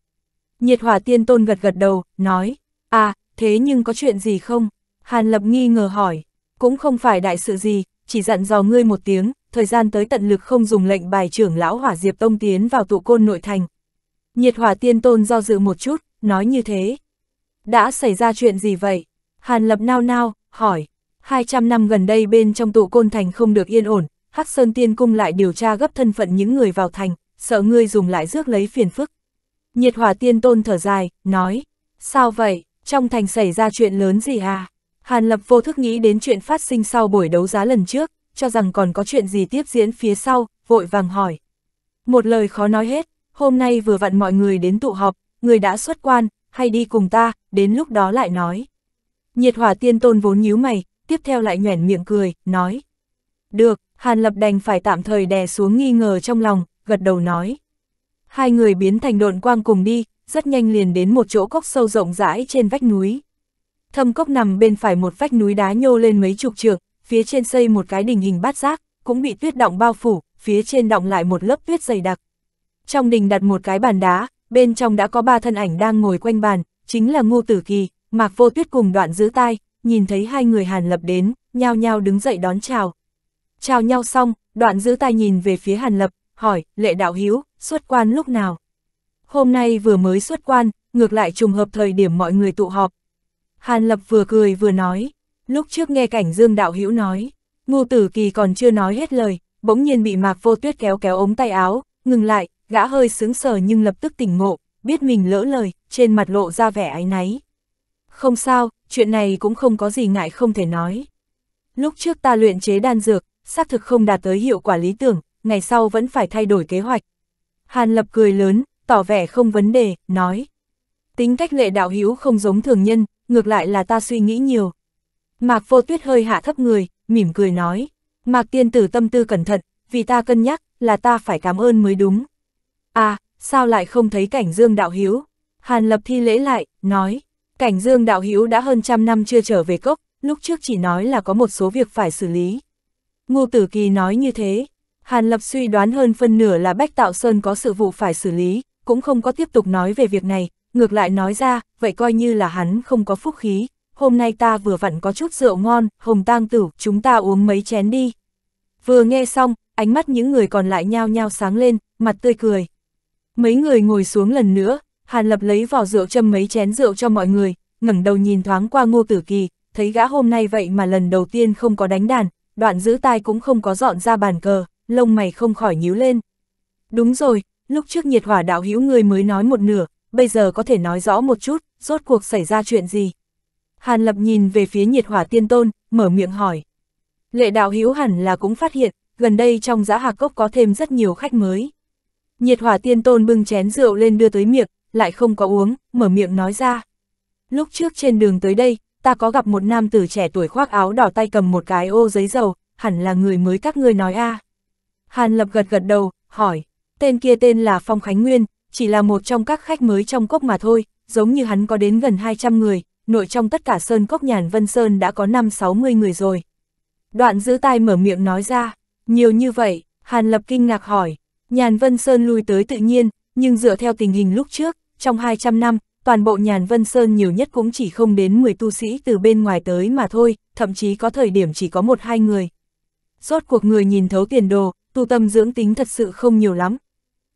Nhiệt hỏa tiên tôn gật gật đầu, nói, à, thế nhưng có chuyện gì không? Hàn Lập nghi ngờ hỏi, cũng không phải đại sự gì, chỉ dặn dò ngươi một tiếng, thời gian tới tận lực không dùng lệnh bài trưởng lão hỏa diệp tông tiến vào tụ côn nội thành. Nhiệt hỏa tiên tôn do dự một chút, nói như thế. Đã xảy ra chuyện gì vậy? Hàn Lập nao nao, hỏi. 200 năm gần đây bên trong tụ côn thành không được yên ổn, Hắc Sơn Tiên Cung lại điều tra gấp thân phận những người vào thành, sợ ngươi dùng lại rước lấy phiền phức. Nhiệt hỏa tiên tôn thở dài, nói. Sao vậy? trong thành xảy ra chuyện lớn gì à? Hàn Lập vô thức nghĩ đến chuyện phát sinh sau buổi đấu giá lần trước, cho rằng còn có chuyện gì tiếp diễn phía sau, vội vàng hỏi. Một lời khó nói hết, hôm nay vừa vặn mọi người đến tụ họp, người đã xuất quan, hay đi cùng ta, đến lúc đó lại nói. Nhiệt hỏa tiên tôn vốn nhíu mày, tiếp theo lại nhoẻn miệng cười, nói. Được, Hàn Lập đành phải tạm thời đè xuống nghi ngờ trong lòng, gật đầu nói. Hai người biến thành độn quang cùng đi, rất nhanh liền đến một chỗ cốc sâu rộng rãi trên vách núi. Thâm cốc nằm bên phải một vách núi đá nhô lên mấy chục trượng, phía trên xây một cái đình hình bát giác, cũng bị tuyết động bao phủ, phía trên động lại một lớp tuyết dày đặc. Trong đình đặt một cái bàn đá, bên trong đã có ba thân ảnh đang ngồi quanh bàn, chính là Ngô Tử Kỳ, Mạc Vô Tuyết cùng đoạn giữ tai, nhìn thấy hai người Hàn Lập đến, nhao nhao đứng dậy đón chào. Chào nhau xong, đoạn giữ tai nhìn về phía Hàn Lập, hỏi, lệ đạo hiếu, xuất quan lúc nào? hôm nay vừa mới xuất quan, ngược lại trùng hợp thời điểm mọi người tụ họp. Hàn Lập vừa cười vừa nói, lúc trước nghe cảnh Dương Đạo Hữu nói, Ngô Tử Kỳ còn chưa nói hết lời, bỗng nhiên bị Mạc Vô Tuyết kéo kéo ống tay áo, ngừng lại, gã hơi sướng sờ nhưng lập tức tỉnh ngộ, biết mình lỡ lời, trên mặt lộ ra vẻ áy náy. Không sao, chuyện này cũng không có gì ngại không thể nói. Lúc trước ta luyện chế đan dược, xác thực không đạt tới hiệu quả lý tưởng, ngày sau vẫn phải thay đổi kế hoạch. Hàn Lập cười lớn, tỏ vẻ không vấn đề, nói. Tính cách lệ đạo hữu không giống thường nhân, ngược lại là ta suy nghĩ nhiều. Mạc vô tuyết hơi hạ thấp người, mỉm cười nói. Mạc tiên tử tâm tư cẩn thận, vì ta cân nhắc, là ta phải cảm ơn mới đúng. À, sao lại không thấy cảnh dương đạo hữu Hàn lập thi lễ lại, nói. Cảnh dương đạo hữu đã hơn trăm năm chưa trở về cốc, lúc trước chỉ nói là có một số việc phải xử lý. Ngô Tử Kỳ nói như thế, Hàn Lập suy đoán hơn phân nửa là Bách Tạo Sơn có sự vụ phải xử lý, cũng không có tiếp tục nói về việc này, ngược lại nói ra, vậy coi như là hắn không có phúc khí, hôm nay ta vừa vặn có chút rượu ngon, hồng tang tử, chúng ta uống mấy chén đi. Vừa nghe xong, ánh mắt những người còn lại nhao nhao sáng lên, mặt tươi cười. Mấy người ngồi xuống lần nữa, Hàn Lập lấy vỏ rượu châm mấy chén rượu cho mọi người, ngẩng đầu nhìn thoáng qua Ngô Tử Kỳ, thấy gã hôm nay vậy mà lần đầu tiên không có đánh đàn, đoạn giữ tai cũng không có dọn ra bàn cờ, lông mày không khỏi nhíu lên. Đúng rồi, lúc trước nhiệt hỏa đạo hữu người mới nói một nửa, bây giờ có thể nói rõ một chút, rốt cuộc xảy ra chuyện gì. Hàn Lập nhìn về phía nhiệt hỏa tiên tôn, mở miệng hỏi. Lệ đạo hữu hẳn là cũng phát hiện, gần đây trong giã hạc cốc có thêm rất nhiều khách mới. Nhiệt hỏa tiên tôn bưng chén rượu lên đưa tới miệng, lại không có uống, mở miệng nói ra. Lúc trước trên đường tới đây, ta có gặp một nam tử trẻ tuổi khoác áo đỏ tay cầm một cái ô giấy dầu, hẳn là người mới các ngươi nói a. À. Hàn Lập gật gật đầu, hỏi, tên kia tên là Phong Khánh Nguyên, chỉ là một trong các khách mới trong cốc mà thôi, giống như hắn có đến gần 200 người, nội trong tất cả sơn cốc nhàn Vân Sơn đã có 5-60 người rồi. Đoạn giữ tay mở miệng nói ra, nhiều như vậy, Hàn Lập kinh ngạc hỏi, nhàn Vân Sơn lui tới tự nhiên, nhưng dựa theo tình hình lúc trước, trong 200 năm, toàn bộ nhàn Vân Sơn nhiều nhất cũng chỉ không đến 10 tu sĩ từ bên ngoài tới mà thôi, thậm chí có thời điểm chỉ có một hai người. Rốt cuộc người nhìn thấu tiền đồ, tu tâm dưỡng tính thật sự không nhiều lắm,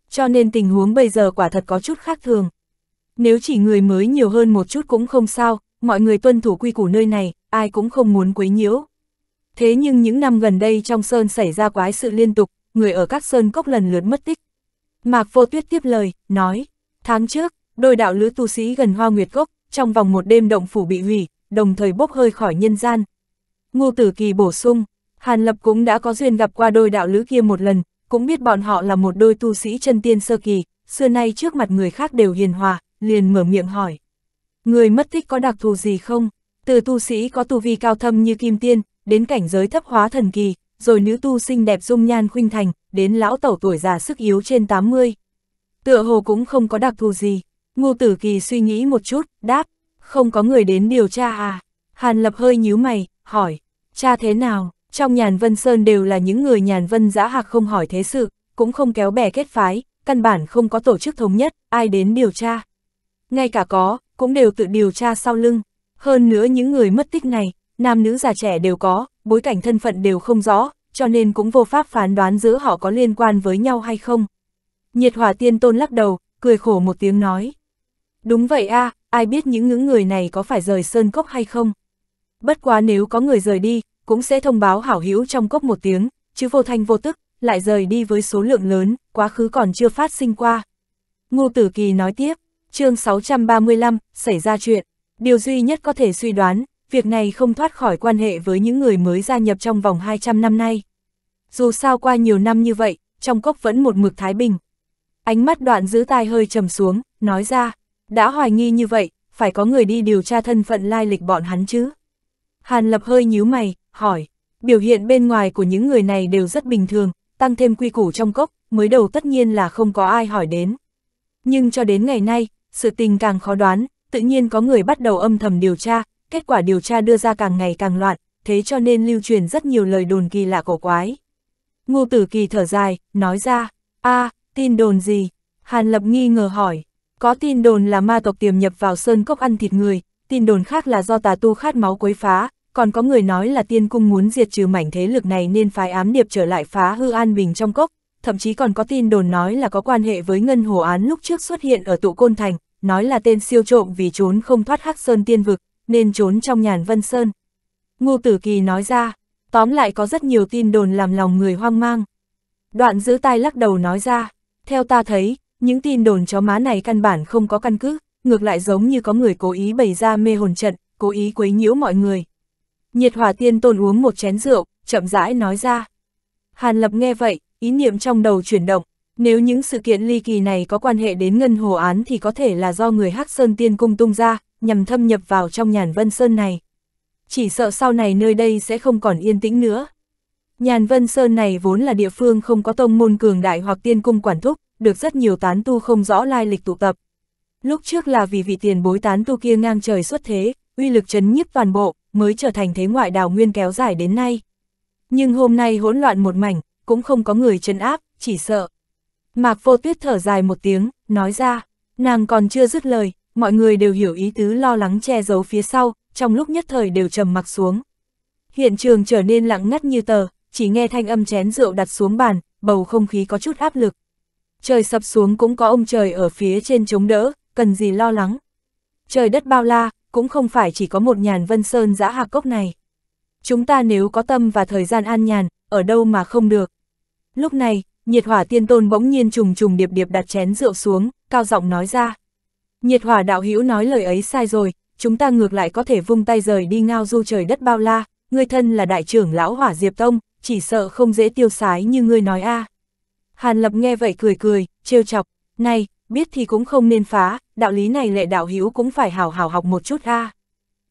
cho nên tình huống bây giờ quả thật có chút khác thường. Nếu chỉ người mới nhiều hơn một chút cũng không sao, mọi người tuân thủ quy củ nơi này, ai cũng không muốn quấy nhiễu. Thế nhưng những năm gần đây trong sơn xảy ra quái sự liên tục, người ở các sơn cốc lần lượt mất tích. Mạc Vô Tuyết tiếp lời, nói, tháng trước, đôi đạo lữ tu sĩ gần Hoa Nguyệt Cốc, trong vòng một đêm động phủ bị hủy, đồng thời bốc hơi khỏi nhân gian. Ngô Tử Kỳ bổ sung, Hàn Lập cũng đã có duyên gặp qua đôi đạo lữ kia một lần, cũng biết bọn họ là một đôi tu sĩ chân tiên sơ kỳ, xưa nay trước mặt người khác đều hiền hòa, liền mở miệng hỏi. Người mất tích có đặc thù gì không? Từ tu sĩ có tu vi cao thâm như kim tiên, đến cảnh giới thấp hóa thần kỳ, rồi nữ tu xinh đẹp dung nhan khuynh thành, đến lão tẩu tuổi già sức yếu trên 80. Tựa hồ cũng không có đặc thù gì. Ngô tử kỳ suy nghĩ một chút, đáp, không có người đến điều tra à? Hàn lập hơi nhíu mày, hỏi, cha thế nào? Trong nhàn vân sơn đều là những người nhàn vân giã hạc không hỏi thế sự, cũng không kéo bè kết phái, căn bản không có tổ chức thống nhất, ai đến điều tra. Ngay cả có, cũng đều tự điều tra sau lưng. Hơn nữa những người mất tích này, nam nữ già trẻ đều có, bối cảnh thân phận đều không rõ, cho nên cũng vô pháp phán đoán giữa họ có liên quan với nhau hay không. Nhiệt hỏa tiên tôn lắc đầu, cười khổ một tiếng nói. Đúng vậy a à, ai biết những ngưỡng người này có phải rời sơn cốc hay không? Bất quá nếu có người rời đi, cũng sẽ thông báo hảo hữu trong cốc một tiếng, chứ vô thanh vô tức, lại rời đi với số lượng lớn, quá khứ còn chưa phát sinh qua. Ngô Tử Kỳ nói tiếp, chương 635, xảy ra chuyện, điều duy nhất có thể suy đoán, việc này không thoát khỏi quan hệ với những người mới gia nhập trong vòng 200 năm nay. Dù sao qua nhiều năm như vậy, trong cốc vẫn một mực thái bình. Ánh mắt đoạn giữ tai hơi trầm xuống, nói ra, đã hoài nghi như vậy, phải có người đi điều tra thân phận lai lịch bọn hắn chứ. Hàn lập hơi nhíu mày, hỏi, biểu hiện bên ngoài của những người này đều rất bình thường, tăng thêm quy củ trong cốc, mới đầu tất nhiên là không có ai hỏi đến. Nhưng cho đến ngày nay, sự tình càng khó đoán, tự nhiên có người bắt đầu âm thầm điều tra, kết quả điều tra đưa ra càng ngày càng loạn, thế cho nên lưu truyền rất nhiều lời đồn kỳ lạ cổ quái. Ngô tử kỳ thở dài, nói ra, a tin đồn gì? Hàn lập nghi ngờ hỏi, có tin đồn là ma tộc tiềm nhập vào sơn cốc ăn thịt người, tin đồn khác là do tà tu khát máu quấy phá, còn có người nói là tiên cung muốn diệt trừ mảnh thế lực này nên phái ám điệp trở lại phá hư an bình trong cốc, thậm chí còn có tin đồn nói là có quan hệ với ngân hồ án lúc trước xuất hiện ở tụ côn thành, nói là tên siêu trộm vì trốn không thoát hắc sơn tiên vực, nên trốn trong nhàn vân sơn. Ngô Tử Kỳ nói ra, tóm lại có rất nhiều tin đồn làm lòng người hoang mang. Đoạn giữ tai lắc đầu nói ra, theo ta thấy, những tin đồn chó má này căn bản không có căn cứ, ngược lại giống như có người cố ý bày ra mê hồn trận, cố ý quấy nhiễu mọi người. Nhiệt hòa tiên tôn uống một chén rượu, chậm rãi nói ra. Hàn Lập nghe vậy, ý niệm trong đầu chuyển động. Nếu những sự kiện ly kỳ này có quan hệ đến ngân hồ án thì có thể là do người Hắc Sơn Tiên Cung tung ra, nhằm thâm nhập vào trong nhàn vân sơn này. Chỉ sợ sau này nơi đây sẽ không còn yên tĩnh nữa. Nhàn vân sơn này vốn là địa phương không có tông môn cường đại hoặc tiên cung quản thúc, được rất nhiều tán tu không rõ lai lịch tụ tập. Lúc trước là vì vị tiền bối tán tu kia ngang trời xuất thế, uy lực chấn nhiếp toàn bộ, mới trở thành thế ngoại đào nguyên kéo dài đến nay. Nhưng hôm nay hỗn loạn một mảnh, cũng không có người chân áp, chỉ sợ. Mạc vô tuyết thở dài một tiếng, nói ra, nàng còn chưa dứt lời, mọi người đều hiểu ý tứ lo lắng che giấu phía sau, trong lúc nhất thời đều trầm mặc xuống. Hiện trường trở nên lặng ngắt như tờ, chỉ nghe thanh âm chén rượu đặt xuống bàn, bầu không khí có chút áp lực. Trời sập xuống cũng có ông trời ở phía trên chống đỡ, cần gì lo lắng. Trời đất bao la, cũng không phải chỉ có một nhàn vân sơn giã hạc cốc này. Chúng ta nếu có tâm và thời gian an nhàn, ở đâu mà không được. Lúc này, nhiệt hỏa tiên tôn bỗng nhiên trùng trùng điệp điệp đặt chén rượu xuống, cao giọng nói ra. Nhiệt hỏa đạo hữu nói lời ấy sai rồi, chúng ta ngược lại có thể vung tay rời đi ngao du trời đất bao la, người thân là đại trưởng lão hỏa diệp tông, chỉ sợ không dễ tiêu sái như ngươi nói a. À. Hàn lập nghe vậy cười cười, trêu chọc, này, biết thì cũng không nên phá, đạo lý này lệ đạo hữu cũng phải hào hào học một chút a.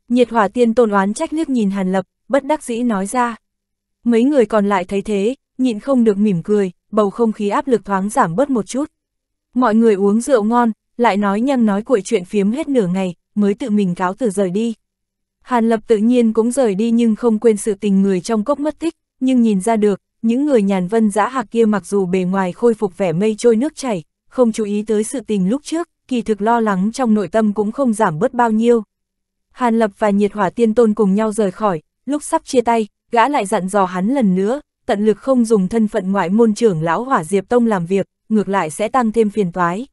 Nhiệt hỏa tiên tôn oán trách liếc nhìn Hàn Lập, bất đắc dĩ nói ra. Mấy người còn lại thấy thế, nhịn không được mỉm cười, bầu không khí áp lực thoáng giảm bớt một chút. Mọi người uống rượu ngon, lại nói nhăng nói cuội chuyện phiếm hết nửa ngày, mới tự mình cáo từ rời đi. Hàn Lập tự nhiên cũng rời đi nhưng không quên sự tình người trong cốc mất tích, nhưng nhìn ra được, những người nhàn vân giã hạc kia mặc dù bề ngoài khôi phục vẻ mây trôi nước chảy, không chú ý tới sự tình lúc trước, kỳ thực lo lắng trong nội tâm cũng không giảm bớt bao nhiêu. Hàn Lập và Nhiệt Hỏa Tiên Tôn cùng nhau rời khỏi, lúc sắp chia tay, gã lại dặn dò hắn lần nữa, tận lực không dùng thân phận ngoại môn trưởng lão Hỏa Diệp Tông làm việc, ngược lại sẽ tăng thêm phiền toái.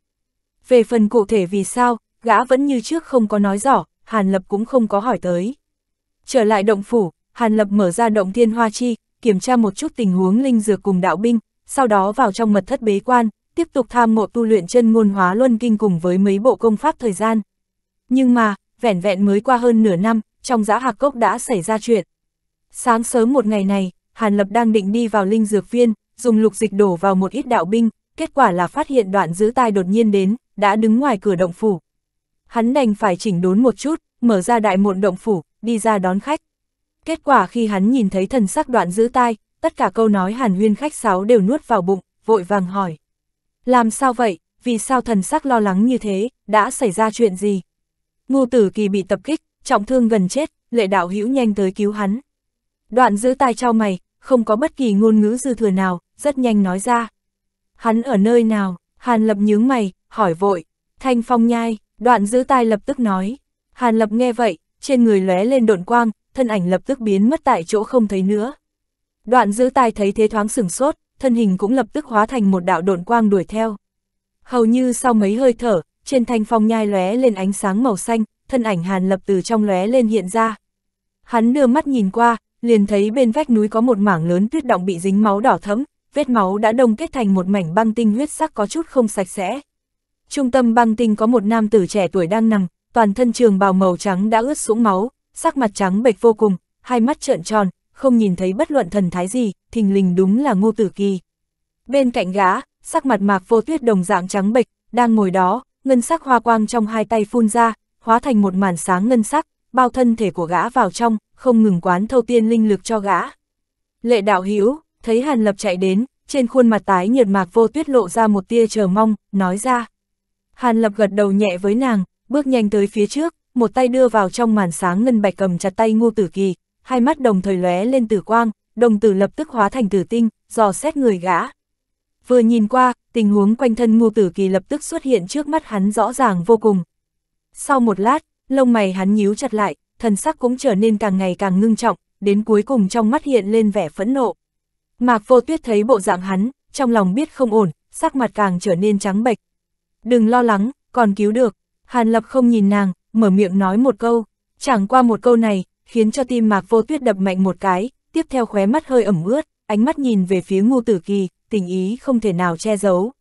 Về phần cụ thể vì sao, gã vẫn như trước không có nói rõ, Hàn Lập cũng không có hỏi tới. Trở lại động phủ, Hàn Lập mở ra động thiên hoa chi, kiểm tra một chút tình huống linh dược cùng đạo binh, sau đó vào trong mật thất bế quan, tiếp tục tham mộ tu luyện chân ngôn hóa luân kinh cùng với mấy bộ công pháp thời gian. Nhưng mà, vẻn vẹn mới qua hơn nửa năm, trong giã hạc cốc đã xảy ra chuyện. Sáng sớm một ngày này, Hàn Lập đang định đi vào linh dược viên, dùng lục dịch đổ vào một ít đạo binh, kết quả là phát hiện đoạn giữ tai đột nhiên đến, đã đứng ngoài cửa động phủ. Hắn đành phải chỉnh đốn một chút, mở ra đại môn động phủ, đi ra đón khách. Kết quả khi hắn nhìn thấy thần sắc đoạn giữ tai, tất cả câu nói Hàn Huyên khách sáo đều nuốt vào bụng, vội vàng hỏi. Làm sao vậy, vì sao thần sắc lo lắng như thế, đã xảy ra chuyện gì? Ngô tử kỳ bị tập kích, trọng thương gần chết, lệ đạo hữu nhanh tới cứu hắn. Đoạn giữ tai trao mày, không có bất kỳ ngôn ngữ dư thừa nào, rất nhanh nói ra. Hắn ở nơi nào, Hàn Lập nhướng mày, hỏi vội, thanh phong nhai, đoạn giữ tai lập tức nói. Hàn Lập nghe vậy, trên người lóe lên độn quang, thân ảnh lập tức biến mất tại chỗ không thấy nữa. Đoạn giữ tai thấy thế thoáng sửng sốt, thân hình cũng lập tức hóa thành một đạo độn quang đuổi theo. Hầu như sau mấy hơi thở, trên thanh phong nhai lóe lên ánh sáng màu xanh, thân ảnh Hàn Lập từ trong lóe lên hiện ra. Hắn đưa mắt nhìn qua, liền thấy bên vách núi có một mảng lớn tuyết động bị dính máu đỏ thẫm, vết máu đã đông kết thành một mảnh băng tinh huyết sắc có chút không sạch sẽ. Trung tâm băng tinh có một nam tử trẻ tuổi đang nằm, toàn thân trường bào màu trắng đã ướt sũng máu, sắc mặt trắng bệch vô cùng, hai mắt trợn tròn, không nhìn thấy bất luận thần thái gì, thình lình đúng là ngô tử kỳ. Bên cạnh gã, sắc mặt mạc vô tuyết đồng dạng trắng bệch, đang ngồi đó, ngân sắc hoa quang trong hai tay phun ra, hóa thành một màn sáng ngân sắc, bao thân thể của gã vào trong, không ngừng quán thâu tiên linh lực cho gã. Lệ đạo hữu thấy Hàn Lập chạy đến, trên khuôn mặt tái nhợt mạc vô tuyết lộ ra một tia chờ mong, nói ra. Hàn Lập gật đầu nhẹ với nàng, bước nhanh tới phía trước, một tay đưa vào trong màn sáng ngân bạch cầm chặt tay ngô tử kỳ, hai mắt đồng thời lóe lên tử quang, đồng tử lập tức hóa thành tử tinh, dò xét người gã. Vừa nhìn qua, tình huống quanh thân ngu tử kỳ lập tức xuất hiện trước mắt hắn rõ ràng vô cùng. Sau một lát, lông mày hắn nhíu chặt lại, thần sắc cũng trở nên càng ngày càng ngưng trọng, đến cuối cùng trong mắt hiện lên vẻ phẫn nộ. Mạc vô tuyết thấy bộ dạng hắn, trong lòng biết không ổn, sắc mặt càng trở nên trắng bệch. Đừng lo lắng, còn cứu được. Hàn Lập không nhìn nàng, mở miệng nói một câu. Chẳng qua một câu này, khiến cho tim Mạc Vô Tuyết đập mạnh một cái, tiếp theo khóe mắt hơi ẩm ướt, ánh mắt nhìn về phía Ngô Tử Kỳ, tình ý không thể nào che giấu.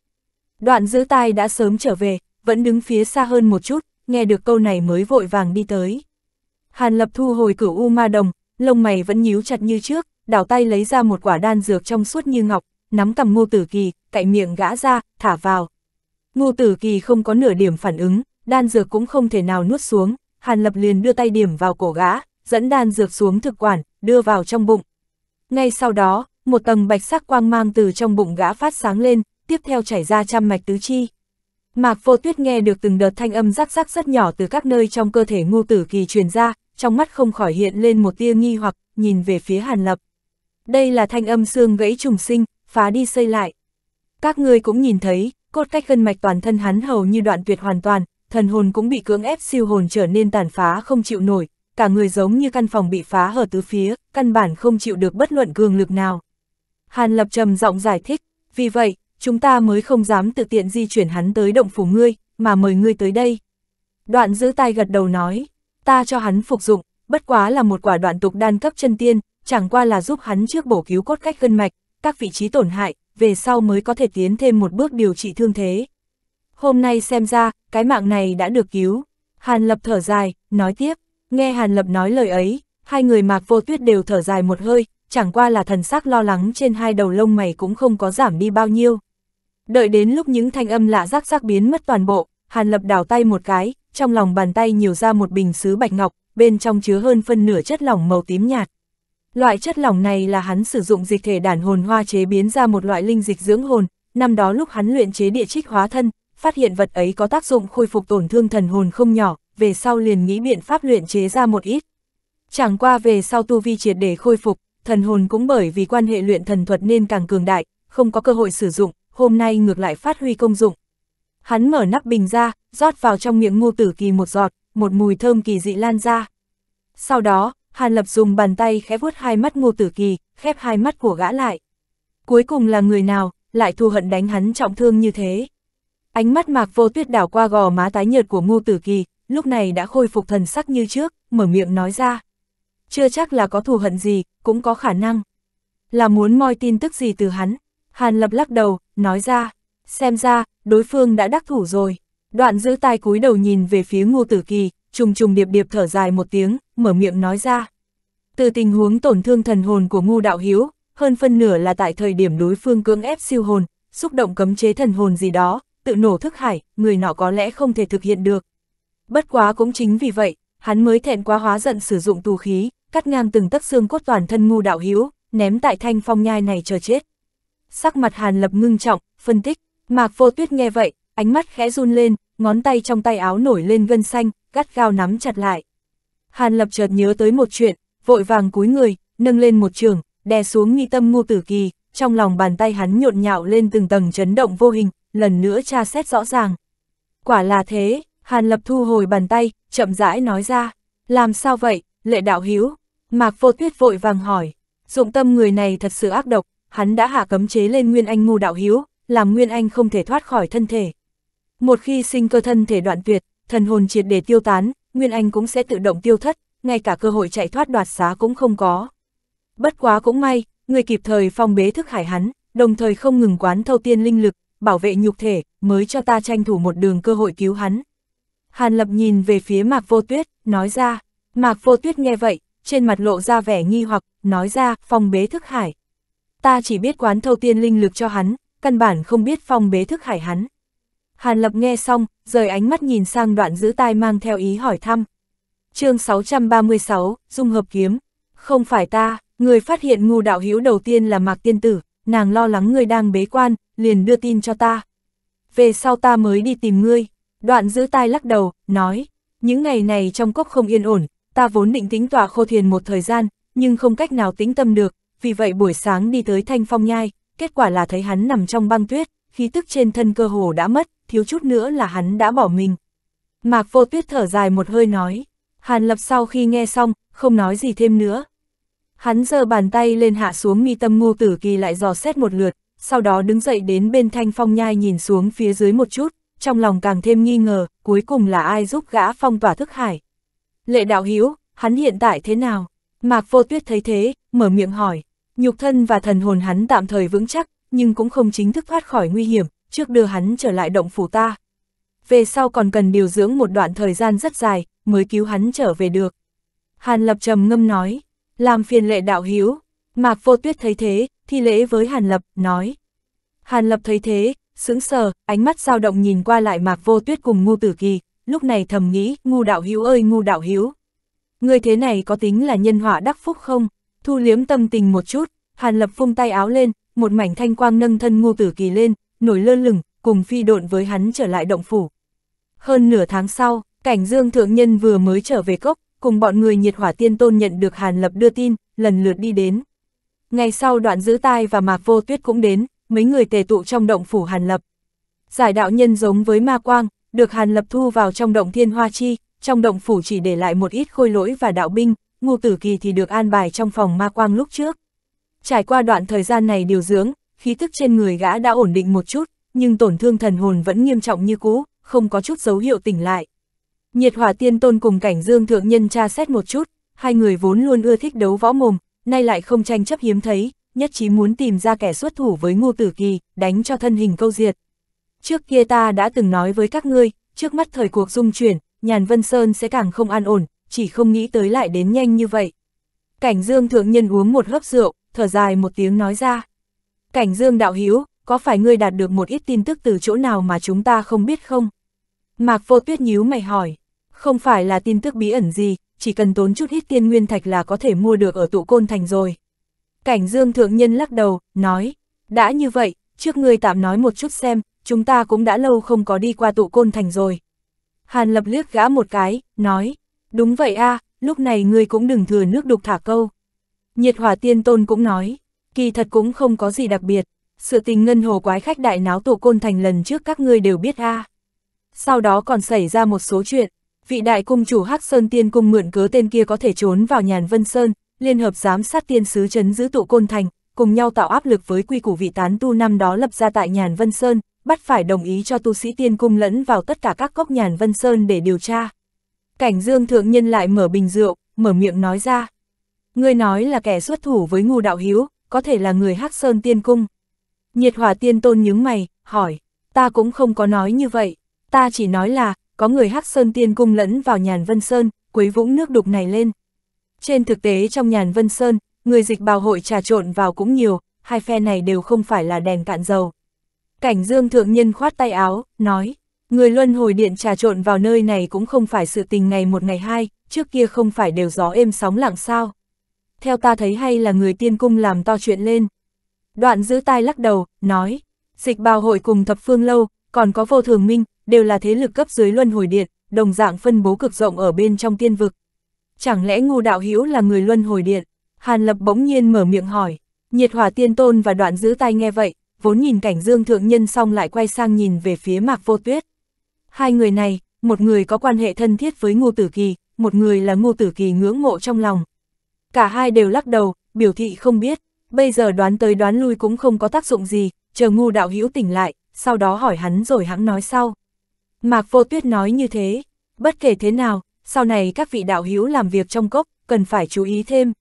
Đoạn giữ tai đã sớm trở về, vẫn đứng phía xa hơn một chút, nghe được câu này mới vội vàng đi tới. Hàn Lập thu hồi cửu U Ma Đồng, lông mày vẫn nhíu chặt như trước, đảo tay lấy ra một quả đan dược trong suốt như ngọc, nắm cầm Ngô Tử Kỳ, cạy miệng gã ra, thả vào. Ngô Tử Kỳ không có nửa điểm phản ứng, đan dược cũng không thể nào nuốt xuống, Hàn Lập liền đưa tay điểm vào cổ gã, dẫn đan dược xuống thực quản, đưa vào trong bụng. Ngay sau đó, một tầng bạch sắc quang mang từ trong bụng gã phát sáng lên, tiếp theo chảy ra trăm mạch tứ chi. Mạc Vô Tuyết nghe được từng đợt thanh âm rắc rắc rất nhỏ từ các nơi trong cơ thể ngu tử kỳ truyền ra, trong mắt không khỏi hiện lên một tia nghi hoặc, nhìn về phía Hàn Lập. Đây là thanh âm xương gãy trùng sinh, phá đi xây lại. Các ngươi cũng nhìn thấy, cốt cách gân mạch toàn thân hắn hầu như đoạn tuyệt hoàn toàn, thần hồn cũng bị cưỡng ép siêu hồn trở nên tàn phá không chịu nổi, cả người giống như căn phòng bị phá hở tứ phía, căn bản không chịu được bất luận cường lực nào. Hàn Lập trầm giọng giải thích, vì vậy, chúng ta mới không dám tự tiện di chuyển hắn tới động phủ ngươi, mà mời ngươi tới đây. Đoạn giữ tay gật đầu nói, ta cho hắn phục dụng, bất quá là một quả đoạn tục đan cấp chân tiên, chẳng qua là giúp hắn trước bổ cứu cốt cách gân mạch, các vị trí tổn hại, về sau mới có thể tiến thêm một bước điều trị thương thế. Hôm nay xem ra, cái mạng này đã được cứu. Hàn Lập thở dài, nói tiếp, Nghe Hàn Lập nói lời ấy, hai người mạc vô tuyết đều thở dài một hơi, chẳng qua là thần sắc lo lắng trên hai đầu lông mày cũng không có giảm đi bao nhiêu. Đợi đến lúc những thanh âm lạ rắc rắc biến mất toàn bộ, Hàn Lập đảo tay một cái, trong lòng bàn tay nhiều ra một bình sứ bạch ngọc, bên trong chứa hơn phân nửa chất lỏng màu tím nhạt. Loại chất lỏng này là hắn sử dụng dịch thể đản hồn hoa chế biến ra một loại linh dịch dưỡng hồn, năm đó lúc hắn luyện chế địa trích hóa thân, phát hiện vật ấy có tác dụng khôi phục tổn thương thần hồn không nhỏ, về sau liền nghĩ biện pháp luyện chế ra một ít. Chẳng qua về sau tu vi triệt để khôi phục, thần hồn cũng bởi vì quan hệ luyện thần thuật nên càng cường đại, không có cơ hội sử dụng, hôm nay ngược lại phát huy công dụng. Hắn mở nắp bình ra, rót vào trong miệng ngô tử kỳ một giọt, một mùi thơm kỳ dị lan ra. Sau đó, Hàn Lập dùng bàn tay khẽ vuốt hai mắt ngô tử kỳ, khép hai mắt của gã lại. Cuối cùng là người nào, lại thù hận đánh hắn trọng thương như thế. Ánh mắt mạc vô tuyết đảo qua gò má tái nhợt của ngô tử kỳ, lúc này đã khôi phục thần sắc như trước, mở miệng nói ra. Chưa chắc là có thù hận gì, cũng có khả năng. Là muốn moi tin tức gì từ hắn. Hàn lập lắc đầu, nói ra. Xem ra, đối phương đã đắc thủ rồi. Đoạn giữ tay cúi đầu nhìn về phía ngô tử kỳ, trùng trùng điệp điệp thở dài một tiếng, mở miệng nói ra. Từ tình huống tổn thương thần hồn của ngu đạo hiếu, hơn phân nửa là tại thời điểm đối phương cưỡng ép siêu hồn, xúc động cấm chế thần hồn gì đó, tự nổ thức hải, người nọ có lẽ không thể thực hiện được, Bất quá cũng chính vì vậy, hắn mới thẹn quá hóa giận sử dụng tù khí, cắt ngang từng tấc xương cốt toàn thân ngu đạo hữu ném tại thanh phong nhai này chờ chết. Sắc mặt Hàn Lập ngưng trọng, phân tích, Mạc Vô Tuyết nghe vậy, ánh mắt khẽ run lên, ngón tay trong tay áo nổi lên gân xanh, gắt gao nắm chặt lại. Hàn Lập chợt nhớ tới một chuyện, vội vàng cúi người, nâng lên một trường, đè xuống nghi tâm ngu tử kỳ, trong lòng bàn tay hắn nhộn nhạo lên từng tầng chấn động vô hình, lần nữa tra xét rõ ràng. Quả là thế, Hàn Lập thu hồi bàn tay, chậm rãi nói ra, làm sao vậy, lệ đạo hiếu, Mạc Vô Tuyết vội vàng hỏi, dụng tâm người này thật sự ác độc, hắn đã hạ cấm chế lên Nguyên Anh ngu đạo hiếu, làm Nguyên Anh không thể thoát khỏi thân thể. Một khi sinh cơ thân thể đoạn tuyệt, thần hồn triệt để tiêu tán, Nguyên Anh cũng sẽ tự động tiêu thất, ngay cả cơ hội chạy thoát đoạt xá cũng không có. Bất quá cũng may, người kịp thời phong bế thức hải hắn, đồng thời không ngừng quán thâu tiên linh lực, bảo vệ nhục thể, mới cho ta tranh thủ một đường cơ hội cứu hắn. Hàn Lập nhìn về phía Mạc Vô Tuyết, nói ra, Mạc Vô Tuyết nghe vậy, trên mặt lộ ra vẻ nghi hoặc, nói ra, phong bế thức hải. Ta chỉ biết quán thâu tiên linh lực cho hắn, căn bản không biết phong bế thức hải hắn. Hàn Lập nghe xong, rời ánh mắt nhìn sang đoạn giữ tai mang theo ý hỏi thăm. chương 636, Dung Hợp Kiếm. Không phải ta, người phát hiện ngu đạo hữu đầu tiên là Mạc Tiên Tử, nàng lo lắng ngươi đang bế quan, liền đưa tin cho ta. Về sau ta mới đi tìm ngươi. Đoạn giữ tai lắc đầu, nói, những ngày này trong cốc không yên ổn, ta vốn định tính tỏa khô thiền một thời gian, nhưng không cách nào tĩnh tâm được, vì vậy buổi sáng đi tới thanh phong nhai, kết quả là thấy hắn nằm trong băng tuyết, khí tức trên thân cơ hồ đã mất, thiếu chút nữa là hắn đã bỏ mình. Mạc vô tuyết thở dài một hơi nói, Hàn Lập sau khi nghe xong, không nói gì thêm nữa. Hắn giơ bàn tay lên hạ xuống mi tâm ngu tử kỳ lại dò xét một lượt, sau đó đứng dậy đến bên thanh phong nhai nhìn xuống phía dưới một chút trong lòng càng thêm nghi ngờ, cuối cùng là ai giúp gã phong tỏa thức hải. Lệ đạo hiếu, hắn hiện tại thế nào? Mạc vô tuyết thấy thế, mở miệng hỏi. Nhục thân và thần hồn hắn tạm thời vững chắc, nhưng cũng không chính thức thoát khỏi nguy hiểm, trước đưa hắn trở lại động phủ ta. Về sau còn cần điều dưỡng một đoạn thời gian rất dài, mới cứu hắn trở về được. Hàn Lập trầm ngâm nói, làm phiền lệ đạo hiếu. Mạc vô tuyết thấy thế, thi lễ với Hàn Lập, nói. Hàn Lập thấy thế, sững sờ, ánh mắt dao động nhìn qua lại mạc vô tuyết cùng ngu tử kỳ, lúc này thầm nghĩ, ngu đạo hiếu ơi ngu đạo hiếu, Người thế này có tính là nhân họa đắc phúc không? Thu liếm tâm tình một chút, Hàn Lập phung tay áo lên, một mảnh thanh quang nâng thân ngu tử kỳ lên, nổi lơ lửng, cùng phi độn với hắn trở lại động phủ. Hơn nửa tháng sau, cảnh dương thượng nhân vừa mới trở về cốc, cùng bọn người nhiệt hỏa tiên tôn nhận được Hàn Lập đưa tin, lần lượt đi đến. Ngày sau đoạn giữ tai và mạc vô tuyết cũng đến, mấy người tề tụ trong động phủ Hàn Lập. Giải đạo nhân giống với ma quang, được Hàn Lập thu vào trong động thiên hoa chi, trong động phủ chỉ để lại một ít khôi lỗi và đạo binh, ngu tử kỳ thì được an bài trong phòng ma quang lúc trước. Trải qua đoạn thời gian này điều dưỡng, khí tức trên người gã đã ổn định một chút, nhưng tổn thương thần hồn vẫn nghiêm trọng như cũ, không có chút dấu hiệu tỉnh lại. Nhiệt hỏa tiên tôn cùng cảnh dương thượng nhân tra xét một chút, hai người vốn luôn ưa thích đấu võ mồm, nay lại không tranh chấp hiếm thấy, nhất trí muốn tìm ra kẻ xuất thủ với Ngô Tử Kỳ, đánh cho thân hình câu diệt. Trước kia ta đã từng nói với các ngươi, trước mắt thời cuộc dung chuyển, Nhàn Vân Sơn sẽ càng không an ổn, chỉ không nghĩ tới lại đến nhanh như vậy. Cảnh Dương thượng nhân uống một hớp rượu, thở dài một tiếng nói ra. Cảnh Dương đạo hữu có phải ngươi đạt được một ít tin tức từ chỗ nào mà chúng ta không biết không? Mạc Vô Tuyết nhíu mày hỏi, không phải là tin tức bí ẩn gì, chỉ cần tốn chút ít tiên nguyên thạch là có thể mua được ở tụ côn thành rồi. Cảnh dương thượng nhân lắc đầu, nói, đã như vậy, trước ngươi tạm nói một chút xem, chúng ta cũng đã lâu không có đi qua tụ côn thành rồi. Hàn lập liếc gã một cái, nói, đúng vậy a lúc này ngươi cũng đừng thừa nước đục thả câu. Nhiệt hỏa tiên tôn cũng nói, kỳ thật cũng không có gì đặc biệt, sự tình ngân hồ quái khách đại náo tụ côn thành lần trước các ngươi đều biết a Sau đó còn xảy ra một số chuyện, vị đại cung chủ Hắc Sơn Tiên Cung mượn cớ tên kia có thể trốn vào nhàn Vân Sơn, Liên hợp giám sát tiên sứ chấn giữ tụ côn thành, cùng nhau tạo áp lực với quy củ vị tán tu năm đó lập ra tại Nhàn Vân Sơn, bắt phải đồng ý cho tu sĩ tiên cung lẫn vào tất cả các cốc Nhàn Vân Sơn để điều tra. Cảnh Dương Thượng Nhân lại mở bình rượu, mở miệng nói ra. Ngươi nói là kẻ xuất thủ với ngu đạo hiếu, có thể là người Hắc Sơn tiên cung. Nhiệt hòa tiên tôn nhướng mày, hỏi, ta cũng không có nói như vậy, ta chỉ nói là, có người Hắc Sơn tiên cung lẫn vào Nhàn Vân Sơn, quấy vũng nước đục này lên. Trên thực tế trong nhàn Vân Sơn, người dịch bào hội trà trộn vào cũng nhiều, hai phe này đều không phải là đèn cạn dầu. Cảnh Dương Thượng Nhân khoát tay áo, nói, người luân hồi điện trà trộn vào nơi này cũng không phải sự tình ngày một ngày hai, trước kia không phải đều gió êm sóng lặng sao. Theo ta thấy hay là người tiên cung làm to chuyện lên. Đoạn giữ tai lắc đầu, nói, dịch bào hội cùng thập phương lâu, còn có vô thường minh, đều là thế lực cấp dưới luân hồi điện, đồng dạng phân bố cực rộng ở bên trong tiên vực. Chẳng lẽ ngô đạo Hiếu là người luân hồi điện? Hàn Lập bỗng nhiên mở miệng hỏi. Nhiệt Hòa tiên tôn và đoạn giữ tay nghe vậy, vốn nhìn cảnh dương thượng nhân xong lại quay sang nhìn về phía mạc vô tuyết. Hai người này, một người có quan hệ thân thiết với ngô tử kỳ, một người là ngô tử kỳ ngưỡng mộ trong lòng. Cả hai đều lắc đầu, biểu thị không biết, bây giờ đoán tới đoán lui cũng không có tác dụng gì, chờ ngu đạo hữu tỉnh lại, sau đó hỏi hắn rồi hắn nói sau. Mạc vô tuyết nói như thế, bất kể thế nào, sau này các vị đạo hữu làm việc trong cốc, cần phải chú ý thêm.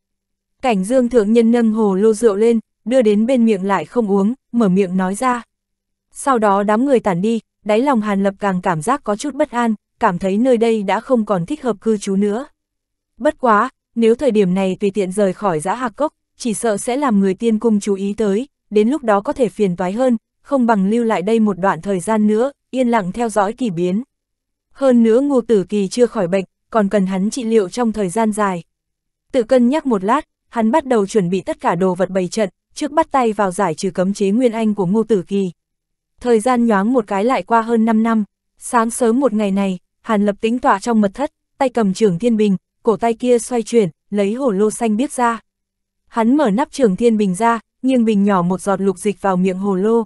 Cảnh dương thượng nhân nâng hồ lô rượu lên, đưa đến bên miệng lại không uống, mở miệng nói ra. Sau đó đám người tản đi, đáy lòng Hàn Lập càng cảm giác có chút bất an, cảm thấy nơi đây đã không còn thích hợp cư trú nữa. Bất quá, nếu thời điểm này tùy tiện rời khỏi giã hạc cốc, chỉ sợ sẽ làm người tiên cung chú ý tới, đến lúc đó có thể phiền toái hơn, không bằng lưu lại đây một đoạn thời gian nữa, yên lặng theo dõi kỳ biến. Hơn nữa ngô tử kỳ chưa khỏi bệnh, còn cần hắn trị liệu trong thời gian dài. Tự cân nhắc một lát, hắn bắt đầu chuẩn bị tất cả đồ vật bày trận, trước bắt tay vào giải trừ cấm chế nguyên anh của Ngô Tử Kỳ. Thời gian nhoáng một cái lại qua hơn 5 năm, sáng sớm một ngày này, Hàn Lập tính tọa trong mật thất, tay cầm trường thiên bình, cổ tay kia xoay chuyển, lấy hổ lô xanh biết ra. Hắn mở nắp trường thiên bình ra, nghiêng bình nhỏ một giọt lục dịch vào miệng hồ lô.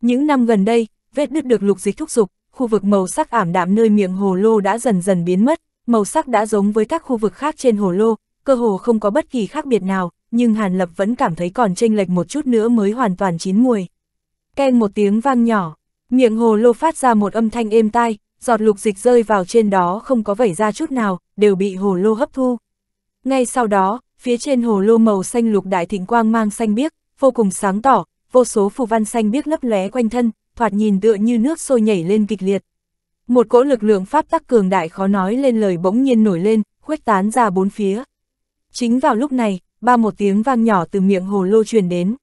Những năm gần đây, vết đứt được lục dịch thúc dục, khu vực màu sắc ảm đạm nơi miệng hồ lô đã dần dần biến mất, màu sắc đã giống với các khu vực khác trên hồ lô, cơ hồ không có bất kỳ khác biệt nào, nhưng Hàn Lập vẫn cảm thấy còn chênh lệch một chút nữa mới hoàn toàn chín muồi. Ken một tiếng vang nhỏ, miệng hồ lô phát ra một âm thanh êm tai, giọt lục dịch rơi vào trên đó không có vẩy ra chút nào, đều bị hồ lô hấp thu. Ngay sau đó, phía trên hồ lô màu xanh lục đại thịnh quang mang xanh biếc, vô cùng sáng tỏ, vô số phù văn xanh biếc lấp lóe quanh thân, thoạt nhìn tựa như nước sôi nhảy lên kịch liệt một cỗ lực lượng pháp tắc cường đại khó nói lên lời bỗng nhiên nổi lên, khuếch tán ra bốn phía. Chính vào lúc này, ba một tiếng vang nhỏ từ miệng hồ lô truyền đến.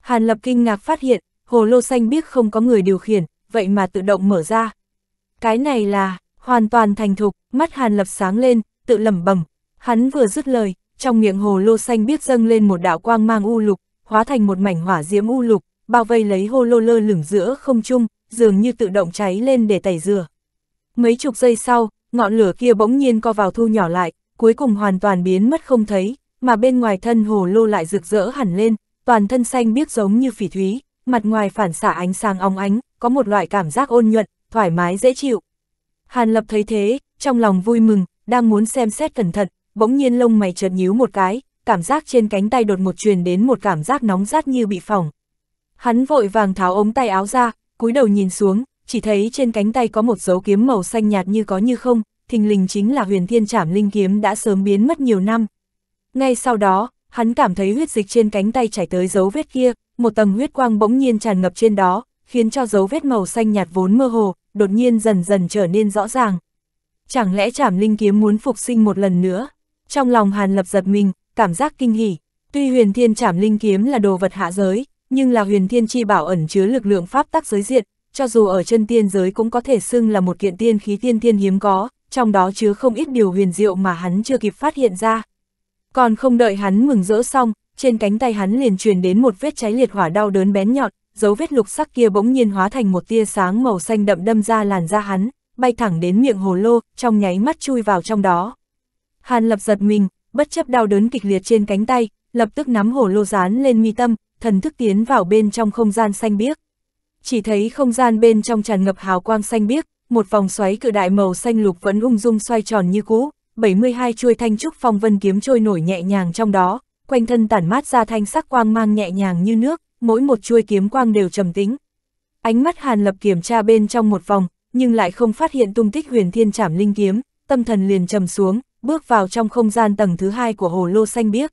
Hàn Lập kinh ngạc phát hiện, hồ lô xanh biếc không có người điều khiển, vậy mà tự động mở ra. Cái này là, hoàn toàn thành thục, mắt Hàn Lập sáng lên, tự lẩm bẩm. Hắn vừa dứt lời, trong miệng hồ lô xanh biếc dâng lên một đạo quang mang u lục, hóa thành một mảnh hỏa diễm u lục, bao vây lấy hồ lô lơ lửng giữa không trung, dường như tự động cháy lên để tẩy rửa. Mấy chục giây sau, ngọn lửa kia bỗng nhiên co vào thu nhỏ lại, cuối cùng hoàn toàn biến mất không thấy, mà bên ngoài thân hồ lô lại rực rỡ hẳn lên, toàn thân xanh biếc giống như phỉ thúy, mặt ngoài phản xạ ánh sáng óng ánh, có một loại cảm giác ôn nhuận, thoải mái dễ chịu. Hàn Lập thấy thế, trong lòng vui mừng, đang muốn xem xét cẩn thận, bỗng nhiên lông mày chợt nhíu một cái, cảm giác trên cánh tay đột một truyền đến một cảm giác nóng rát như bị phỏng. Hắn vội vàng tháo ống tay áo ra, cúi đầu nhìn xuống, chỉ thấy trên cánh tay có một dấu kiếm màu xanh nhạt như có như không, thình lình chính là huyền thiên trảm linh kiếm đã sớm biến mất nhiều năm. Ngay sau đó, hắn cảm thấy huyết dịch trên cánh tay chảy tới dấu vết kia, một tầng huyết quang bỗng nhiên tràn ngập trên đó, khiến cho dấu vết màu xanh nhạt vốn mơ hồ, đột nhiên dần dần trở nên rõ ràng. Chẳng lẽ trảm linh kiếm muốn phục sinh một lần nữa? Trong lòng Hàn Lập giật mình, cảm giác kinh hỉ. Tuy huyền thiên trảm linh kiếm là đồ vật hạ giới, nhưng là huyền thiên chi bảo ẩn chứa lực lượng pháp tắc giới diện, cho dù ở chân tiên giới cũng có thể xưng là một kiện tiên khí tiên tiên hiếm có, trong đó chứa không ít điều huyền diệu mà hắn chưa kịp phát hiện ra. Còn không đợi hắn mừng rỡ xong, trên cánh tay hắn liền truyền đến một vết cháy liệt hỏa đau đớn bén nhọn, dấu vết lục sắc kia bỗng nhiên hóa thành một tia sáng màu xanh đậm đâm ra làn da hắn, bay thẳng đến miệng hồ lô, trong nháy mắt chui vào trong đó. Hàn lập giật mình, bất chấp đau đớn kịch liệt trên cánh tay, lập tức nắm hồ lô dán lên mi tâm, thần thức tiến vào bên trong không gian xanh biếc chỉ thấy không gian bên trong tràn ngập hào quang xanh biếc, một vòng xoáy cự đại màu xanh lục vẫn ung dung xoay tròn như cũ, 72 chuôi thanh trúc phong vân kiếm trôi nổi nhẹ nhàng trong đó, quanh thân tản mát ra thanh sắc quang mang nhẹ nhàng như nước, mỗi một chuôi kiếm quang đều trầm tĩnh. Ánh mắt Hàn Lập kiểm tra bên trong một vòng, nhưng lại không phát hiện tung tích huyền thiên trảm linh kiếm, tâm thần liền trầm xuống, bước vào trong không gian tầng thứ hai của hồ lô xanh biếc.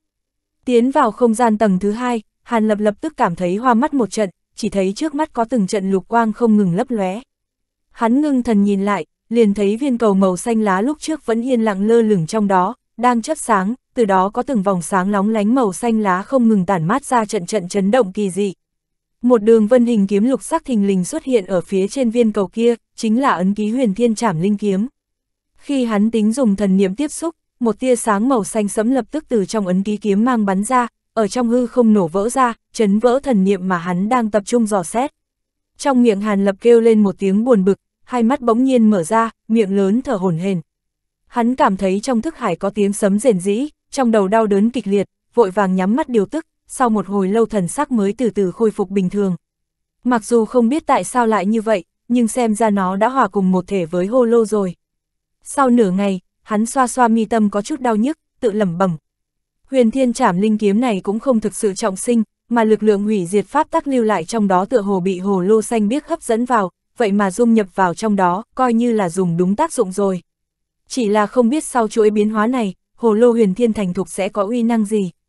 Tiến vào không gian tầng thứ hai, Hàn Lập lập tức cảm thấy hoa mắt một trận, chỉ thấy trước mắt có từng trận lục quang không ngừng lấp lóe. Hắn ngưng thần nhìn lại, liền thấy viên cầu màu xanh lá lúc trước vẫn yên lặng lơ lửng trong đó, đang chớp sáng, từ đó có từng vòng sáng lóng lánh màu xanh lá không ngừng tản mát ra trận trận chấn động kỳ dị. Một đường vân hình kiếm lục sắc thình lình xuất hiện ở phía trên viên cầu kia, chính là ấn ký huyền thiên trảm linh kiếm. Khi hắn tính dùng thần niệm tiếp xúc, một tia sáng màu xanh sẫm lập tức từ trong ấn ký kiếm mang bắn ra, ở trong hư không nổ vỡ ra, chấn vỡ thần niệm mà hắn đang tập trung dò xét. Trong miệng Hàn Lập kêu lên một tiếng buồn bực, hai mắt bỗng nhiên mở ra, miệng lớn thở hổn hển. Hắn cảm thấy trong thức hải có tiếng sấm rền rĩ, trong đầu đau đớn kịch liệt, vội vàng nhắm mắt điều tức, sau một hồi lâu thần sắc mới từ từ khôi phục bình thường. Mặc dù không biết tại sao lại như vậy, nhưng xem ra nó đã hòa cùng một thể với hô lô rồi. Sau nửa ngày, hắn xoa xoa mi tâm có chút đau nhức, tự lẩm bẩm, huyền thiên trảm linh kiếm này cũng không thực sự trọng sinh, mà lực lượng hủy diệt pháp tắc lưu lại trong đó tựa hồ bị hồ lô xanh biếc hấp dẫn vào, vậy mà dung nhập vào trong đó, coi như là dùng đúng tác dụng rồi. Chỉ là không biết sau chuỗi biến hóa này, hồ lô huyền thiên thành thục sẽ có uy năng gì.